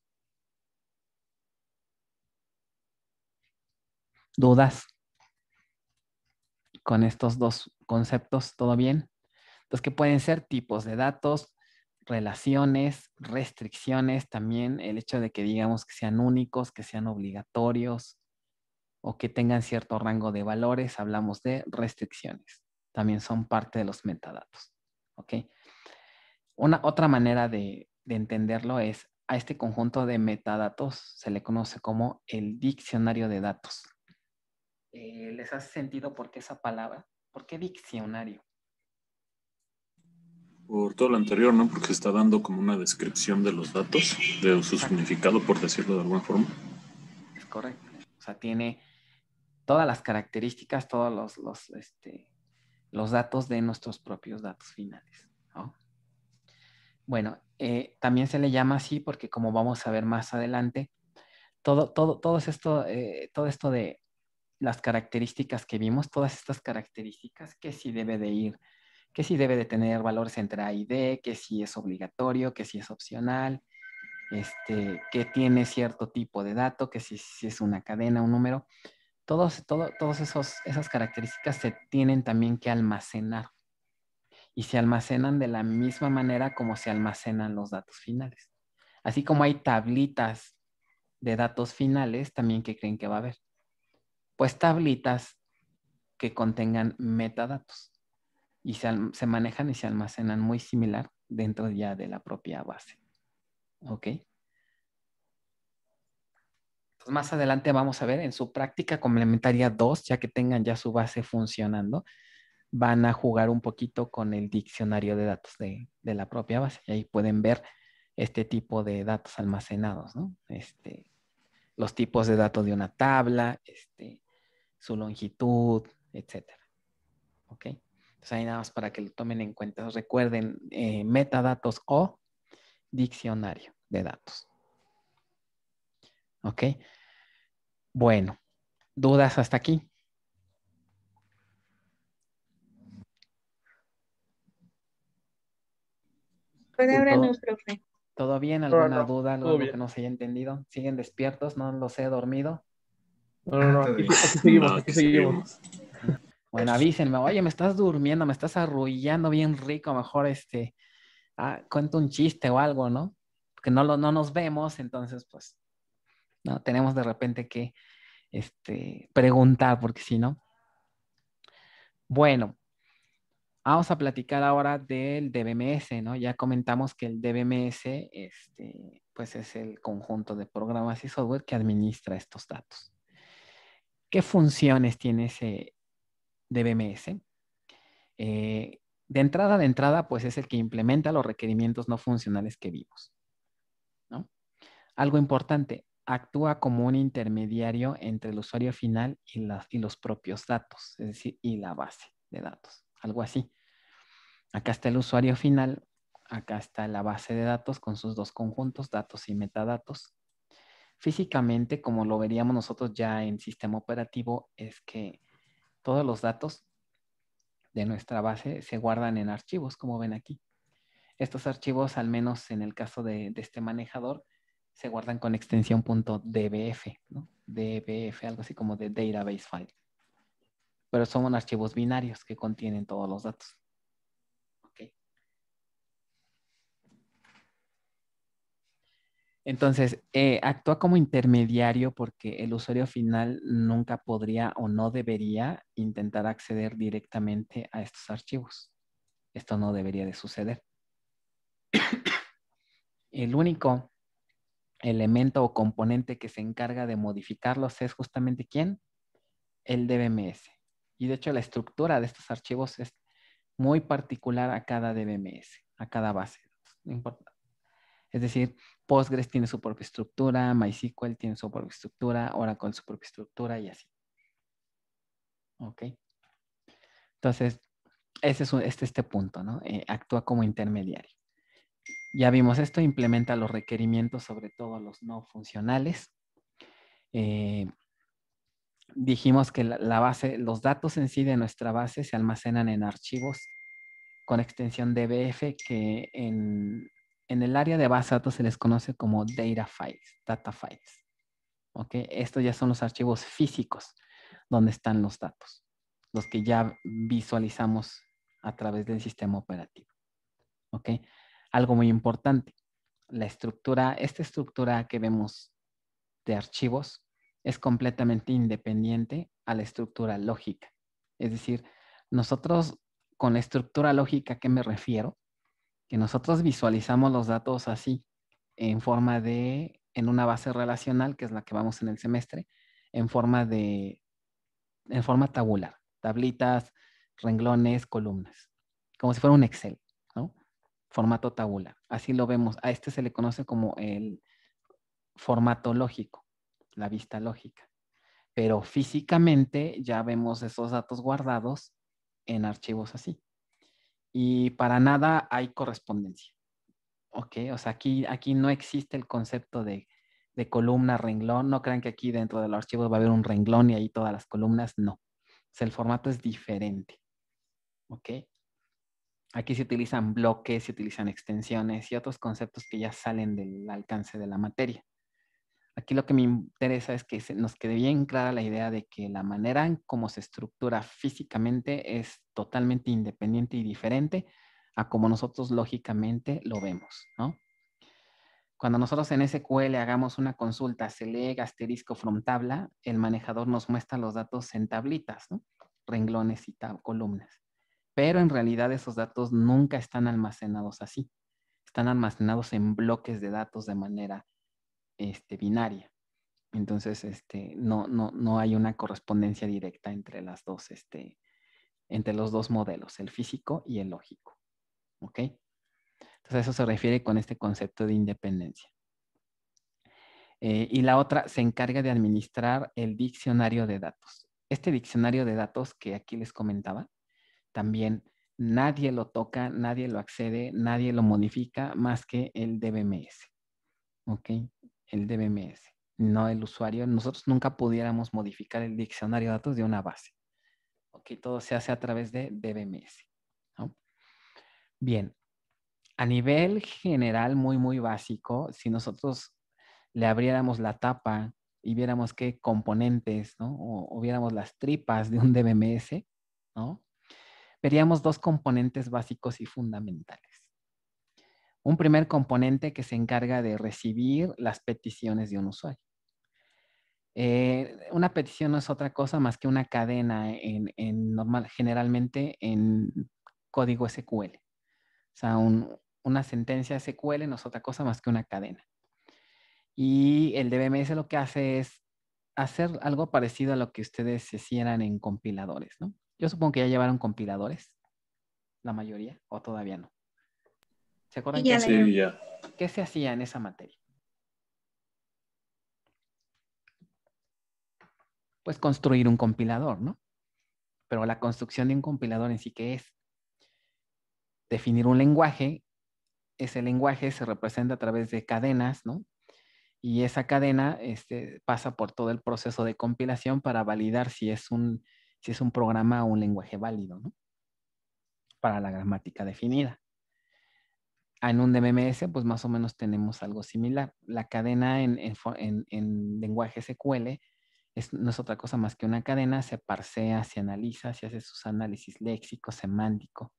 ¿Dudas con estos dos conceptos? ¿Todo bien? Entonces, que pueden ser tipos de datos, relaciones, restricciones, también el hecho de que digamos que sean únicos, que sean obligatorios, o que tengan cierto rango de valores, hablamos de restricciones. También son parte de los metadatos. ¿Ok? Una otra manera de, entenderlo es a este conjunto de metadatos se le conoce como el diccionario de datos. Eh, ¿Les hace sentido por qué esa palabra? ¿Por qué diccionario? Por todo lo anterior, ¿no? Porque está dando como una descripción de los datos, de su significado, por decirlo de alguna forma. Es correcto. O sea, tiene todas las características, todos este, los, datos de nuestros propios datos finales. Bueno, eh, también se le llama así porque como vamos a ver más adelante, todo, esto, eh, todo esto de las características que vimos, todas estas características que si debe de ir, que si debe de tener valores entre A y D, que si es obligatorio, que si es opcional, este, que tiene cierto tipo de dato, que si es una cadena, un número, todas todos esos, esas características se tienen también que almacenar y se almacenan de la misma manera como se almacenan los datos finales. Así como hay tablitas de datos finales, también que creen que va a haber. Pues tablitas que contengan metadatos y se, se manejan y se almacenan muy similar dentro ya de la propia base. ¿Ok? más adelante vamos a ver en su práctica complementaria 2, ya que tengan ya su base funcionando, van a jugar un poquito con el diccionario de datos de, la propia base. Y ahí pueden ver este tipo de datos almacenados, este, los tipos de datos de una tabla, este, su longitud, etc ¿Ok? Entonces ahí nada más para que lo tomen en cuenta. Recuerden, eh, metadatos o diccionario de datos. ¿Ok? Bueno, ¿dudas hasta aquí? ¿Puede profe. ¿Todo bien? ¿Alguna duda? ¿Algo que no se haya entendido? ¿Siguen despiertos? ¿No los he dormido? No, no, no. Ah, aquí, seguimos, aquí seguimos. Bueno, avísenme. Oye, me estás durmiendo, me estás arrullando bien rico. Mejor este, ah, cuento un chiste o algo, ¿no? Porque no, lo, no nos vemos, entonces, pues, no, tenemos de repente que este, preguntar, porque si no. Bueno, vamos a platicar ahora del DBMS, ¿no? Ya comentamos que el DBMS, este, pues es el conjunto de programas y software que administra estos datos. ¿Qué funciones tiene ese DBMS? Eh, de entrada, de entrada, pues es el que implementa los requerimientos no funcionales que vimos. ¿no? Algo importante, actúa como un intermediario entre el usuario final y, los propios datos, es decir, y la base de datos, algo así. Acá está el usuario final, acá está la base de datos con sus dos conjuntos, datos y metadatos. Físicamente, como lo veríamos nosotros ya en sistema operativo, es que todos los datos de nuestra base se guardan en archivos, como ven aquí. Estos archivos, al menos en el caso de este manejador, se guardan con extensión .dbf, ¿no? dbf, algo así como de database file. Pero son archivos binarios que contienen todos los datos. Okay. Entonces, eh, actúa como intermediario porque el usuario final nunca podría o no debería intentar acceder directamente a estos archivos. Esto no debería de suceder. El único elemento o componente que se encarga de modificarlos es justamente quién? El DBMS. Y de hecho la estructura de estos archivos es muy particular a cada DBMS, a cada base. Es decir, Postgres tiene su propia estructura, MySQL tiene su propia estructura, Oracle su propia estructura y así. ¿Ok? Entonces, ese es este, este punto, ¿no? Eh, actúa como intermediario ya vimos esto, implementa los requerimientos, sobre todo los no funcionales. Eh, dijimos que la, base, los datos en sí de nuestra base se almacenan en archivos con extensión DBF que en, en el área de base de datos se les conoce como data files, data files. ¿Okay? Estos ya son los archivos físicos donde están los datos, los que ya visualizamos a través del sistema operativo. ¿Ok? algo muy importante. La estructura, esta estructura que vemos de archivos es completamente independiente a la estructura lógica. Es decir, nosotros con la estructura lógica, ¿qué me refiero? Que nosotros visualizamos los datos así, en forma de, en una base relacional, que es la que vamos en el semestre, en forma de, en forma tabular, tablitas, renglones, columnas, como si fuera un Excel formato tabula, Así lo vemos. A este se le conoce como el formato lógico, la vista lógica. Pero físicamente ya vemos esos datos guardados en archivos así. Y para nada hay correspondencia. ¿Ok? O sea, aquí, aquí no existe el concepto de, de columna, renglón. No crean que aquí dentro de los archivos va a haber un renglón y ahí todas las columnas. No. el formato es diferente. ¿Ok? Aquí se utilizan bloques, se utilizan extensiones y otros conceptos que ya salen del alcance de la materia. Aquí lo que me interesa es que nos quede bien clara la idea de que la manera en cómo se estructura físicamente es totalmente independiente y diferente a como nosotros lógicamente lo vemos, ¿no? Cuando nosotros en SQL hagamos una consulta se lee asterisco from tabla, el manejador nos muestra los datos en tablitas, ¿no? renglones y columnas pero en realidad esos datos nunca están almacenados así. Están almacenados en bloques de datos de manera este, binaria. Entonces, este, no, no, hay una correspondencia directa entre las dos, este, entre los dos modelos, el físico y el lógico. ¿Ok? Entonces, eso se refiere con este concepto de independencia. Eh, y la otra se encarga de administrar el diccionario de datos. Este diccionario de datos que aquí les comentaba, también nadie lo toca, nadie lo accede, nadie lo modifica más que el DBMS. ¿Ok? El DBMS, no el usuario. Nosotros nunca pudiéramos modificar el diccionario de datos de una base. ¿Ok? Todo se hace a través de DBMS. ¿no? Bien. A nivel general, muy, muy básico, si nosotros le abriéramos la tapa y viéramos qué componentes, ¿no? o viéramos las tripas de un DBMS, ¿no? veríamos dos componentes básicos y fundamentales. Un primer componente que se encarga de recibir las peticiones de un usuario. Eh, una petición no es otra cosa más que una cadena en, en normal, generalmente en código SQL. O sea, una sentencia SQL no es otra cosa más que una cadena. Y el DBMS lo que hace es hacer algo parecido a lo que ustedes hicieran en compiladores, ¿no? Yo supongo que ya llevaron compiladores, la mayoría, o todavía no. ¿Se acuerdan que, qué se hacía en esa materia? Pues construir un compilador, ¿no? Pero la construcción de un compilador en sí que es definir un lenguaje. Ese lenguaje se representa a través de cadenas, ¿no? Y esa cadena este, pasa por todo el proceso de compilación para validar si es un si es un programa o un lenguaje válido, ¿no? Para la gramática definida. Ah, en un DMS pues más o menos tenemos algo similar. La cadena en, lenguaje SQL no es otra cosa más que una cadena, se parsea, se analiza, se hace sus análisis léxico, semántico,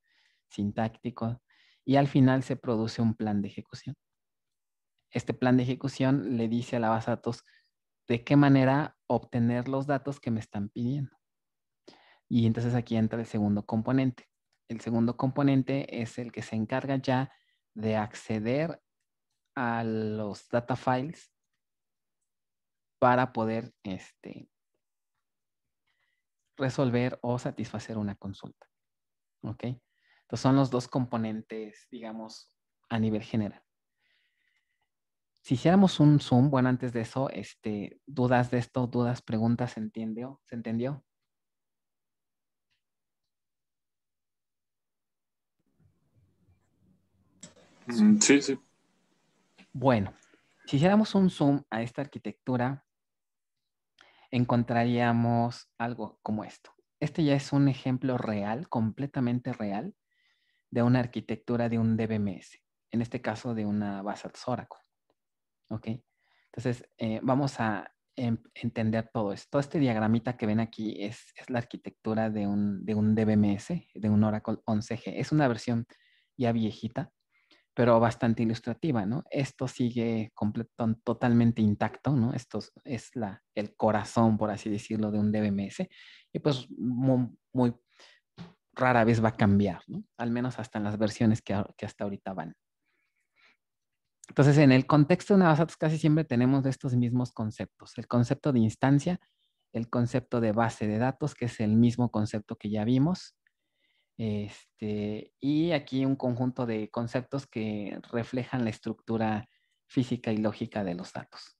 sintáctico, y al final se produce un plan de ejecución. Este plan de ejecución le dice a la base de datos de qué manera obtener los datos que me están pidiendo. Y entonces aquí entra el segundo componente. El segundo componente es el que se encarga ya de acceder a los data files para poder este, resolver o satisfacer una consulta. ¿Ok? Entonces son los dos componentes, digamos, a nivel general. Si hiciéramos un zoom, bueno, antes de eso, este, dudas de esto, dudas, preguntas, ¿se entendió? ¿Se entendió? Mm, sí, sí. Bueno, si hiciéramos un zoom a esta arquitectura, encontraríamos algo como esto. Este ya es un ejemplo real, completamente real, de una arquitectura de un DBMS, en este caso de una base Oracle. ¿Ok? Entonces, eh, vamos a em, entender todo esto. Todo este diagramita que ven aquí es, la arquitectura de un DBMS, de un Oracle 11G. Es una versión ya viejita, pero bastante ilustrativa, ¿no? Esto sigue completo, totalmente intacto, ¿no? Esto es la, el corazón, por así decirlo, de un DBMS y pues muy, rara vez va a cambiar, ¿no? Al menos hasta en las versiones que, que hasta ahorita van. Entonces, en el contexto de una base de datos casi siempre tenemos estos mismos conceptos. El concepto de instancia, el concepto de base de datos, que es el mismo concepto que ya vimos, este, y aquí un conjunto de conceptos que reflejan la estructura física y lógica de los datos.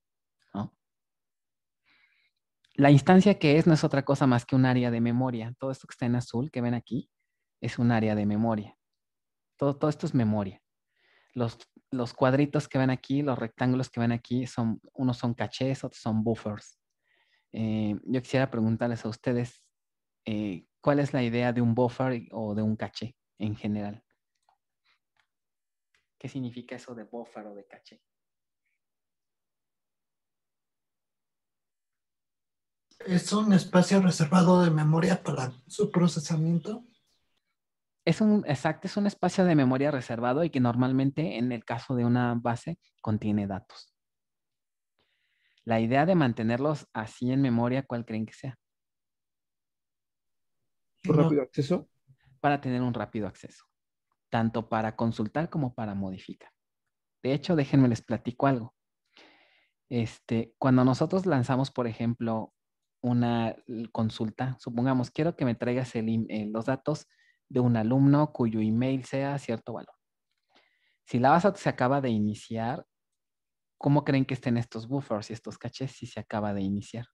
La instancia que es no es otra cosa más que un área de memoria. Todo esto que está en azul, que ven aquí, es un área de memoria. Todo, todo esto es memoria. Los, los cuadritos que ven aquí, los rectángulos que ven aquí, son, unos son cachés, otros son buffers. Eh, yo quisiera preguntarles a ustedes eh, ¿Cuál es la idea de un buffer o de un caché en general? ¿Qué significa eso de buffer o de caché? ¿Es un espacio reservado de memoria para su procesamiento? Es un, exacto, es un espacio de memoria reservado y que normalmente en el caso de una base contiene datos. La idea de mantenerlos así en memoria, ¿cuál creen que sea? un rápido acceso? Para tener un rápido acceso, tanto para consultar como para modificar. De hecho, déjenme les platico algo. Este, cuando nosotros lanzamos, por ejemplo, una consulta, supongamos, quiero que me traigas eh, los datos de un alumno cuyo email sea cierto valor. Si la base se acaba de iniciar, ¿cómo creen que estén estos buffers y estos caches si se acaba de iniciar?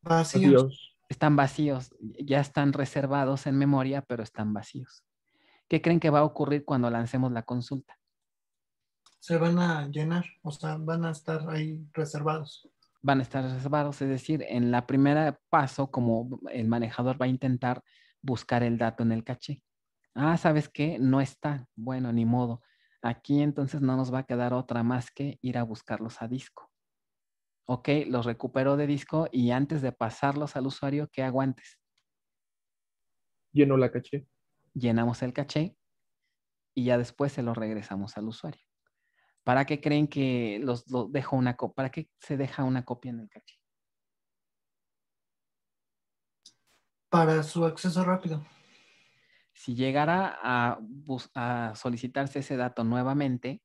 Vacíos están vacíos, ya están reservados en memoria, pero están vacíos. ¿Qué creen que va a ocurrir cuando lancemos la consulta? Se van a llenar, o sea, van a estar ahí reservados. Van a estar reservados, es decir, en la primera paso, como el manejador va a intentar buscar el dato en el caché. Ah, ¿sabes qué? No está. Bueno, ni modo. Aquí entonces no nos va a quedar otra más que ir a buscarlos a disco ok, los recupero de disco y antes de pasarlos al usuario, ¿qué hago antes? Lleno la caché. Llenamos el caché y ya después se los regresamos al usuario. ¿Para qué creen que los, los dejo una copia? ¿Para qué se deja una copia en el caché? Para su acceso rápido. Si llegara a solicitarse ese dato nuevamente,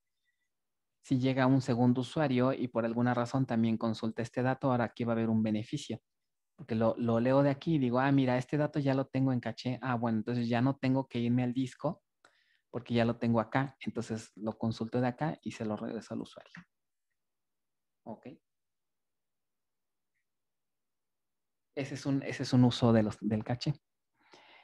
si llega un segundo usuario y por alguna razón también consulta este dato, ahora aquí va a haber un beneficio. Porque lo, leo de aquí y digo, ah, mira, este dato ya lo tengo en caché. Ah, bueno, entonces ya no tengo que irme al disco porque ya lo tengo acá. Entonces lo consulto de acá y se lo regreso al usuario. Ok. Ese es un, ese es un uso del caché.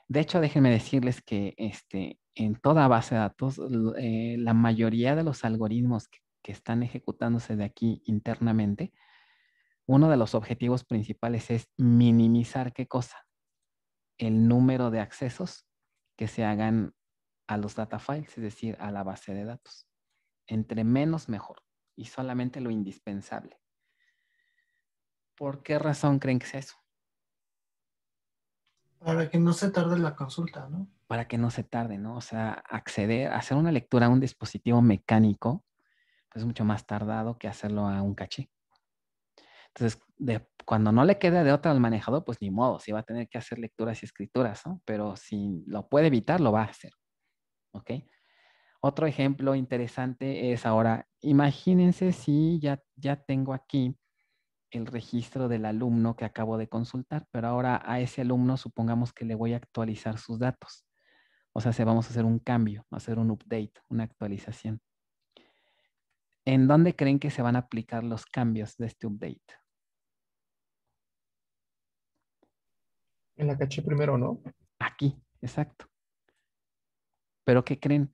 De hecho, déjenme decirles que este, en toda base de datos, eh, la mayoría de los algoritmos que que están ejecutándose de aquí internamente, uno de los objetivos principales es minimizar qué cosa? El número de accesos que se hagan a los data files, es decir, a la base de datos. Entre menos, mejor. Y solamente lo indispensable. ¿Por qué razón creen que es eso? Para que no se tarde la consulta, ¿no? Para que no se tarde, ¿no? O sea, acceder, hacer una lectura a un dispositivo mecánico es mucho más tardado que hacerlo a un caché. Entonces, cuando no le queda de otra al manejador, pues ni modo, si va a tener que hacer lecturas y escrituras, ¿no? Pero si lo puede evitar, lo va a hacer. ¿Ok? Otro ejemplo interesante es ahora, imagínense si ya, ya tengo aquí el registro del alumno que acabo de consultar, pero ahora a ese alumno supongamos que le voy a actualizar sus datos. O sea, si vamos a hacer un cambio, a hacer un update, una actualización. ¿en dónde creen que se van a aplicar los cambios de este update? En la caché primero, ¿no? Aquí, exacto. Pero ¿qué creen?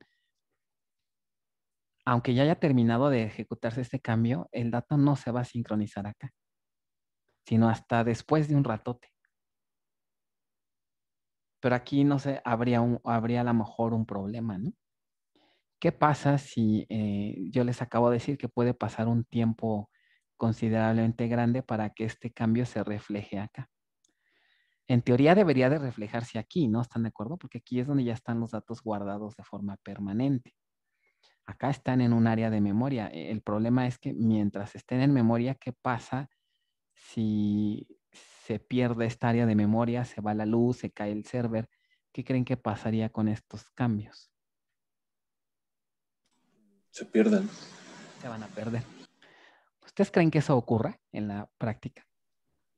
Aunque ya haya terminado de ejecutarse este cambio, el dato no se va a sincronizar acá, sino hasta después de un ratote. Pero aquí, no sé, habría, un, habría a lo mejor un problema, ¿no? ¿Qué pasa si eh, yo les acabo de decir que puede pasar un tiempo considerablemente grande para que este cambio se refleje acá? En teoría debería de reflejarse aquí, ¿no? ¿Están de acuerdo? Porque aquí es donde ya están los datos guardados de forma permanente. Acá están en un área de memoria. E, el problema es que mientras estén en memoria, ¿qué pasa si se pierde esta área de memoria, se va la luz, se cae el server? ¿Qué creen que pasaría con estos cambios? Se pierden. Se van a perder. ¿Ustedes creen que eso ocurra en la práctica?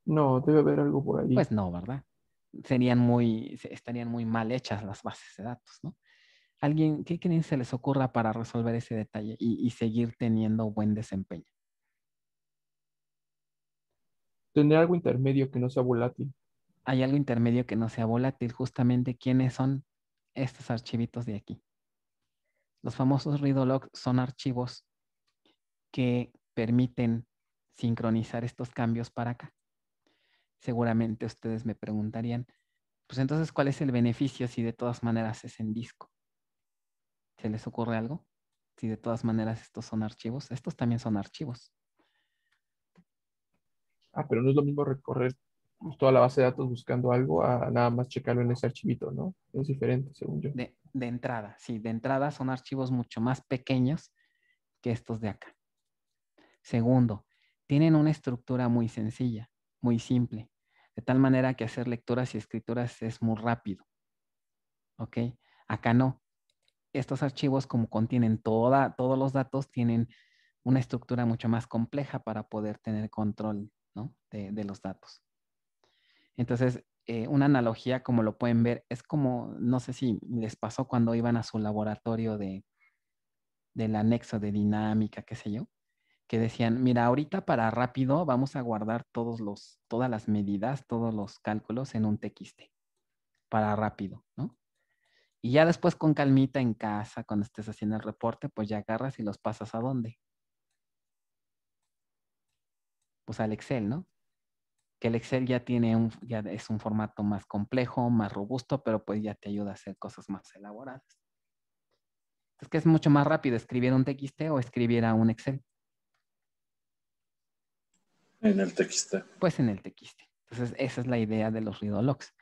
No, debe haber algo por ahí. Pues no, ¿verdad? Serían muy, estarían muy mal hechas las bases de datos, ¿no? ¿Alguien, qué creen se les ocurra para resolver ese detalle y, y seguir teniendo buen desempeño? Tener algo intermedio que no sea volátil. Hay algo intermedio que no sea volátil, justamente quiénes son estos archivitos de aquí. Los famosos Ridolog son archivos que permiten sincronizar estos cambios para acá. Seguramente ustedes me preguntarían, pues entonces, ¿cuál es el beneficio si de todas maneras es en disco? ¿Se les ocurre algo? Si de todas maneras estos son archivos, estos también son archivos. Ah, pero no es lo mismo recorrer pues, toda la base de datos buscando algo a nada más checarlo en ese archivito, ¿no? Es diferente, según yo. De, de entrada, sí, de entrada son archivos mucho más pequeños que estos de acá. Segundo, tienen una estructura muy sencilla, muy simple, de tal manera que hacer lecturas y escrituras es muy rápido. ¿Ok? Acá no. Estos archivos, como contienen toda, todos los datos, tienen una estructura mucho más compleja para poder tener control ¿no? de, de los datos. Entonces, eh, una analogía, como lo pueden ver, es como, no sé si les pasó cuando iban a su laboratorio de, del anexo de dinámica, qué sé yo, que decían, mira, ahorita para rápido vamos a guardar todos los, todas las medidas, todos los cálculos en un TXT, para rápido, ¿no? Y ya después con calmita en casa, cuando estés haciendo el reporte, pues ya agarras y los pasas a dónde. Pues al Excel, ¿no? que el Excel ya tiene un, es un formato más complejo, más robusto, pero pues ya te ayuda a hacer cosas más elaboradas. Es que es mucho más rápido escribir un TXT o escribir a un Excel. En el TXT. Pues en el TXT. Entonces, esa es la idea de los ridologs.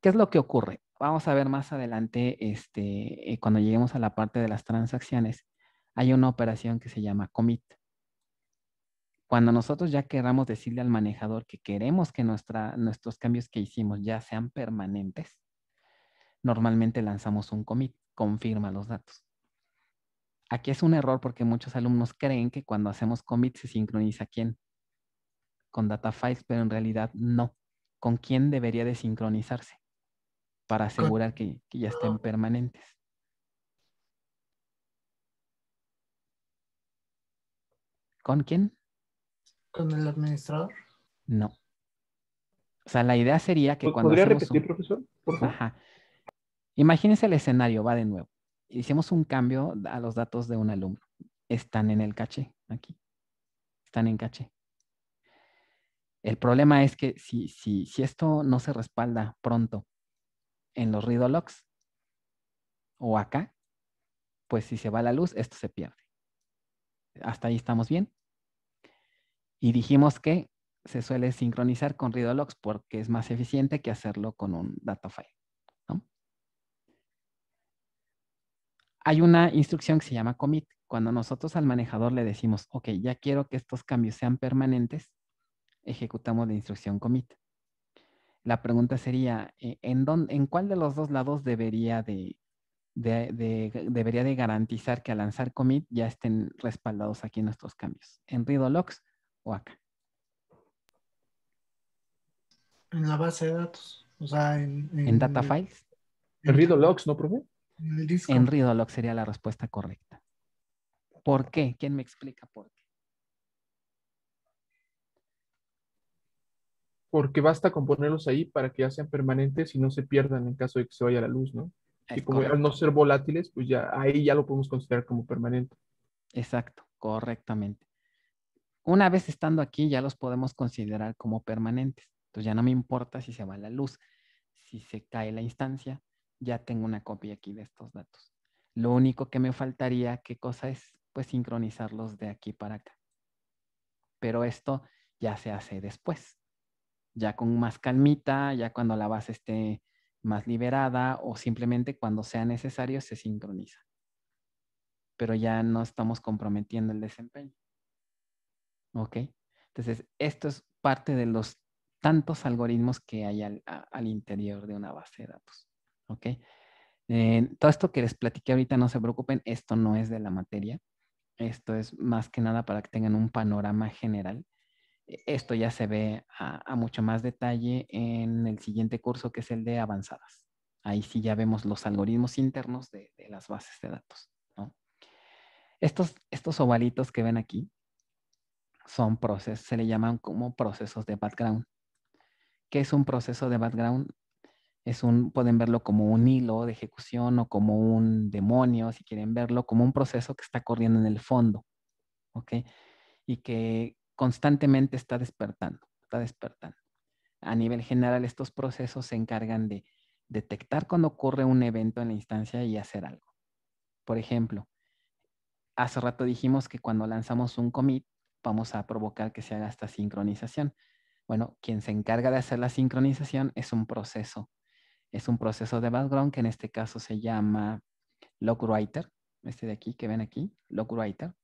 ¿Qué es lo que ocurre? Vamos a ver más adelante, este, eh, cuando lleguemos a la parte de las transacciones, hay una operación que se llama commit. Cuando nosotros ya queramos decirle al manejador que queremos que nuestros cambios que hicimos ya sean permanentes, normalmente lanzamos un commit, confirma los datos. Aquí es un error porque muchos alumnos creen que cuando hacemos commit se sincroniza quién con data files, pero en realidad no. ¿Con quién debería de sincronizarse? Para asegurar que, que ya estén permanentes. ¿Con quién? ¿Con el administrador? No. O sea, la idea sería que cuando. ¿Podría repetir, profesor? Ajá. Imagínense el escenario, va de nuevo. Hicimos un cambio a los datos de un alumno. Están en el caché, aquí. Están en caché. El problema es que si, si esto no se respalda pronto en los logs o acá, pues si se va la luz, esto se pierde. Hasta ahí estamos bien. Y dijimos que se suele sincronizar con RIDOLOCKS porque es más eficiente que hacerlo con un data file. Hay una instrucción que se llama commit. Cuando nosotros al manejador le decimos, ok, ya quiero que estos cambios sean permanentes, ejecutamos la instrucción commit. La pregunta sería, eh, ¿en, cuál de los dos lados debería de, debería de garantizar que al lanzar commit ya estén respaldados aquí nuestros cambios? ¿En logs o acá? En la base de datos. O sea, en. ¿En, data files? En Logs, ¿no, profe? En el disco. En sería la respuesta correcta. ¿Por qué? ¿Quién me explica por qué? Porque basta con ponerlos ahí para que ya sean permanentes y no se pierdan en caso de que se vaya la luz, ¿no? y como ya no ser volátiles, pues ya ahí ya lo podemos considerar como permanente. Exacto, correctamente una vez estando aquí ya los podemos considerar como permanentes. Entonces ya no me importa si se va la luz, si se cae la instancia, ya tengo una copia aquí de estos datos. Lo único que me faltaría, qué cosa es, pues sincronizarlos de aquí para acá. Pero esto ya se hace después, ya con más calmita, ya cuando la base esté más liberada o simplemente cuando sea necesario se sincroniza. Pero ya no estamos comprometiendo el desempeño. ¿Ok? Entonces, esto es parte de los tantos algoritmos que hay al, interior de una base de datos. ¿Ok? todo esto que les platiqué ahorita, no se preocupen, esto no es de la materia. Esto es más que nada para que tengan un panorama general. E, esto ya se ve a, mucho más detalle en el siguiente curso, que es el de avanzadas. Ahí sí ya vemos los algoritmos internos de, las bases de datos. Estos, estos ovalitos que ven aquí son procesos, se le llaman como procesos de background. ¿Qué es un proceso de background? Es un, pueden verlo como un hilo de ejecución o como un demonio, si quieren verlo, como un proceso que está corriendo en el fondo, ¿ok? Y que constantemente está despertando, está despertando. A nivel general, estos procesos se encargan de detectar cuando ocurre un evento en la instancia y hacer algo. Por ejemplo, hace rato dijimos que cuando lanzamos un commit, vamos a provocar que se haga esta sincronización. Bueno, quien se encarga de hacer la sincronización es un proceso. Es un proceso de background que en este caso se llama Writer. este de aquí que ven aquí, LogWriter, Writer.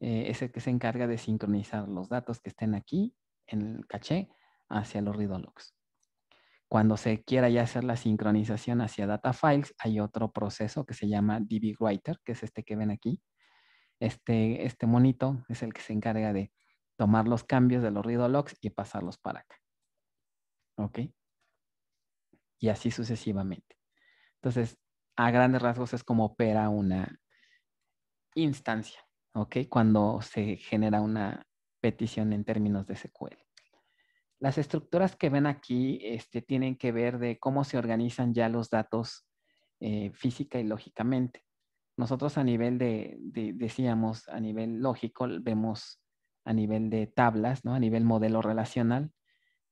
Eh, es el que se encarga de sincronizar los datos que estén aquí en el caché hacia los read Cuando se quiera ya hacer la sincronización hacia data files, hay otro proceso que se llama DBWriter, que es este que ven aquí, este, este, monito es el que se encarga de tomar los cambios de los logs y pasarlos para acá. ¿Ok? Y así sucesivamente. Entonces, a grandes rasgos es como opera una instancia, ¿ok? Cuando se genera una petición en términos de SQL. Las estructuras que ven aquí este, tienen que ver de cómo se organizan ya los datos eh, física y lógicamente nosotros a nivel de, decíamos, a nivel lógico, vemos a nivel de tablas, ¿no? A nivel modelo relacional,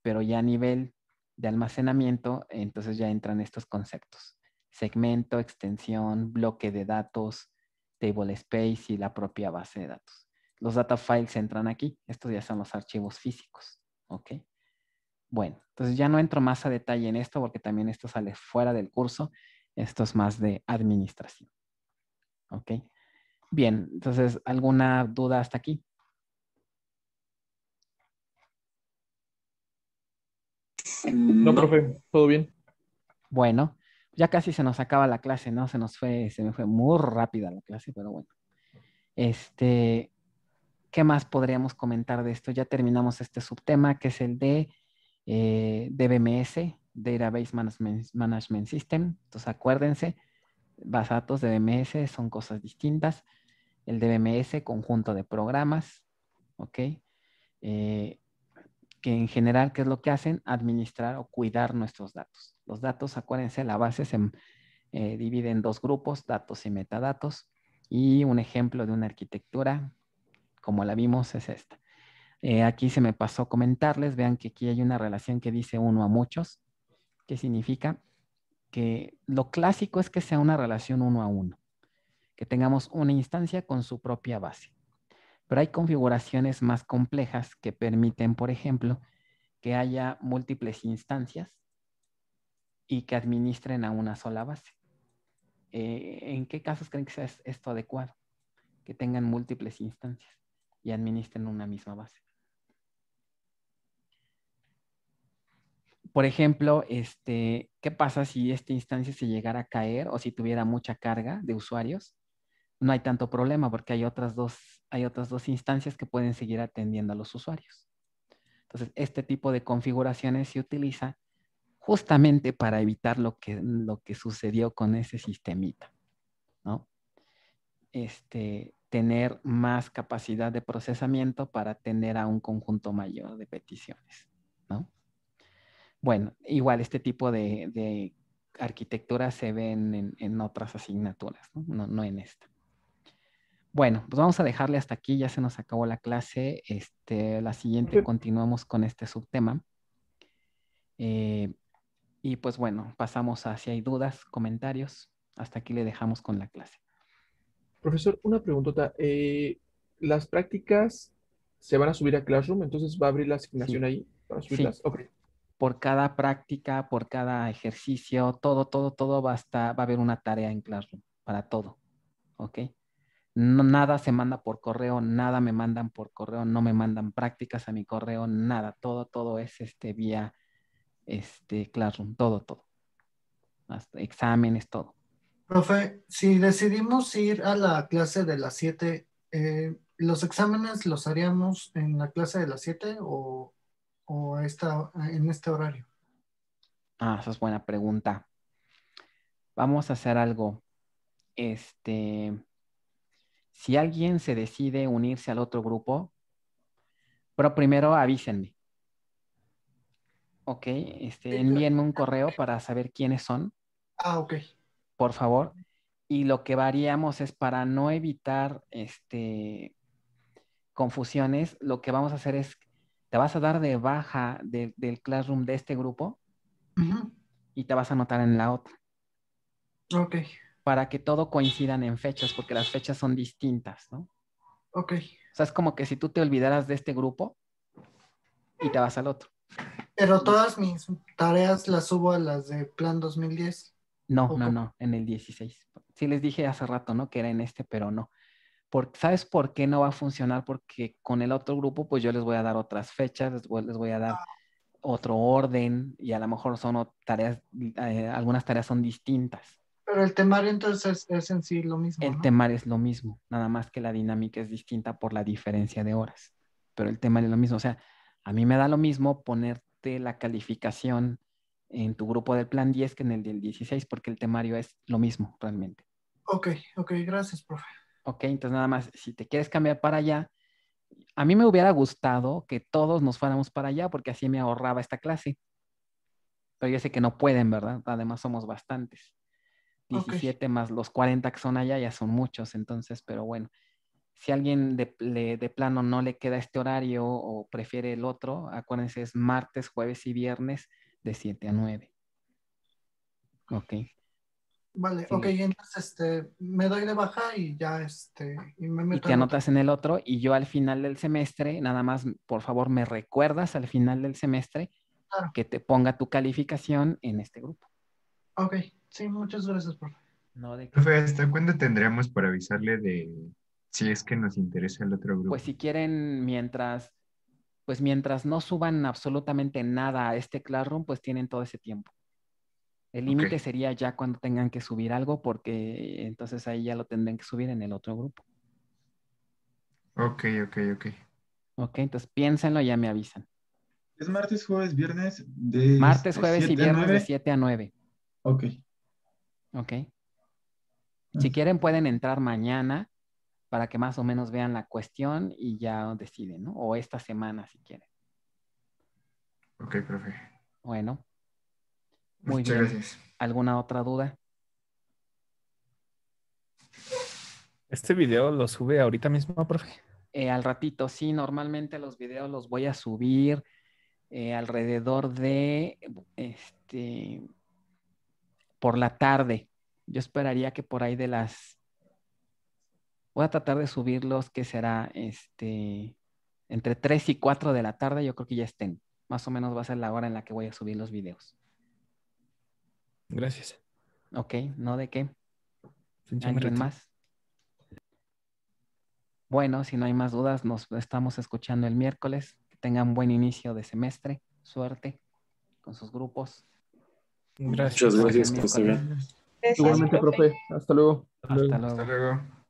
pero ya a nivel de almacenamiento, entonces ya entran estos conceptos. Segmento, extensión, bloque de datos, table space y la propia base de datos. Los data files entran aquí. Estos ya son los archivos físicos, ¿ok? Bueno, entonces ya no entro más a detalle en esto porque también esto sale fuera del curso. Esto es más de administración. Ok. Bien, entonces, ¿alguna duda hasta aquí? No, profe, todo bien. Bueno, ya casi se nos acaba la clase, ¿no? Se nos fue, se me fue muy rápida la clase, pero bueno. Este, ¿qué más podríamos comentar de esto? Ya terminamos este subtema que es el de eh, DBMS, Database Management, Management System. Entonces acuérdense, Basatos de BMS, son cosas distintas. El DBMS, conjunto de programas, ¿ok? Eh, que en general, ¿qué es lo que hacen? Administrar o cuidar nuestros datos. Los datos, acuérdense, la base se eh, divide en dos grupos, datos y metadatos. Y un ejemplo de una arquitectura, como la vimos, es esta. Eh, aquí se me pasó comentarles, vean que aquí hay una relación que dice uno a muchos. ¿Qué significa? que lo clásico es que sea una relación uno a uno, que tengamos una instancia con su propia base. Pero hay configuraciones más complejas que permiten, por ejemplo, que haya múltiples instancias y que administren a una sola base. Eh, ¿En qué casos creen que sea esto adecuado? Que tengan múltiples instancias y administren una misma base. por ejemplo, este, ¿qué pasa si esta instancia se llegara a caer o si tuviera mucha carga de usuarios? No hay tanto problema porque hay otras dos, hay otras dos instancias que pueden seguir atendiendo a los usuarios. Entonces, este tipo de configuraciones se utiliza justamente para evitar lo que, lo que sucedió con ese sistemita, ¿no? Este, tener más capacidad de procesamiento para atender a un conjunto mayor de peticiones, ¿no? Bueno, igual este tipo de, arquitectura se ven en, otras asignaturas, ¿no? ¿no? en esta. Bueno, pues vamos a dejarle hasta aquí, ya se nos acabó la clase. Este, la siguiente continuamos con este subtema. Eh, y pues bueno, pasamos a si hay dudas, comentarios. Hasta aquí le dejamos con la clase. Profesor, una preguntota. Eh, ¿Las prácticas se van a subir a Classroom? Entonces va a abrir la asignación ahí. Para subirlas? Sí por cada práctica, por cada ejercicio, todo, todo, todo va a, estar, va a haber una tarea en Classroom para todo. ¿Ok? nada se manda por correo, nada me mandan por correo, no me mandan prácticas a mi correo, nada. Todo, todo es este vía este Classroom, todo, todo. exámenes, todo. Profe, si decidimos ir a la clase de las 7, eh, ¿los exámenes los haríamos en la clase de las 7 o o en este horario? Ah, esa es buena pregunta. Vamos a hacer algo. Este, si alguien se decide unirse al otro grupo, pero primero avísenme. Ok, este, envíenme un correo para saber quiénes son. Ah, ok. Por favor. Y lo que variamos es para no evitar este, confusiones, lo que vamos a hacer es te vas a dar de baja del classroom de este grupo y te vas a anotar en la otra. Ok. Para que todo coincidan en fechas, porque las fechas son distintas, ¿no? Ok. O sea, es como que si tú te olvidaras de este grupo y te vas al otro. Pero todas mis tareas las subo a las de plan 2010. No, no, no, en el 16. Sí les dije hace rato, ¿no? Que era en este, pero no. ¿Sabes por qué no va a funcionar? Porque con el otro grupo, pues yo les voy a dar otras fechas, les voy, a dar ah. otro orden y a lo mejor son tareas, eh, algunas tareas son distintas. Pero el temario entonces es en sí lo mismo. El temario es lo mismo, nada más que la dinámica es distinta por la diferencia de horas. Pero el temario es lo mismo. O sea, a mí me da lo mismo ponerte la calificación en tu grupo del plan 10 que en el del 16, porque el temario es lo mismo realmente. Ok, ok, gracias, profe ok, entonces nada más, si te quieres cambiar para allá, a mí me hubiera gustado que todos nos fuéramos para allá porque así me ahorraba esta clase. Pero yo sé que no pueden, ¿verdad? Además somos bastantes. 17 más los 40 que son allá ya son muchos, entonces, pero bueno, si alguien de, de, plano no le queda este horario o prefiere el otro, acuérdense, es martes, jueves y viernes de 7 a 9. Ok. Vale, ok, entonces este, me doy de baja y ya este. me meto y te anotas en el otro y yo al final del semestre, nada más, por favor, me recuerdas al final del semestre que te ponga tu calificación en este grupo. Ok, sí, muchas gracias, profe. No, de Profe, cuándo tendríamos para avisarle de si es que nos interesa el otro grupo? Pues si quieren, mientras, pues mientras no suban absolutamente nada a este Classroom, pues tienen todo ese tiempo. El límite sería ya cuando tengan que subir algo, porque entonces ahí ya lo tendrán que subir en el otro grupo. Ok, ok, ok. Ok, entonces piénsenlo y ya me avisan. ¿Es martes, jueves, viernes? De martes, jueves y viernes de 7 a 9. Ok. Ok. Ah. Si quieren pueden entrar mañana para que más o menos vean la cuestión y ya deciden, ¿no? O esta semana si quieren. Ok, profe. Bueno, muy Muchas bien. gracias. ¿Alguna otra duda? ¿Este video lo sube ahorita mismo, profe? Eh, al ratito, sí, normalmente los videos los voy a subir eh, alrededor de, este, por la tarde. Yo esperaría que por ahí de las, voy a tratar de subirlos, que será, este, entre 3 y 4 de la tarde, yo creo que ya estén. Más o menos va a ser la hora en la que voy a subir los videos. Gracias. Ok, no de qué. ¿Alguien más? Bueno, si no hay más dudas, nos estamos escuchando el miércoles. Que tengan buen inicio de semestre. Suerte con sus grupos. Gracias. Muchas gracias, Igualmente, profe. Hasta luego. Hasta luego.